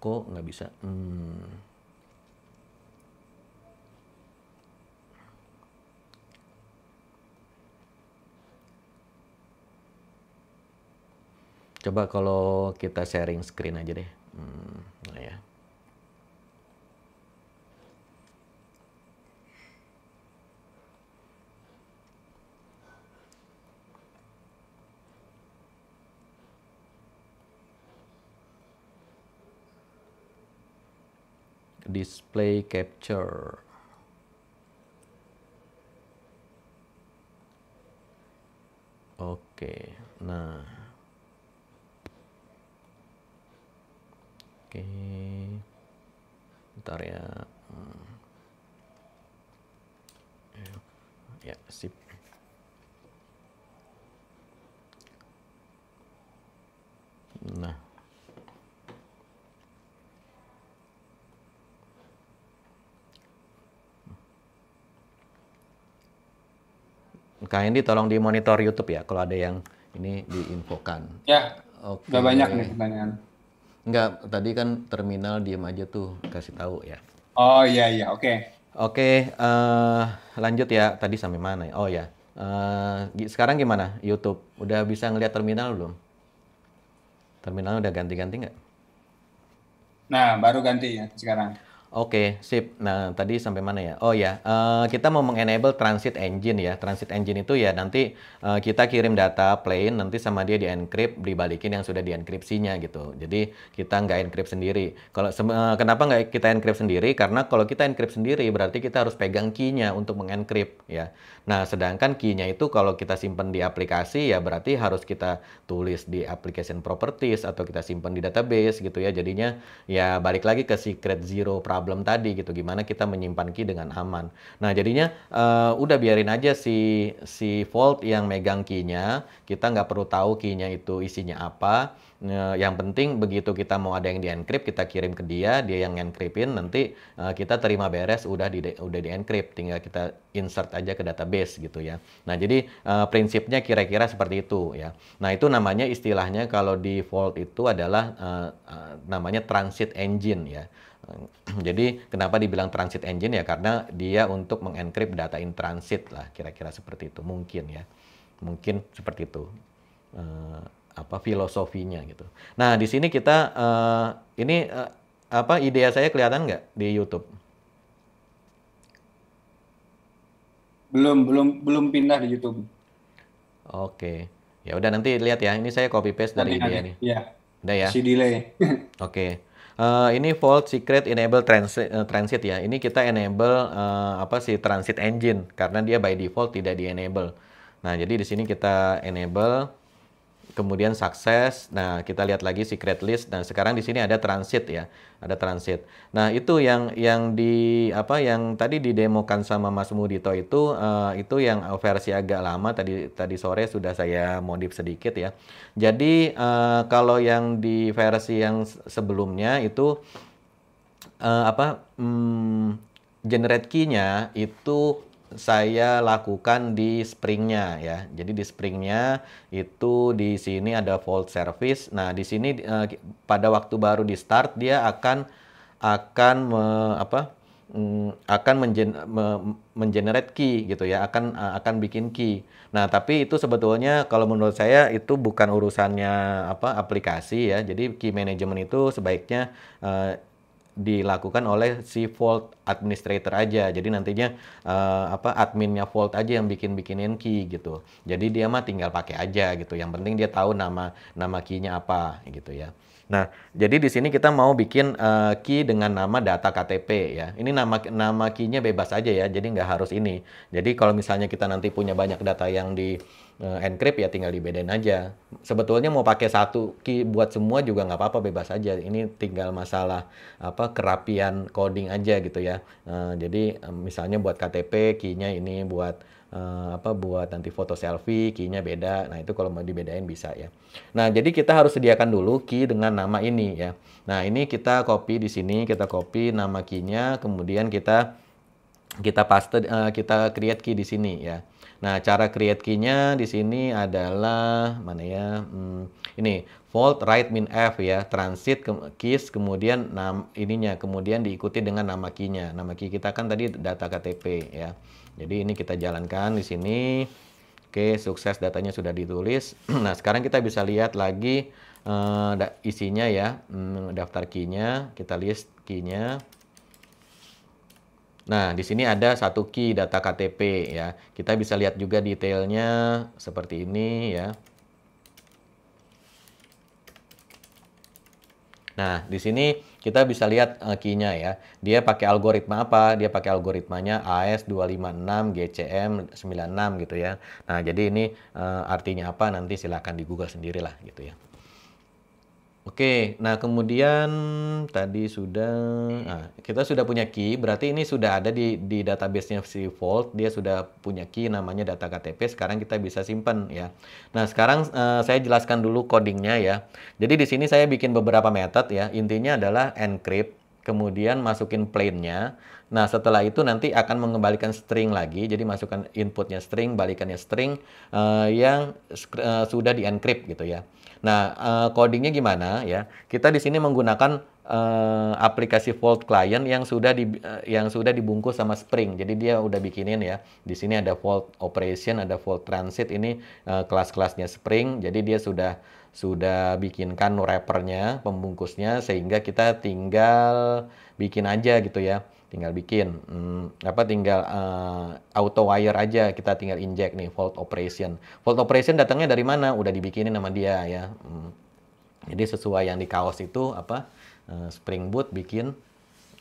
kok nggak bisa? Hmm. Coba kalau kita sharing screen aja deh. Hmm, nah ya. Display capture. Oke, nah. Oke. Bentar ya. Hmm. Ya, sip. Nah. Kak Hendy tolong dimonitor YouTube ya kalau ada yang ini diinfokan. Ya. Oke. Udah banyak nih pertanyaan. Enggak, tadi kan terminal diem aja tuh kasih tahu ya. Oh iya iya, oke. Okay. Oke, okay, uh, eh, lanjut ya. Tadi sampai mana ya? Oh ya. Uh, sekarang gimana YouTube? Udah bisa ngelihat terminal belum? Terminal udah ganti-ganti nggak? Nah, baru ganti ya sekarang. Oke, okay, sip. Nah, tadi sampai mana ya? Oh ya, uh, kita mau mengenable transit engine ya. Transit engine itu ya nanti uh, kita kirim data plane, nanti sama dia di-encrypt, dibalikin yang sudah dienkripsinya gitu. Jadi kita nggak encrypt sendiri. Kalau uh, kenapa nggak kita encrypt sendiri? Karena kalau kita encrypt sendiri berarti kita harus pegang key-nya untuk mengencrypt ya. Nah, sedangkan key-nya itu kalau kita simpan di aplikasi ya berarti harus kita tulis di application properties atau kita simpan di database gitu ya. Jadinya ya balik lagi ke secret zero problem problem tadi gitu gimana kita menyimpan key dengan aman nah jadinya uh, udah biarin aja si si vault yang megang keynya, kita nggak perlu tahu keynya itu isinya apa uh, yang penting begitu kita mau ada yang dienkrip kita kirim ke dia dia yang enkripin nanti uh, kita terima beres udah di udah dienkrip tinggal kita insert aja ke database gitu ya nah jadi uh, prinsipnya kira-kira seperti itu ya nah itu namanya istilahnya kalau di vault itu adalah uh, uh, namanya transit engine ya Jadi kenapa dibilang transit engine ya karena dia untuk mengenkrip data in transit lah kira-kira seperti itu mungkin ya mungkin seperti itu uh, apa filosofinya gitu. Nah di sini kita uh, ini uh, apa ide saya kelihatan nggak di YouTube? Belum belum belum pindah di YouTube. Oke ya udah nanti lihat ya ini saya copy paste dari nanti, ide ini. Iya. Udah ya. Si delay. Oke. Okay. Uh, ini Volt Secret Enable Transit, uh, eh, Transit ya. Ini kita enable uh, apa sih Transit Engine karena dia by default tidak di enable. Nah jadi di sini kita enable kemudian sukses. Nah, kita lihat lagi secret list. Nah, sekarang di sini ada transit ya, ada transit. Nah, itu yang yang di apa yang tadi didemokan sama Mas Mudito itu uh, itu yang versi agak lama tadi tadi sore sudah saya modif sedikit ya. Jadi uh, kalau yang di versi yang sebelumnya itu uh, apa hmm, generate key-nya itu saya lakukan di springnya ya. Jadi di springnya itu di sini ada volt service. Nah di sini eh, pada waktu baru di start dia akan akan me, apa mm, akan me, mengenerate key gitu ya akan eh, akan bikin key. Nah tapi itu sebetulnya kalau menurut saya itu bukan urusannya apa aplikasi ya. Jadi key management itu sebaiknya eh, dilakukan oleh si Vault administrator aja. Jadi nantinya uh, apa adminnya Vault aja yang bikin-bikinin key gitu. Jadi dia mah tinggal pakai aja gitu. Yang penting dia tahu nama nama key-nya apa gitu ya. Nah, jadi di sini kita mau bikin uh, key dengan nama data KTP ya. Ini nama nama key-nya bebas aja ya, jadi nggak harus ini. Jadi kalau misalnya kita nanti punya banyak data yang di uh, encrypt ya tinggal dibedain aja. Sebetulnya mau pakai satu key buat semua juga nggak apa-apa bebas aja. Ini tinggal masalah apa kerapian coding aja gitu ya. Uh, jadi um, misalnya buat KTP key-nya ini buat Eh, apa buat nanti foto selfie, key-nya beda. Nah, itu kalau mau dibedain bisa ya. Nah, jadi kita harus sediakan dulu key dengan nama ini ya. Nah, ini kita copy di sini, kita copy nama key-nya, kemudian kita kita paste eh, kita create key di sini ya. Nah, cara create key-nya di sini adalah mana ya? Hmm, ini volt right min f ya, transit ke keys kemudian nam ininya kemudian diikuti dengan nama key-nya. Nama key kita kan tadi data KTP ya. Jadi ini kita jalankan di sini. Oke, sukses datanya sudah ditulis. nah, sekarang kita bisa lihat lagi uh, isinya ya, hmm, daftar key-nya. Kita list key-nya. Nah, di sini ada satu key data KTP ya. Kita bisa lihat juga detailnya seperti ini ya. Nah, di sini kita bisa lihat uh, key-nya ya. Dia pakai algoritma apa? Dia pakai algoritmanya AS256 GCM96 gitu ya. Nah, jadi ini uh, artinya apa nanti silahkan di Google sendirilah gitu ya. Oke, nah kemudian tadi sudah, nah, kita sudah punya key, berarti ini sudah ada di, di databasenya si Vault, dia sudah punya key namanya data KTP, sekarang kita bisa simpan ya. Nah sekarang uh, saya jelaskan dulu codingnya ya. Jadi di sini saya bikin beberapa method ya, intinya adalah encrypt, kemudian masukin plainnya. Nah setelah itu nanti akan mengembalikan string lagi, jadi masukkan inputnya string, balikannya string uh, yang uh, sudah di-encrypt gitu ya. Nah, uh, codingnya gimana ya? Kita di sini menggunakan uh, aplikasi Vault Client yang sudah di uh, yang sudah dibungkus sama Spring. Jadi dia udah bikinin ya. Di sini ada Vault Operation, ada Vault Transit. Ini uh, kelas-kelasnya Spring. Jadi dia sudah sudah bikinkan wrappernya, pembungkusnya, sehingga kita tinggal bikin aja gitu ya tinggal bikin hmm, apa tinggal uh, auto wire aja kita tinggal inject nih volt operation volt operation datangnya dari mana udah dibikinin sama dia ya hmm. jadi sesuai yang di kaos itu apa uh, spring boot bikin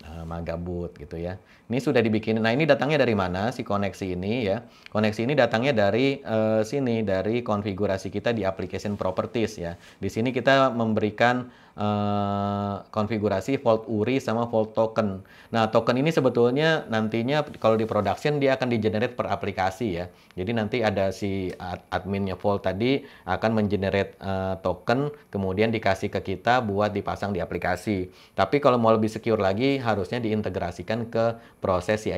uh, maga boot gitu ya ini sudah dibikinin nah ini datangnya dari mana si koneksi ini ya koneksi ini datangnya dari uh, sini dari konfigurasi kita di application properties ya di sini kita memberikan uh, konfigurasi volt URI sama volt token. Nah, token ini sebetulnya nantinya kalau di production dia akan di generate per aplikasi ya. Jadi nanti ada si adminnya volt tadi akan mengenerate uh, token kemudian dikasih ke kita buat dipasang di aplikasi. Tapi kalau mau lebih secure lagi harusnya diintegrasikan ke proses ci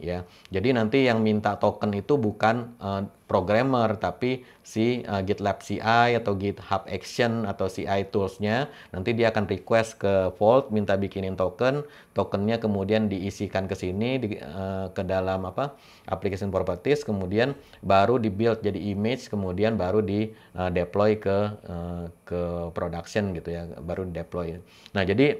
ya. Jadi nanti yang minta token itu bukan uh, programmer, tapi si uh, GitLab CI atau GitHub Action atau CI toolsnya nanti dia akan request ke Vault minta bikinin token, tokennya kemudian diisikan ke sini di, uh, ke dalam apa aplikasi properties, kemudian baru di build jadi image, kemudian baru di uh, deploy ke uh, ke production gitu ya, baru deploy. Nah jadi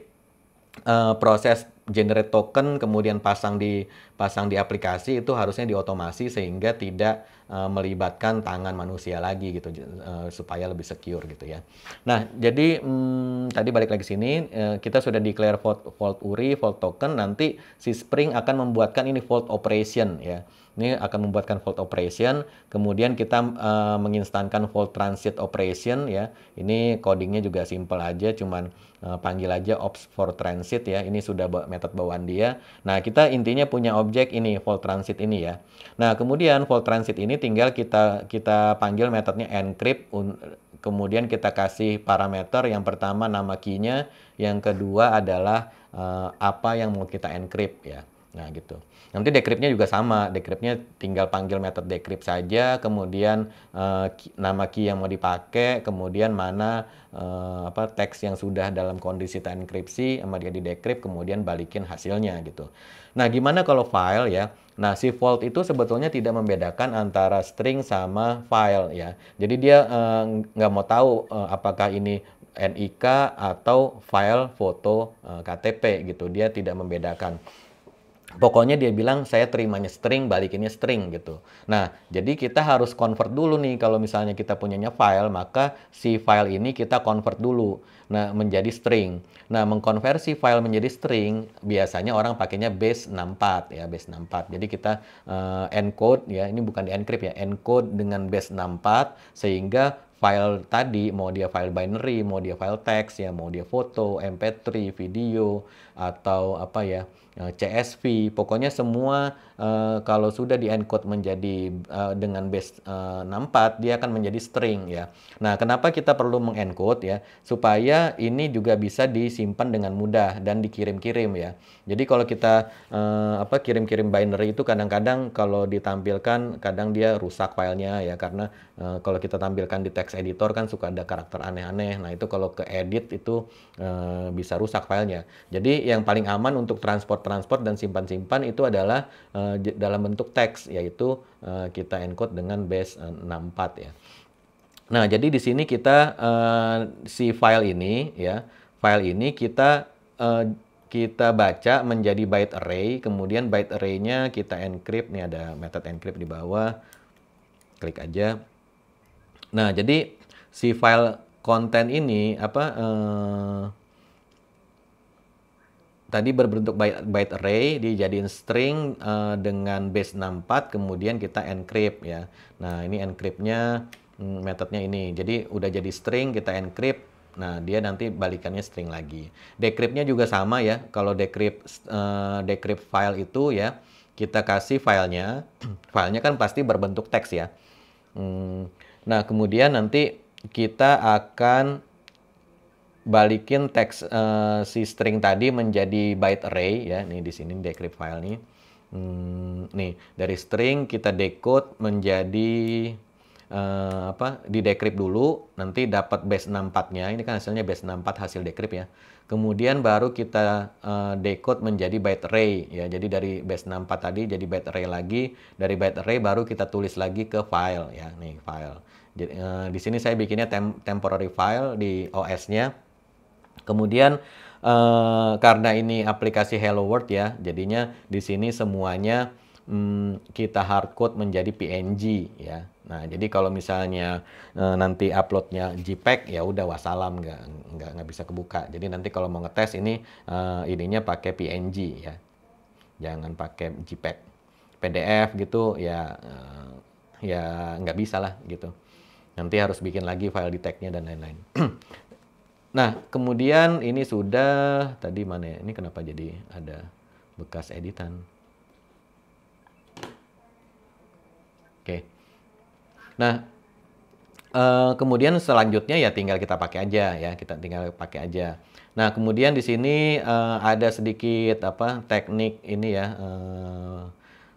uh, proses generate token kemudian pasang di pasang di aplikasi itu harusnya diotomasi sehingga tidak uh, melibatkan tangan manusia lagi gitu uh, supaya lebih secure gitu ya. Nah, jadi um, tadi balik lagi sini uh, kita sudah declare vault, vault URI, vault token nanti si Spring akan membuatkan ini vault operation ya. Ini akan membuatkan fault operation. Kemudian kita uh, menginstankan fault transit operation ya. Ini codingnya juga simple aja, cuman uh, panggil aja ops for transit ya. Ini sudah metode bawaan dia. Nah kita intinya punya objek ini fault transit ini ya. Nah kemudian fault transit ini tinggal kita kita panggil metodenya encrypt kemudian kita kasih parameter yang pertama nama key yang kedua adalah uh, apa yang mau kita encrypt ya. Nah, gitu. Nanti decryptnya juga sama, decryptnya tinggal panggil method decrypt saja, kemudian uh, nama key yang mau dipakai, kemudian mana uh, apa teks yang sudah dalam kondisi terenkripsi sama dia di decrypt, kemudian balikin hasilnya gitu. Nah, gimana kalau file ya? Nah, si vault itu sebetulnya tidak membedakan antara string sama file ya. Jadi dia eh, nggak uh, mau tahu uh, apakah ini NIK atau file foto uh, KTP gitu. Dia tidak membedakan. Pokoknya dia bilang saya terimanya string, balikinnya string gitu. Nah, jadi kita harus convert dulu nih kalau misalnya kita punyanya file, maka si file ini kita convert dulu nah menjadi string. Nah, mengkonversi file menjadi string biasanya orang pakainya base 64 ya, base 64. Jadi kita uh, encode ya, ini bukan di encrypt ya, encode dengan base 64 sehingga file tadi, mau dia file binary, mau dia file text ya, mau dia foto, MP3, video, atau apa ya, Eh, CSV, pokoknya semua Eh, kalau sudah di encode menjadi uh, dengan base uh, eh, 64 dia akan menjadi string ya. Nah, kenapa kita perlu mengencode ya? Supaya ini juga bisa disimpan dengan mudah dan dikirim-kirim ya. Jadi kalau kita uh, apa kirim-kirim binary itu kadang-kadang kalau ditampilkan kadang dia rusak filenya ya karena uh, kalau kita tampilkan di text editor kan suka ada karakter aneh-aneh. Nah, itu kalau ke edit itu uh, bisa rusak filenya. Jadi yang paling aman untuk transport-transport dan simpan-simpan itu adalah uh, Eh, dalam bentuk teks yaitu uh, kita encode dengan base 64 eh, ya. Nah, jadi di sini kita uh, si file ini ya, file ini kita uh, kita baca menjadi byte array, kemudian byte array-nya kita encrypt. Nih ada method encrypt di bawah. Klik aja. Nah, jadi si file konten ini apa uh, tadi berbentuk byte byte array dijadiin string uh, dengan base 64 kemudian kita encrypt ya. Nah, ini encryptnya hmm, metodenya ini. Jadi udah jadi string kita encrypt. Nah, dia nanti balikannya string lagi. Decryptnya juga sama ya. Kalau decrypt uh, decrypt file itu ya kita kasih filenya. filenya kan pasti berbentuk teks ya. Hmm. Nah, kemudian nanti kita akan balikin teks uh, si string tadi menjadi byte array ya. Nih di sini decrypt file nih. Hmm, nih dari string kita decode menjadi uh, apa? Di decrypt dulu, nanti dapat base 64-nya. Ini kan hasilnya base 64 hasil decrypt ya. Kemudian baru kita uh, decode menjadi byte array ya. Jadi dari base 64 tadi jadi byte array lagi, dari byte array baru kita tulis lagi ke file ya. Nih file. Jadi, uh, di sini saya bikinnya tem temporary file di OS-nya Kemudian uh, karena ini aplikasi Hello World ya, jadinya di sini semuanya hmm, kita hardcode menjadi PNG ya. Nah, jadi kalau misalnya e, nanti uploadnya JPEG ya udah wassalam nggak nggak nggak bisa kebuka. Jadi nanti kalau mau ngetes ini e, ininya pakai PNG ya, jangan pakai JPEG. PDF gitu ya e, ya nggak bisa lah gitu. Nanti harus bikin lagi file detectnya dan lain-lain. Nah, kemudian ini sudah tadi mana ya? Ini kenapa jadi ada bekas editan? Oke. Nah, Uh, kemudian selanjutnya ya tinggal kita pakai aja ya kita tinggal pakai aja. Nah kemudian di sini uh, ada sedikit apa teknik ini ya uh,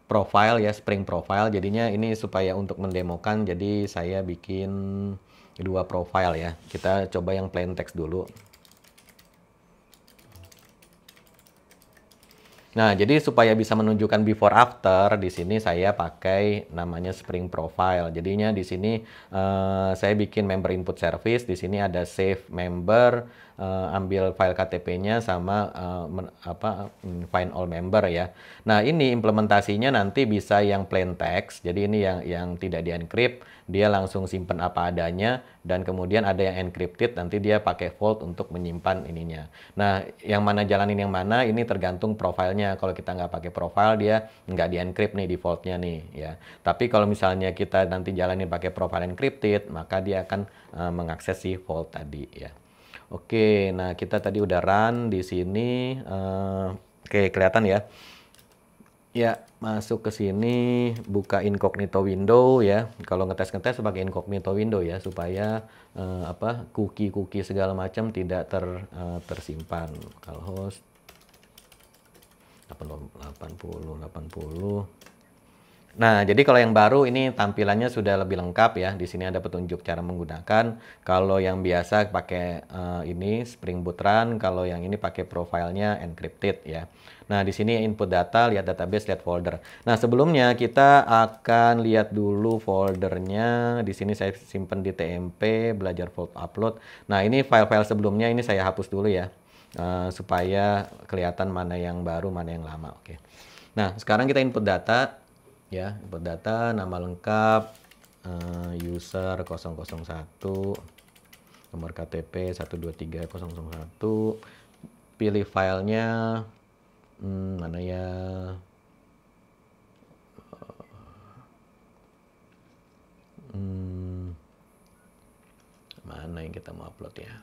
profile ya spring profile jadinya ini supaya untuk mendemokan jadi saya bikin dua profile ya. Kita coba yang plain text dulu. Nah, jadi supaya bisa menunjukkan before after, di sini saya pakai namanya Spring Profile. Jadinya di sini uh, saya bikin member input service, di sini ada save member, uh, ambil file KTP-nya sama uh, men, apa mm, find all member ya. Nah, ini implementasinya nanti bisa yang plain text. Jadi ini yang yang tidak encrypt, dia langsung simpan apa adanya dan kemudian ada yang encrypted nanti dia pakai vault untuk menyimpan ininya. Nah, yang mana jalanin yang mana ini tergantung profilnya. Kalau kita nggak pakai profil, dia nggak encrypt nih defaultnya nih ya. Tapi kalau misalnya kita nanti jalanin pakai profil encrypted, maka dia akan uh, mengakses si vault tadi ya. Oke, nah kita tadi udah run di sini. Uh, oke, kelihatan ya. Ya, masuk ke sini, buka incognito window ya. Kalau ngetes-ngetes pakai incognito window ya supaya uh, apa cookie-cookie segala macam tidak ter uh, tersimpan. Kalau host 80 80 80 Nah, jadi kalau yang baru ini tampilannya sudah lebih lengkap ya. Di sini ada petunjuk cara menggunakan. Kalau yang biasa pakai uh, ini Spring Boot Run, kalau yang ini pakai profilnya encrypted ya. Nah, di sini input data, lihat database, lihat folder. Nah, sebelumnya kita akan lihat dulu foldernya. Di sini saya simpan di TMP, belajar fold upload. Nah, ini file-file sebelumnya ini saya hapus dulu ya. Uh, supaya kelihatan mana yang baru, mana yang lama. Oke. Okay. Nah, sekarang kita input data ya input data nama lengkap eh, user 001 nomor KTP 123001 pilih filenya hmm, mana ya hmm, mana yang kita mau upload ya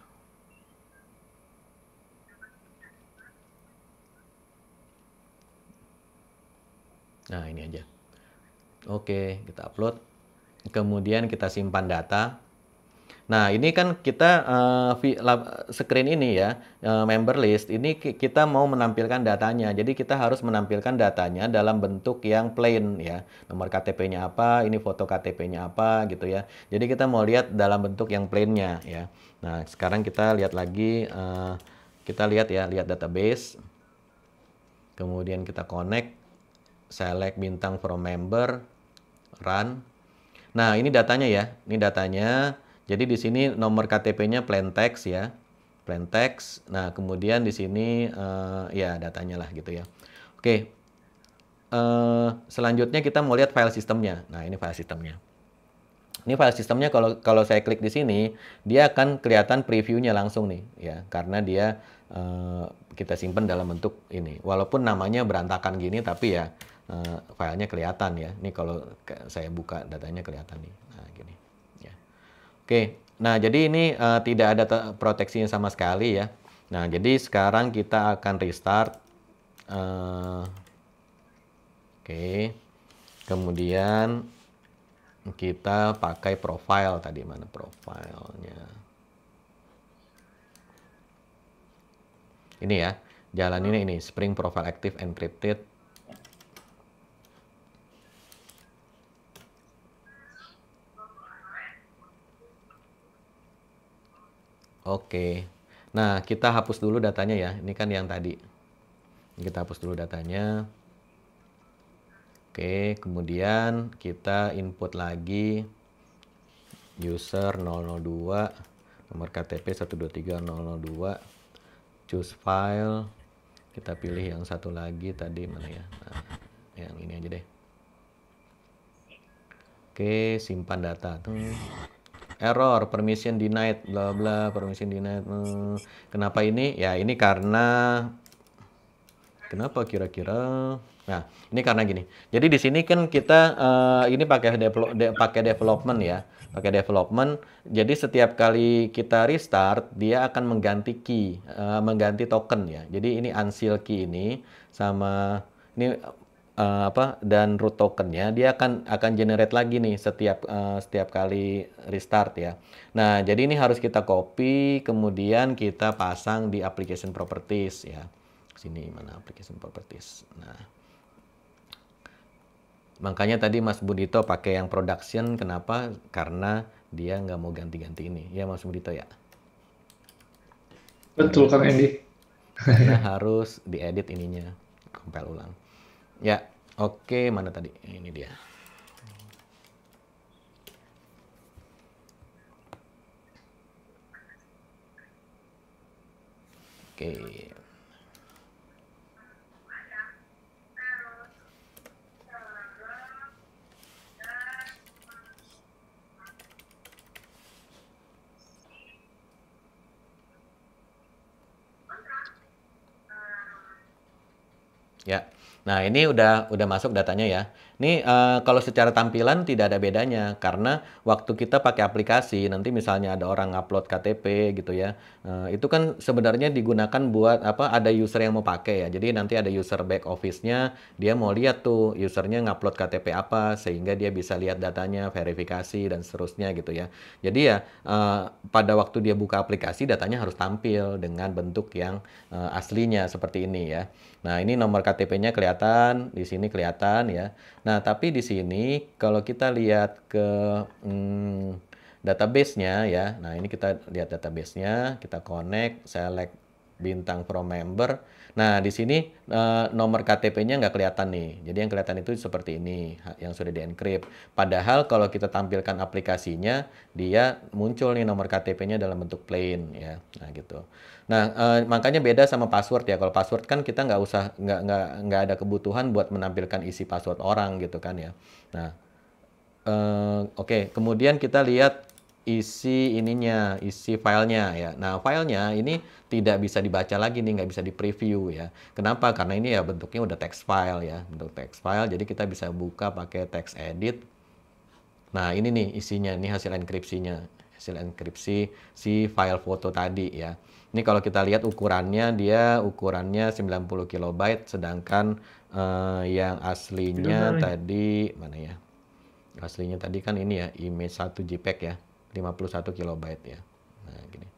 Nah, ini aja. Oke, kita upload. Kemudian kita simpan data. Nah, ini kan kita uh, screen ini ya, uh, member list. Ini kita mau menampilkan datanya. Jadi kita harus menampilkan datanya dalam bentuk yang plain ya. Nomor KTP-nya apa, ini foto KTP-nya apa gitu ya. Jadi kita mau lihat dalam bentuk yang plain-nya ya. Nah, sekarang kita lihat lagi uh, kita lihat ya, lihat database. Kemudian kita connect select bintang from member, run. Nah, ini datanya ya. Ini datanya. Jadi di sini nomor KTP-nya plain text ya. Plain text. Nah, kemudian di sini uh, ya datanya lah gitu ya. Oke. Uh, selanjutnya kita mau lihat file sistemnya. Nah, ini file sistemnya. Ini file sistemnya kalau kalau saya klik di sini, dia akan kelihatan previewnya langsung nih ya, karena dia uh, kita simpan dalam bentuk ini. Walaupun namanya berantakan gini, tapi ya uh, filenya kelihatan ya. Ini kalau saya buka datanya kelihatan nih. Nah, gini. Ya. Oke, nah jadi ini uh, tidak ada proteksinya sama sekali ya. Nah, jadi sekarang kita akan restart. Uh, Oke. Okay. Kemudian kita pakai profile tadi mana profilnya. Ini ya, jalan ini ini spring profile active encrypted Oke. Nah, kita hapus dulu datanya ya. Ini kan yang tadi. Kita hapus dulu datanya. Oke, kemudian kita input lagi user 002 nomor KTP 123002 choose file kita pilih yang satu lagi tadi mana ya nah, yang ini aja deh oke simpan data tuh error permission denied bla bla permission denied hmm. kenapa ini ya ini karena kenapa kira-kira nah ini karena gini jadi di sini kan kita uh, ini pakai devlo- de, pakai development ya pakai development jadi setiap kali kita restart dia akan mengganti key uh, mengganti token ya jadi ini unseal key ini sama ini uh, apa dan root tokennya dia akan akan generate lagi nih setiap uh, setiap kali restart ya. Nah jadi ini harus kita copy kemudian kita pasang di application properties ya. Sini mana application properties. Nah makanya tadi Mas Budito pakai yang production kenapa? Karena dia nggak mau ganti-ganti ini ya Mas Budito ya. Betul kan Andy. Karena harus diedit ininya, compile ulang. Ya, oke mana tadi? Ini dia. Oke. Ya. Nah, ini udah udah masuk datanya ya. Ini uh, kalau secara tampilan tidak ada bedanya karena waktu kita pakai aplikasi nanti misalnya ada orang upload KTP gitu ya. Uh, itu kan sebenarnya digunakan buat apa ada user yang mau pakai ya. Jadi nanti ada user back office-nya, dia mau lihat tuh usernya ngupload KTP apa sehingga dia bisa lihat datanya, verifikasi dan seterusnya gitu ya. Jadi ya uh, pada waktu dia buka aplikasi datanya harus tampil dengan bentuk yang uh, aslinya seperti ini ya. Nah, ini nomor KTP-nya kelihatan, di sini kelihatan ya. Nah, Nah, tapi di sini kalau kita lihat ke hmm, database-nya ya. Nah, ini kita lihat database-nya, kita connect, select bintang pro member. Nah, di sini eh, nomor KTP-nya nggak kelihatan nih. Jadi yang kelihatan itu seperti ini, yang sudah di-encrypt. Padahal kalau kita tampilkan aplikasinya, dia muncul nih nomor KTP-nya dalam bentuk plain, ya. Nah, gitu. Nah, eh, makanya beda sama password ya. Kalau password kan kita nggak usah, nggak nggak nggak ada kebutuhan buat menampilkan isi password orang gitu kan ya. Nah, eh, oke. Okay. Kemudian kita lihat isi ininya, isi filenya ya. Nah, filenya ini tidak bisa dibaca lagi nih, nggak bisa di preview ya. Kenapa? Karena ini ya bentuknya udah text file ya, bentuk text file. Jadi kita bisa buka pakai text edit. Nah, ini nih isinya, ini hasil enkripsinya, hasil enkripsi si file foto tadi ya. Ini kalau kita lihat ukurannya dia ukurannya 90 kilobyte, sedangkan uh, yang aslinya tadi mana ya? Aslinya tadi kan ini ya image 1 JPEG ya. 51 kilobyte ya. Nah, gini.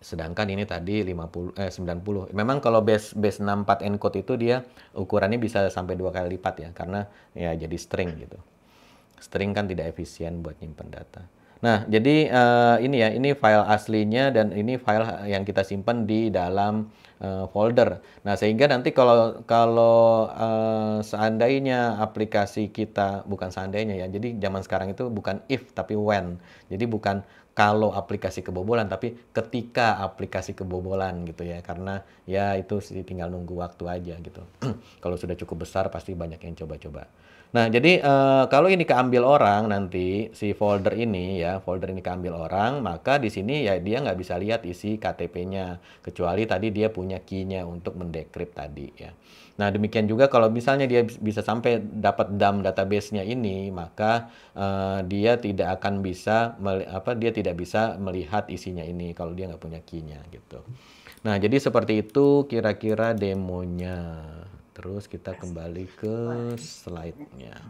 Sedangkan ini tadi 50 eh 90. Memang kalau base base 64 encode itu dia ukurannya bisa sampai dua kali lipat ya karena ya jadi string gitu. String kan tidak efisien buat nyimpen data. Nah, jadi uh, ini ya, ini file aslinya dan ini file yang kita simpan di dalam uh, folder. Nah, sehingga nanti kalau kalau uh, seandainya aplikasi kita bukan seandainya ya. Jadi zaman sekarang itu bukan if tapi when. Jadi bukan kalau aplikasi kebobolan tapi ketika aplikasi kebobolan gitu ya. Karena ya itu tinggal nunggu waktu aja gitu. kalau sudah cukup besar pasti banyak yang coba-coba. Nah, jadi uh, kalau ini keambil orang nanti si folder ini ya, folder ini keambil orang, maka di sini ya dia nggak bisa lihat isi KTP-nya kecuali tadi dia punya key-nya untuk mendekrip tadi ya. Nah, demikian juga kalau misalnya dia bisa sampai dapat dump database-nya ini, maka uh, dia tidak akan bisa apa dia tidak bisa melihat isinya ini kalau dia nggak punya key-nya gitu. Nah, jadi seperti itu kira-kira demonya terus kita kembali ke slide-nya.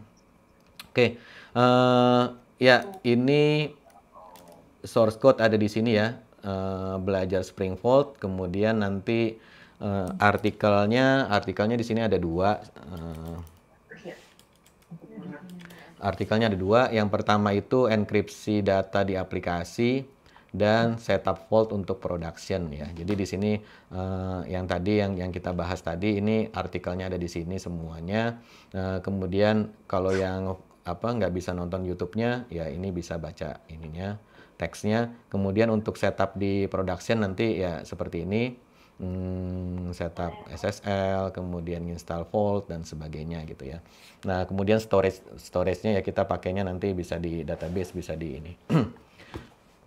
Oke, okay. uh, eh, ya ini source code ada di sini ya. Uh, belajar Vault, kemudian nanti uh, artikelnya, artikelnya di sini ada dua. Uh, artikelnya ada dua. Yang pertama itu enkripsi data di aplikasi dan setup volt untuk production ya. Jadi di sini uh, yang tadi yang yang kita bahas tadi ini artikelnya ada di sini semuanya. Uh, kemudian kalau yang apa nggak bisa nonton YouTube-nya ya ini bisa baca ininya teksnya. Kemudian untuk setup di production nanti ya seperti ini hmm, setup SSL, kemudian install Vault dan sebagainya gitu ya. Nah, kemudian storage storage-nya ya kita pakainya nanti bisa di database, bisa di ini.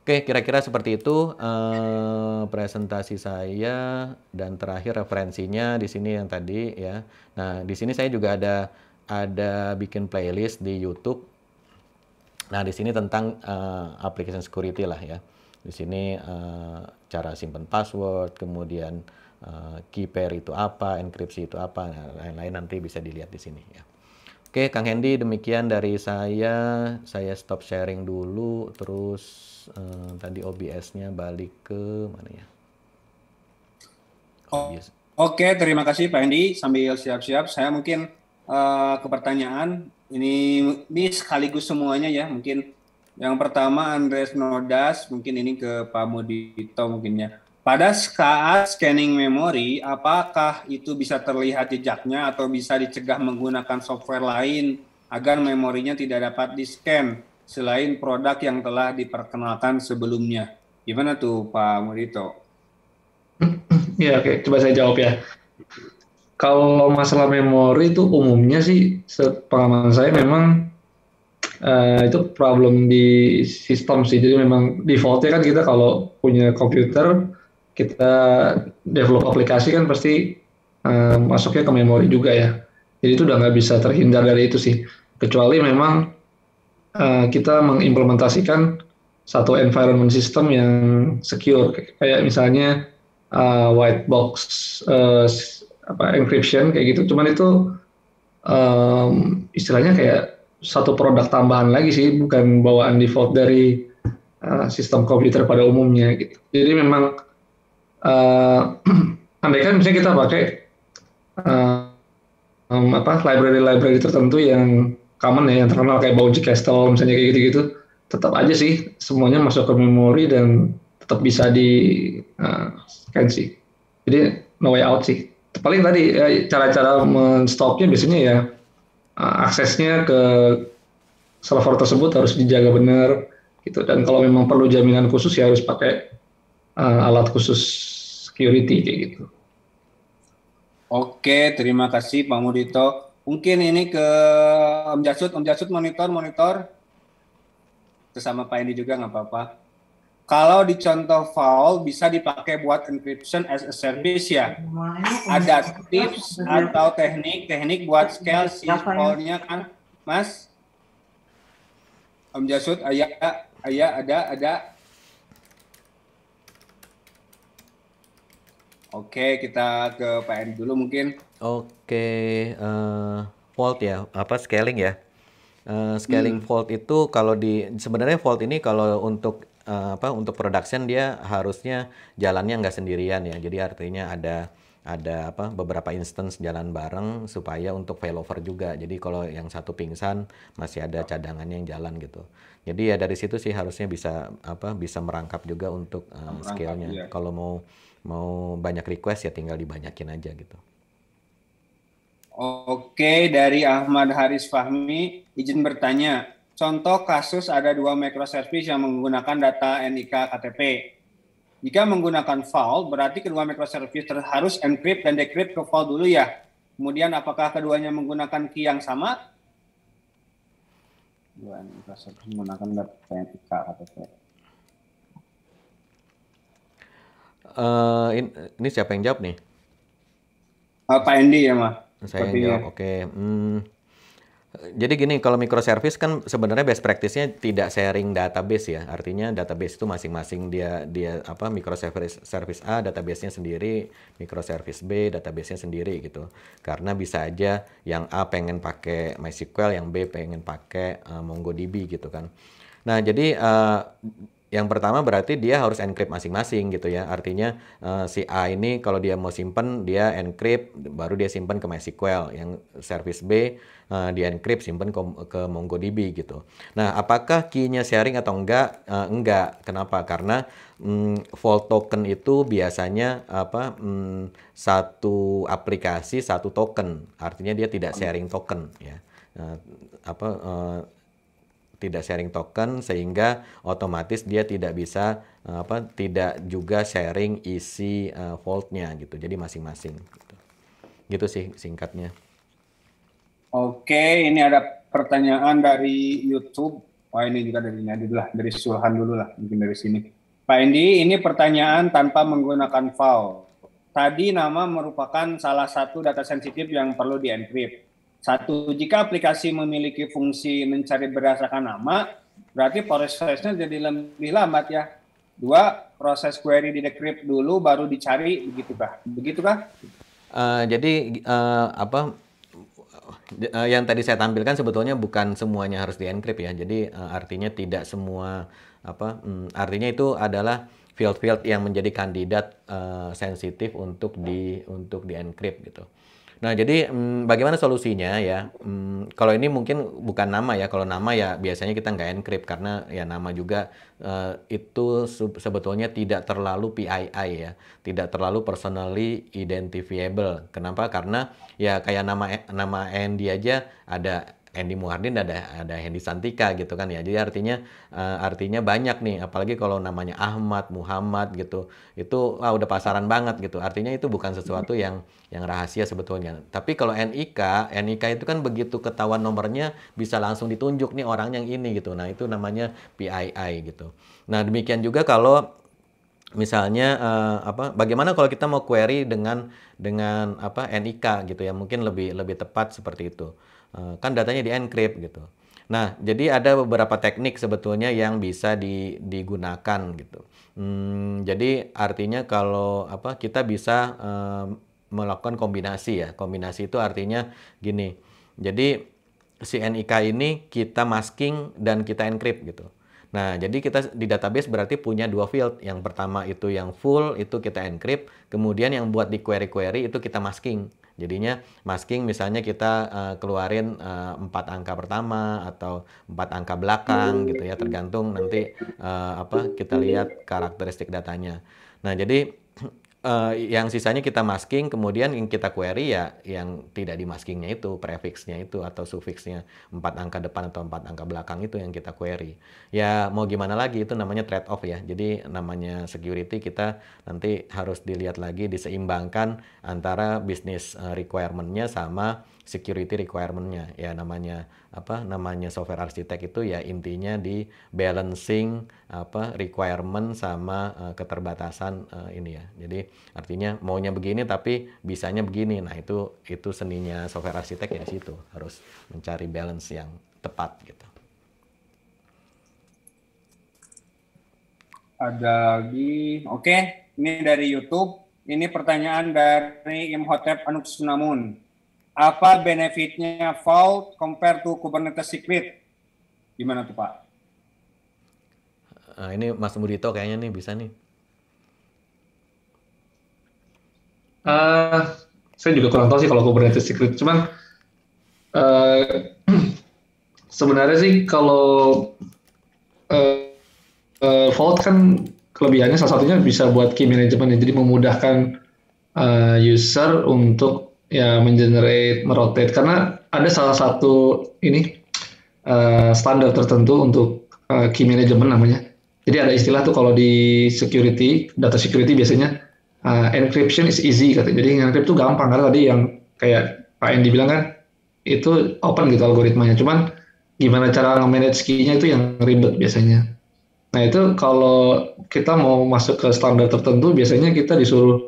Oke, kira-kira seperti itu uh, presentasi saya dan terakhir referensinya di sini yang tadi ya. Nah, di sini saya juga ada ada bikin playlist di YouTube. Nah, di sini tentang uh, application security lah ya. Di sini uh, cara simpan password, kemudian uh, key pair itu apa, enkripsi itu apa, lain nah, lain-lain nanti bisa dilihat di sini ya. Oke, Kang Hendy demikian dari saya. Saya stop sharing dulu terus eh, tadi OBS-nya balik ke mana ya? Oh, oke, terima kasih Pak Hendy. Sambil siap-siap, saya mungkin uh, ke pertanyaan. Ini, ini sekaligus semuanya ya. Mungkin yang pertama Andres Nodas, mungkin ini ke Pak Mudito mungkin ya. Pada saat scanning memori, apakah itu bisa terlihat jejaknya atau bisa dicegah menggunakan software lain agar memorinya tidak dapat di-scan? selain produk yang telah diperkenalkan sebelumnya. Gimana tuh Pak Murito? Iya, oke, okay. coba saya jawab ya. Kalau masalah memori itu umumnya sih, pengalaman saya memang uh, itu problem di sistem sih. Jadi memang defaultnya kan kita kalau punya komputer, kita develop aplikasi kan pasti uh, masuknya ke memori juga ya. Jadi itu udah nggak bisa terhindar dari itu sih. Kecuali memang uh, kita mengimplementasikan satu environment system yang secure kayak misalnya uh, white box uh, apa encryption kayak gitu cuman itu um, istilahnya kayak satu produk tambahan lagi sih bukan bawaan default dari uh, sistem komputer pada umumnya gitu jadi memang uh, andaikan misalnya kita pakai uh, um, apa library-library tertentu yang common ya yang terkenal kayak Bounty Castle misalnya kayak gitu-gitu tetap aja sih semuanya masuk ke memori dan tetap bisa di uh, scan sih jadi no way out sih paling tadi eh, cara-cara menstopnya biasanya ya eh, aksesnya ke server tersebut harus dijaga benar gitu dan kalau memang perlu jaminan khusus ya harus pakai uh, alat khusus security kayak gitu. Oke, terima kasih Pak Mudito mungkin ini ke Om Jasud, Om Jasud monitor, monitor. Sesama Pak Eni juga nggak apa-apa. Kalau di contoh foul bisa dipakai buat encryption as a service ya. Ada tips atau teknik-teknik buat scale si ya? file-nya kan, Mas? Om Jasud, ayah, ayah ada, ada. Oke, kita ke Pak Eni dulu mungkin. Oke, uh, eh, volt ya, apa scaling ya? Uh, scaling hmm. volt itu kalau di sebenarnya fault ini kalau untuk uh, apa untuk production dia harusnya jalannya nggak sendirian ya. Jadi artinya ada ada apa beberapa instance jalan bareng supaya untuk failover juga. Jadi kalau yang satu pingsan masih ada cadangannya yang jalan gitu. Jadi ya dari situ sih harusnya bisa apa bisa merangkap juga untuk uh, scale-nya. Ya. Kalau mau mau banyak request ya tinggal dibanyakin aja gitu. Oke, dari Ahmad Haris Fahmi, izin bertanya. Contoh kasus ada dua microservice yang menggunakan data NIK KTP. Jika menggunakan file, berarti kedua microservice harus encrypt dan decrypt ke file dulu ya. Kemudian apakah keduanya menggunakan key yang sama? Dua microservice menggunakan data NIK KTP. Uh, eh, ini siapa yang jawab nih? Uh, Pak Endi ya, Mas saya yang jawab oke hmm. Jadi gini, kalau microservice kan sebenarnya best practice-nya tidak sharing database ya. Artinya database itu masing-masing dia dia apa microservice service A database-nya sendiri, microservice B database-nya sendiri gitu. Karena bisa aja yang A pengen pakai MySQL, yang B pengen pakai uh, MongoDB gitu kan. Nah, jadi uh, yang pertama berarti dia harus encrypt masing-masing gitu ya. Artinya uh, si A ini kalau dia mau simpen dia encrypt baru dia simpen ke MySQL. Yang service B uh, dia encrypt simpen ke, ke MongoDB gitu. Nah, apakah key-nya sharing atau enggak? Uh, enggak. Kenapa? Karena um, mm, fault token itu biasanya apa um, satu aplikasi satu token. Artinya dia tidak sharing token ya. Uh, apa uh, tidak sharing token sehingga otomatis dia tidak bisa eh, apa tidak juga sharing isi uh, vaultnya gitu jadi masing-masing gitu. gitu sih singkatnya oke ini ada pertanyaan dari YouTube wah oh, ini juga dari Nadi lah dari Sulhan dulu lah mungkin dari sini Pak Endi ini pertanyaan tanpa menggunakan vault tadi nama merupakan salah satu data sensitif yang perlu dienkrip satu, jika aplikasi memiliki fungsi mencari berdasarkan nama, berarti prosesnya jadi lebih lambat ya. Dua, proses query di decrypt dulu baru dicari begitu kah? Begitu kah? Uh, jadi uh, apa uh, yang tadi saya tampilkan sebetulnya bukan semuanya harus di dienkrip ya. Jadi uh, artinya tidak semua apa um, artinya itu adalah field-field yang menjadi kandidat uh, sensitif untuk di untuk dienkrip gitu. Nah, jadi hmm, bagaimana solusinya ya? Hmm, kalau ini mungkin bukan nama ya. Kalau nama ya biasanya kita nggak encrypt karena ya nama juga uh, itu sebetulnya tidak terlalu PII ya, tidak terlalu personally identifiable. Kenapa? Karena ya kayak nama e, nama dia aja ada Endi Muhardin ada ada Hendy Santika gitu kan ya. Jadi artinya uh, artinya banyak nih apalagi kalau namanya Ahmad, Muhammad gitu. Itu wah udah pasaran banget gitu. Artinya itu bukan sesuatu hmm. yang yang rahasia sebetulnya. Tapi kalau NIK, NIK itu kan begitu ketahuan nomornya bisa langsung ditunjuk nih orang yang ini gitu. Nah, itu namanya PII gitu. Nah, demikian juga kalau misalnya uh, apa bagaimana kalau kita mau query dengan dengan apa NIK gitu ya mungkin lebih lebih tepat seperti itu. Eh, kan datanya di encrypt gitu. Nah, jadi ada beberapa teknik sebetulnya yang bisa di, digunakan gitu. Hmm, jadi artinya kalau apa kita bisa um, melakukan kombinasi ya. Kombinasi itu artinya gini. Jadi si NIK ini kita masking dan kita encrypt gitu. Nah, jadi kita di database berarti punya dua field. Yang pertama itu yang full, itu kita encrypt. Kemudian yang buat di query-query itu kita masking. Jadinya masking misalnya kita uh, keluarin eh, empat angka pertama atau empat angka belakang gitu ya tergantung nanti uh, apa kita lihat karakteristik datanya. Nah jadi Uh, yang sisanya kita masking, kemudian yang kita query ya yang tidak di maskingnya itu, prefixnya itu atau suffixnya empat angka depan atau empat angka belakang itu yang kita query. Ya mau gimana lagi itu namanya trade off ya. Jadi namanya security kita nanti harus dilihat lagi diseimbangkan antara bisnis eh, requirementnya sama security requirement-nya ya namanya apa namanya software arsitek itu ya intinya di balancing apa requirement sama uh, keterbatasan uh, ini ya. Jadi artinya maunya begini tapi bisanya begini. Nah, itu itu seninya software arsitek ya di situ harus mencari balance yang tepat gitu. Ada lagi. Oke, ini dari YouTube. Ini pertanyaan dari Imhotep Anuksunamun. Namun. Apa benefitnya Vault compare to Kubernetes Secret? Gimana tuh Pak? Nah, ini Mas Murito kayaknya nih bisa nih. Uh, saya juga kurang tahu sih kalau Kubernetes Secret. Cuman uh, sebenarnya sih kalau uh, eh, uh, eh, Vault kan kelebihannya salah satunya bisa buat key management jadi memudahkan uh, user untuk ya mengenerate merotate karena ada salah satu ini uh, standar tertentu untuk uh, key management namanya. Jadi ada istilah tuh kalau di security data security biasanya uh, encryption is easy katanya. Jadi encrypt tuh gampang karena tadi yang kayak Pak Andy bilang kan itu open gitu algoritmanya. Cuman gimana cara nge-manage key-nya itu yang ribet biasanya. Nah itu kalau kita mau masuk ke standar tertentu biasanya kita disuruh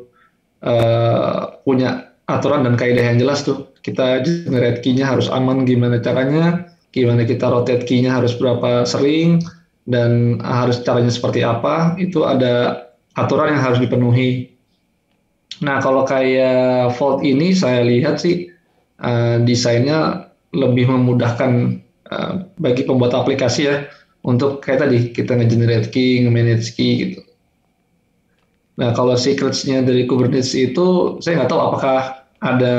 uh, punya aturan dan kaidah yang jelas tuh. Kita generate key-nya harus aman gimana caranya, gimana kita rotate key-nya harus berapa sering, dan harus caranya seperti apa, itu ada aturan yang harus dipenuhi. Nah, kalau kayak Vault ini saya lihat sih uh, desainnya lebih memudahkan uh, bagi pembuat aplikasi ya untuk kayak tadi kita nge-generate key, nge-manage key gitu. Nah, kalau secrets-nya dari Kubernetes itu, saya nggak tahu apakah ada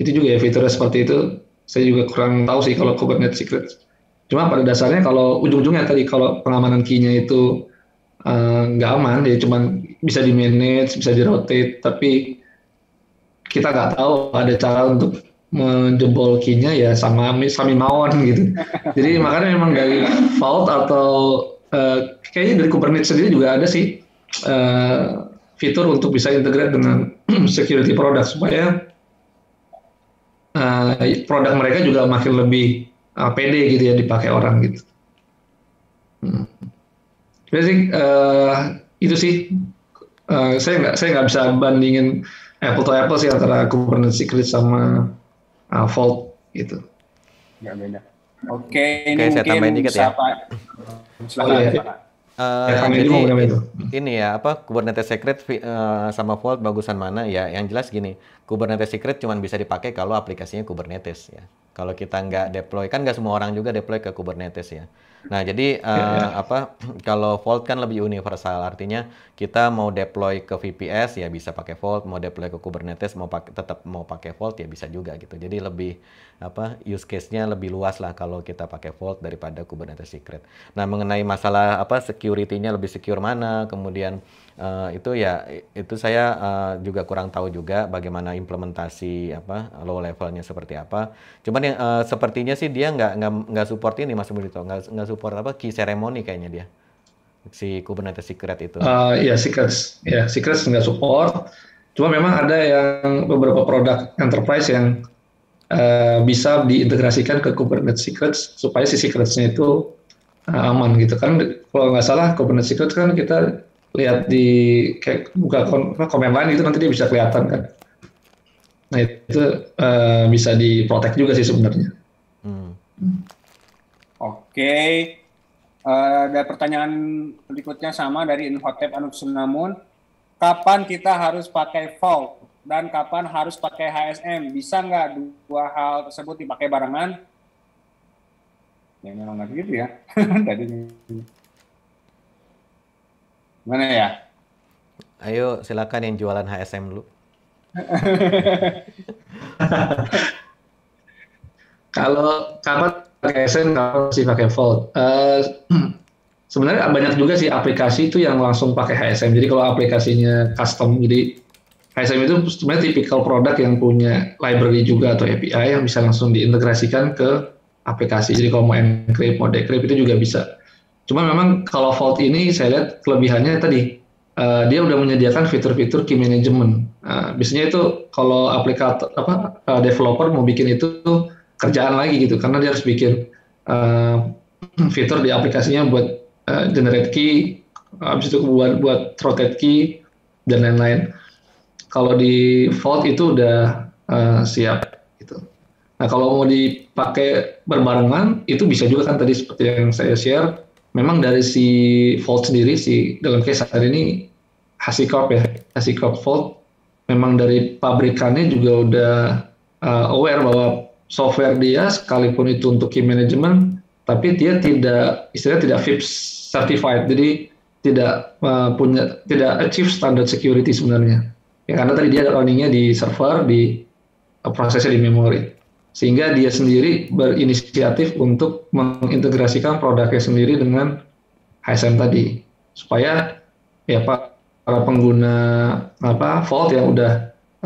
itu juga ya fitur seperti itu. Saya juga kurang tahu sih kalau Kubernetes secrets. Cuma pada dasarnya kalau ujung-ujungnya tadi kalau pengamanan key-nya itu eh, nggak uh, aman, ya cuma bisa di manage, bisa di rotate, tapi kita nggak tahu ada cara untuk menjebol key-nya ya sama sami mawon gitu. Jadi makanya memang dari fault atau uh, kayaknya dari Kubernetes sendiri juga ada sih uh, fitur untuk bisa integrate dengan security produk supaya uh, produk mereka juga makin lebih uh, pede gitu ya dipakai orang gitu. Hmm. Jadi iya uh, itu sih uh, saya nggak saya nggak bisa bandingin apple to apple sih antara Kubernetes Secret sama uh, Vault gitu. Nggak beda. Oke, okay, ini okay, mungkin saya tambahin dikit ya. oh, iya. Uh, jadi ini, ini ya apa Kubernetes Secret uh, sama Vault bagusan mana ya? Yang jelas gini, Kubernetes Secret cuma bisa dipakai kalau aplikasinya Kubernetes ya. Kalau kita nggak deploy, kan nggak semua orang juga deploy ke Kubernetes ya. Nah jadi uh, apa? Kalau Vault kan lebih universal, artinya kita mau deploy ke VPS ya bisa pakai Vault, mau deploy ke Kubernetes mau pakai, tetap mau pakai Vault ya bisa juga gitu. Jadi lebih apa? Use case-nya lebih luas lah kalau kita pakai Vault daripada Kubernetes Secret. Nah mengenai masalah apa security-nya lebih secure mana, kemudian Uh, itu ya itu saya uh, juga kurang tahu juga bagaimana implementasi apa low levelnya seperti apa. Cuman yang uh, sepertinya sih dia nggak nggak nggak support ini Mas Budito, nggak nggak support apa key ceremony kayaknya dia si Kubernetes Secret itu. Uh, ya Secrets, ya Secrets nggak support. Cuma memang ada yang beberapa produk enterprise yang uh, bisa diintegrasikan ke Kubernetes Secrets supaya si secretsnya itu aman gitu kan. Kalau nggak salah Kubernetes Secret kan kita lihat di kayak buka komen lain itu nanti dia bisa kelihatan kan. Nah itu uh, bisa diprotek juga sih sebenarnya. Hmm. Oke, okay. uh, eh, ada pertanyaan berikutnya sama dari Inhotep Anup Sunamun. Kapan kita harus pakai vault dan kapan harus pakai HSM? Bisa nggak dua hal tersebut dipakai barengan? Ya memang nggak gitu ya tadi. Mana ya? Ayo silakan yang jualan HSM dulu. kalau kapan pakai HSM, kapan sih pakai Vault. Eh, uh, sebenarnya banyak juga sih aplikasi itu yang langsung pakai HSM. Jadi kalau aplikasinya custom, jadi HSM itu sebenarnya tipikal produk yang punya library juga atau API yang bisa langsung diintegrasikan ke aplikasi. Jadi kalau mau encrypt, mau decrypt itu juga bisa. Cuma memang kalau Vault ini saya lihat kelebihannya tadi uh, dia udah menyediakan fitur-fitur key management. Uh, biasanya itu kalau aplikator apa uh, developer mau bikin itu kerjaan lagi gitu karena dia harus bikin uh, fitur di aplikasinya buat uh, generate key, habis itu buat buat rotate key dan lain-lain. Kalau di Vault itu udah uh, siap gitu. Nah kalau mau dipakai berbarengan itu bisa juga kan tadi seperti yang saya share memang dari si Volt sendiri si dalam case hari ini Hasikop ya Hasikop Volt memang dari pabrikannya juga udah uh, aware bahwa software dia sekalipun itu untuk key management tapi dia tidak istilahnya tidak FIPS certified jadi tidak uh, punya tidak achieve standard security sebenarnya ya karena tadi dia runningnya di server di uh, prosesnya di memori sehingga dia sendiri berinisiatif untuk mengintegrasikan produknya sendiri dengan HSM tadi supaya ya para pengguna apa Volt yang udah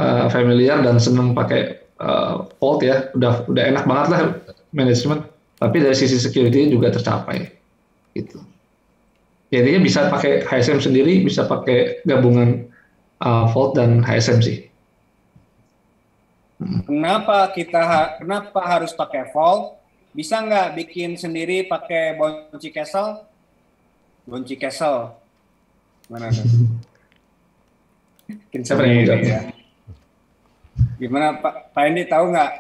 uh, familiar dan senang pakai uh, eh, Volt ya udah udah enak banget lah manajemen tapi dari sisi security juga tercapai gitu jadinya bisa pakai HSM sendiri bisa pakai gabungan uh, eh, Volt dan HSM sih Kenapa kita kenapa harus pakai volt? Bisa nggak bikin sendiri pakai bonci kesel? Bonci kesel. Mana tuh? ya. Gimana Pak? Pak Endi tahu nggak?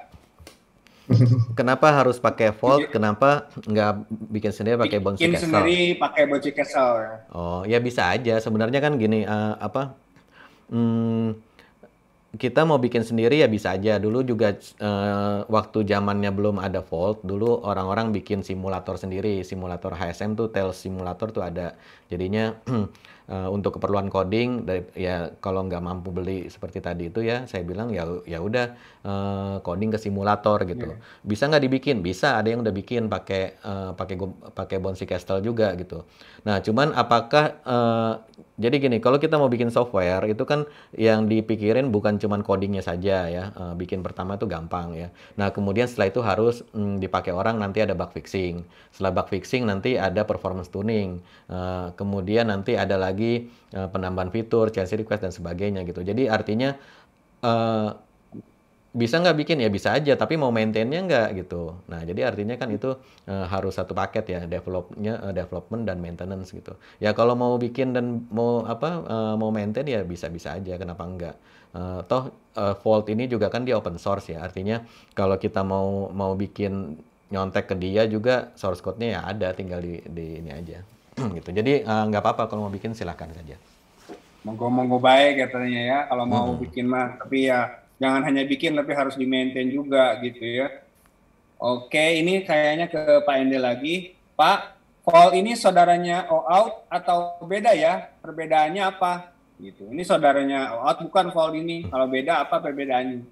Kenapa harus pakai volt? Iya. Kenapa nggak bikin sendiri pakai bonci kesel? Bikin sendiri pakai bonci kesel. Ya. Oh ya bisa aja. Sebenarnya kan gini uh, apa? Hmm, kita mau bikin sendiri ya bisa aja. Dulu juga uh, waktu zamannya belum ada Volt, dulu orang-orang bikin simulator sendiri. Simulator HSM tuh, tel Simulator tuh ada. Jadinya uh, untuk keperluan coding, dari, ya kalau nggak mampu beli seperti tadi itu ya, saya bilang ya ya udah Eh, coding ke simulator gitu. Yeah. Bisa nggak dibikin? Bisa. Ada yang udah bikin pakai uh, pakai pakai Bonsi Castle juga gitu. Nah, cuman apakah uh, jadi gini, kalau kita mau bikin software itu kan yang dipikirin bukan cuman codingnya saja ya. Uh, bikin pertama itu gampang ya. Nah, kemudian setelah itu harus mm, dipakai orang nanti ada bug fixing. Setelah bug fixing nanti ada performance tuning. Uh, kemudian nanti ada lagi uh, penambahan fitur, change request dan sebagainya gitu. Jadi artinya uh, bisa nggak bikin ya bisa aja tapi mau maintainnya nggak gitu nah jadi artinya kan itu uh, harus satu paket ya developnya uh, development dan maintenance gitu ya kalau mau bikin dan mau apa uh, mau maintain ya bisa bisa aja kenapa enggak uh, toh uh, Vault ini juga kan di open source ya artinya kalau kita mau mau bikin nyontek ke dia juga source code-nya ya ada tinggal di, di ini aja gitu jadi uh, nggak apa-apa kalau mau bikin silahkan saja monggo monggo baik katanya ya kalau mau hmm. bikin mah tapi ya jangan hanya bikin tapi harus di maintain juga gitu ya. Oke, ini kayaknya ke Pak Ende lagi. Pak, call ini saudaranya O Out atau beda ya? Perbedaannya apa? Gitu. Ini saudaranya O Out bukan call ini. Kalau beda apa perbedaannya?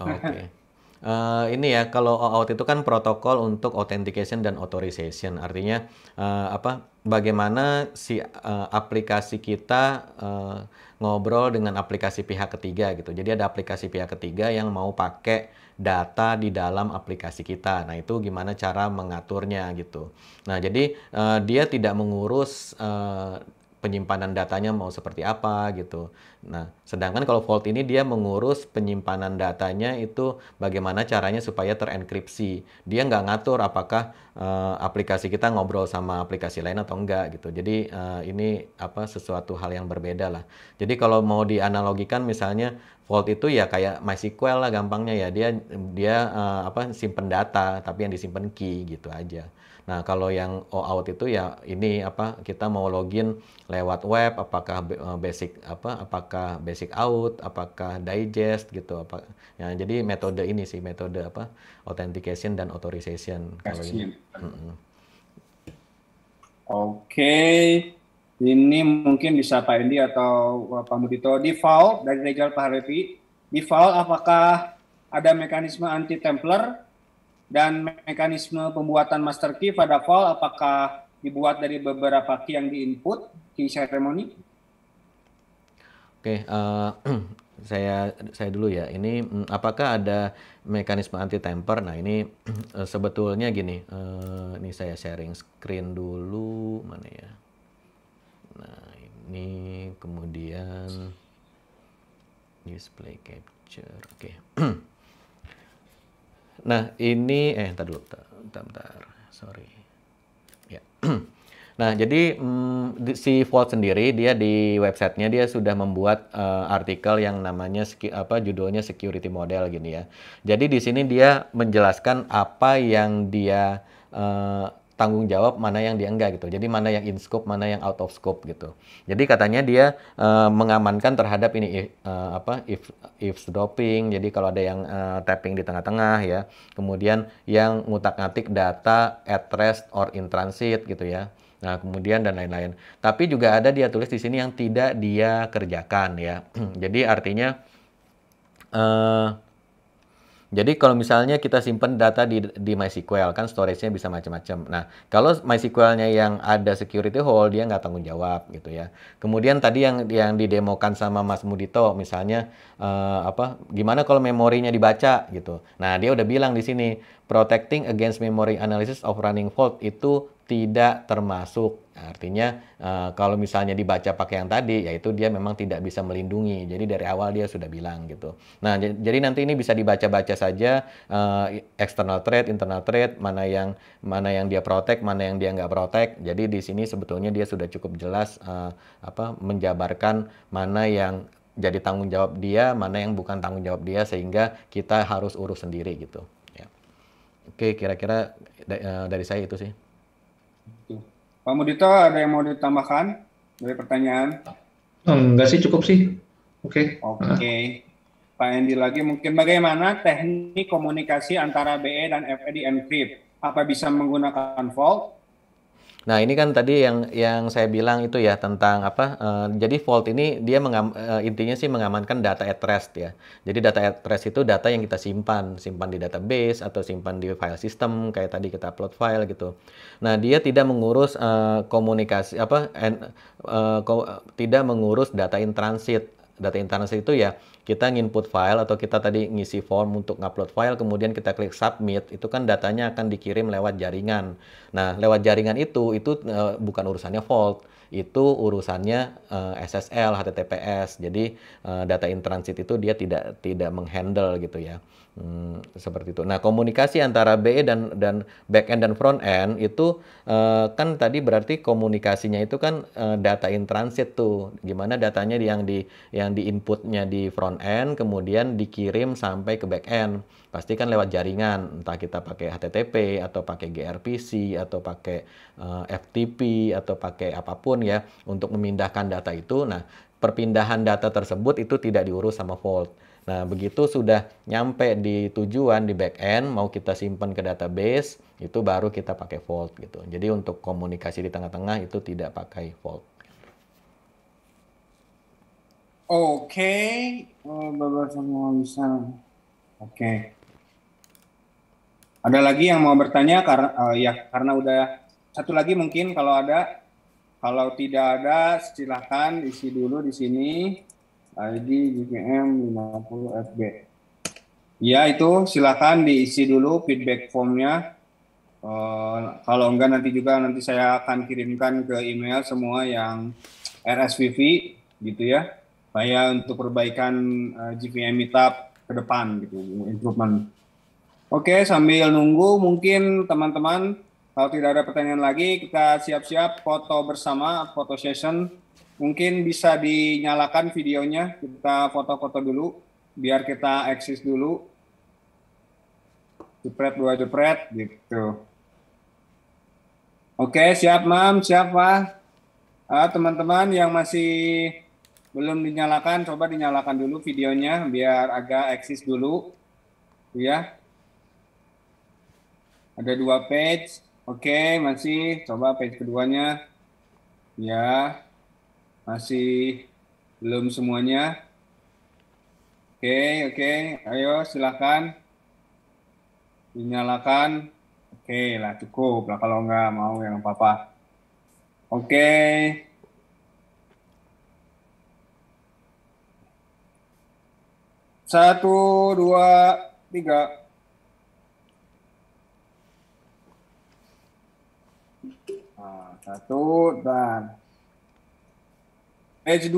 Oke. Okay. uh, ini ya kalau OAuth itu kan protokol untuk authentication dan authorization. Artinya uh, apa? Bagaimana si uh, aplikasi kita uh, ngobrol dengan aplikasi pihak ketiga gitu. Jadi ada aplikasi pihak ketiga yang mau pakai data di dalam aplikasi kita. Nah, itu gimana cara mengaturnya gitu. Nah, jadi uh, dia tidak mengurus uh, penyimpanan datanya mau seperti apa gitu. Nah, sedangkan kalau Vault ini dia mengurus penyimpanan datanya itu bagaimana caranya supaya terenkripsi. Dia nggak ngatur apakah uh, aplikasi kita ngobrol sama aplikasi lain atau enggak gitu. Jadi uh, ini apa sesuatu hal yang berbeda lah. Jadi kalau mau dianalogikan misalnya Vault itu ya kayak MySQL lah gampangnya ya dia dia uh, apa simpen data tapi yang disimpan key gitu aja. Nah, kalau yang OAuth itu ya ini apa kita mau login lewat web apakah eh, basic apa apakah basic out, apakah digest gitu apa. Ya, jadi metode ini sih metode apa authentication dan authorization kalau ini. Mm Oke. Okay. Ini mungkin bisa Pak Endi atau Pak Mudito. Default dari Regal Pak Revi default apakah ada mekanisme anti-templar dan mekanisme pembuatan master key pada fall apakah dibuat dari beberapa key yang diinput key ceremony? Oke, okay, uh, eh, saya saya dulu ya. Ini mm, apakah ada mekanisme anti temper? Nah ini uh, sebetulnya gini. Uh, ini saya sharing screen dulu mana ya. Nah ini kemudian display capture. Oke. Okay. Nah, ini eh entar dulu, entar, entar. Sorry. Ya. nah, jadi mm, si Volt sendiri dia di websitenya dia sudah membuat uh, artikel yang namanya apa judulnya security model gini ya. Jadi di sini dia menjelaskan apa yang dia uh, tanggung jawab mana yang dianggap gitu. Jadi mana yang in scope, mana yang out of scope gitu. Jadi katanya dia uh, mengamankan terhadap ini uh, apa if if dropping. Jadi kalau ada yang uh, tapping di tengah-tengah ya. Kemudian yang ngutak-ngatik data at rest or in transit gitu ya. Nah, kemudian dan lain-lain. Tapi juga ada dia tulis di sini yang tidak dia kerjakan ya. Jadi artinya uh, jadi kalau misalnya kita simpan data di, di MySQL, kan storage-nya bisa macam-macam. Nah, kalau MySQL-nya yang ada security hole, dia nggak tanggung jawab gitu ya. Kemudian tadi yang yang didemokan sama Mas Mudito, misalnya uh, apa? Gimana kalau memorinya dibaca gitu? Nah, dia udah bilang di sini protecting against memory analysis of running fault itu tidak termasuk. Artinya eh, kalau misalnya dibaca pakai yang tadi, yaitu dia memang tidak bisa melindungi. Jadi dari awal dia sudah bilang gitu. Nah, jadi nanti ini bisa dibaca-baca saja eh, external threat, internal threat, mana yang mana yang dia protek, mana yang dia nggak protek. Jadi di sini sebetulnya dia sudah cukup jelas eh, apa menjabarkan mana yang jadi tanggung jawab dia, mana yang bukan tanggung jawab dia, sehingga kita harus urus sendiri gitu. Ya. Oke, kira-kira dari saya itu sih. Pak Mudito, ada yang mau ditambahkan dari pertanyaan? Hmm, enggak sih, cukup sih. Oke. Okay. Oke. Okay. Pak Endi lagi, mungkin bagaimana teknik komunikasi antara BE dan FE di Encrypt? Apa bisa menggunakan Vault? Nah, ini kan tadi yang yang saya bilang itu ya tentang apa? Uh, jadi vault ini dia mengam, uh, intinya sih mengamankan data at rest ya. Jadi data at rest itu data yang kita simpan, simpan di database atau simpan di file system kayak tadi kita upload file gitu. Nah, dia tidak mengurus uh, komunikasi apa and, uh, ko, tidak mengurus data in transit. Data in transit itu ya kita nginput file atau kita tadi ngisi form untuk ngupload file kemudian kita klik submit itu kan datanya akan dikirim lewat jaringan. Nah, lewat jaringan itu itu uh, bukan urusannya fault itu urusannya uh, eh, SSL HTTPS. Jadi uh, data in transit itu dia tidak tidak menghandle gitu ya. Hmm, seperti itu. Nah, komunikasi antara BE dan dan back end dan front end itu uh, kan tadi berarti komunikasinya itu kan uh, data in transit tuh. Gimana datanya yang di yang di inputnya di front end kemudian dikirim sampai ke back end. Pasti kan lewat jaringan, entah kita pakai HTTP atau pakai gRPC atau pakai uh, eh, FTP atau pakai apapun ya untuk memindahkan data itu. Nah, perpindahan data tersebut itu tidak diurus sama Vault Nah, begitu sudah nyampe di tujuan di back end mau kita simpan ke database, itu baru kita pakai Vault gitu. Jadi untuk komunikasi di tengah-tengah itu tidak pakai Vault. Oke, okay. oh, eh, semua bisa. Oke. Okay. Ada lagi yang mau bertanya karena uh, ya karena udah satu lagi mungkin kalau ada kalau tidak ada silahkan isi dulu di sini. ID GKM 50 FB. Ya itu silakan diisi dulu feedback formnya. Uh, kalau enggak nanti juga nanti saya akan kirimkan ke email semua yang RSVP gitu ya. Saya untuk perbaikan uh, eh, GPM Meetup ke depan gitu, improvement. Oke, sambil nunggu mungkin teman-teman kalau tidak ada pertanyaan lagi, kita siap-siap foto bersama, foto session Mungkin bisa dinyalakan videonya, kita foto-foto dulu, biar kita eksis dulu. Jepret dua jepret, gitu. Oke, siap Mam, siap Pak. Ah, teman-teman yang masih belum dinyalakan, coba dinyalakan dulu videonya biar agak eksis dulu. Gitu ya. Ada dua page. Oke, masih coba page keduanya. Ya. Masih belum semuanya. Oke, oke. Ayo silakan. Dinyalakan. Oke lah, cukup lah kalau nggak mau yang apa-apa. Oke. Satu, dua, tiga. Nah, satu, dan Match 2.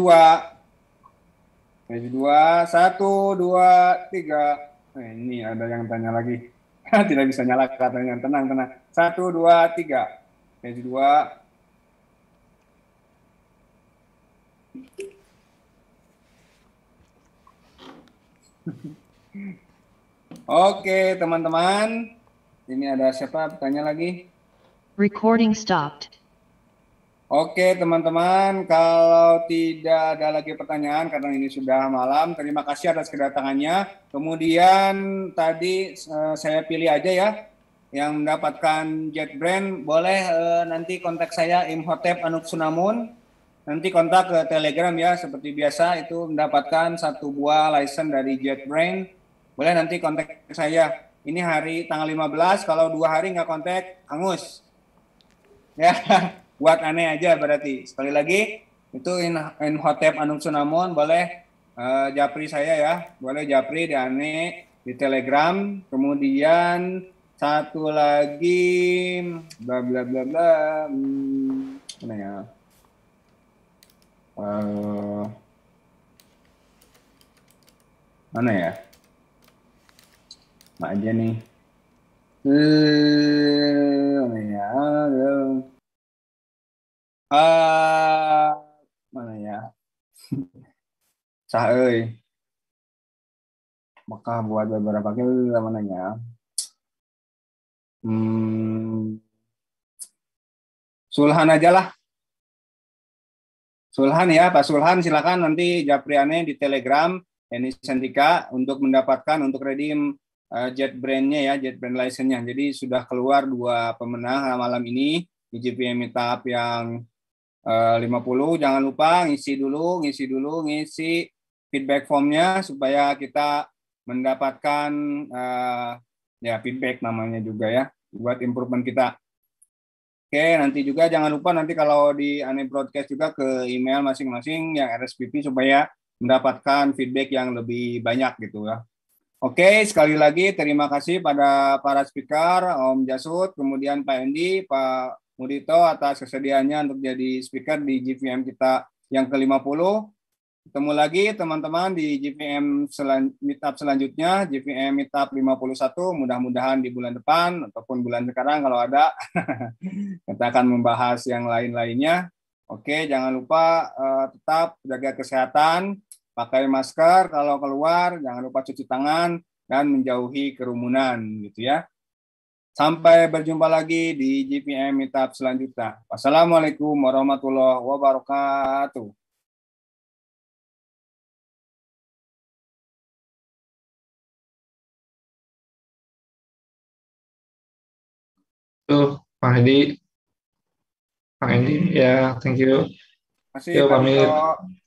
Match 2. Satu, dua, tiga. Eh, ini ada yang tanya lagi. Tidak bisa nyala katanya. Tenang, tenang. Satu, dua, tiga. Match 2. Oke, teman-teman. Ini ada siapa? Tanya lagi. Recording stopped. Oke teman-teman, kalau tidak ada lagi pertanyaan karena ini sudah malam, terima kasih atas kedatangannya. Kemudian tadi eh, saya pilih aja ya yang mendapatkan jet brand boleh uh, nanti kontak saya Imhotep Anuk Sunamun. Nanti kontak ke Telegram ya seperti biasa itu mendapatkan satu buah license dari jet brand. Boleh nanti kontak saya. Ini hari tanggal 15 kalau dua hari nggak kontak Angus. Ya. buat aneh aja berarti. Sekali lagi itu in, in hotep Anung Sunamon boleh uh, japri saya ya, boleh japri di aneh di Telegram. Kemudian satu lagi bla bla bla bla hmm, mana ya? Uh, mana ya? Mak aja nih. Eh, mana ya? Uh, uh, mana ya sah euy maka buat beberapa kali namanya hmm, sulhan aja lah sulhan ya pak sulhan silakan nanti japriane di telegram ini Sentika untuk mendapatkan untuk redeem uh, jet brandnya ya jet brand license-nya jadi sudah keluar dua pemenang malam ini di GPM Meetup yang 50 eh, jangan lupa ngisi dulu, ngisi dulu, ngisi feedback formnya supaya kita mendapatkan uh, ya feedback namanya juga ya buat improvement kita. Oke, nanti juga jangan lupa nanti kalau di Ane Broadcast juga ke email masing-masing yang RSPP supaya mendapatkan feedback yang lebih banyak gitu ya. Oke, sekali lagi terima kasih pada para speaker, Om Jasud, kemudian Pak Endi, Pak Mudito atas kesediaannya untuk jadi speaker di GVM kita yang ke-50. Ketemu lagi teman-teman di GVM selan Meetup selanjutnya, GVM Meetup 51, mudah-mudahan di bulan depan ataupun bulan sekarang kalau ada. kita akan membahas yang lain-lainnya. Oke, jangan lupa uh, tetap jaga kesehatan, pakai masker kalau keluar, jangan lupa cuci tangan, dan menjauhi kerumunan gitu ya. Sampai berjumpa lagi di GPM Meetup selanjutnya. Wassalamualaikum warahmatullahi wabarakatuh. Tuh, Pak Hedi. Pak Hedi, ya, yeah, thank you. Terima kasih, Yo, ya, pamit.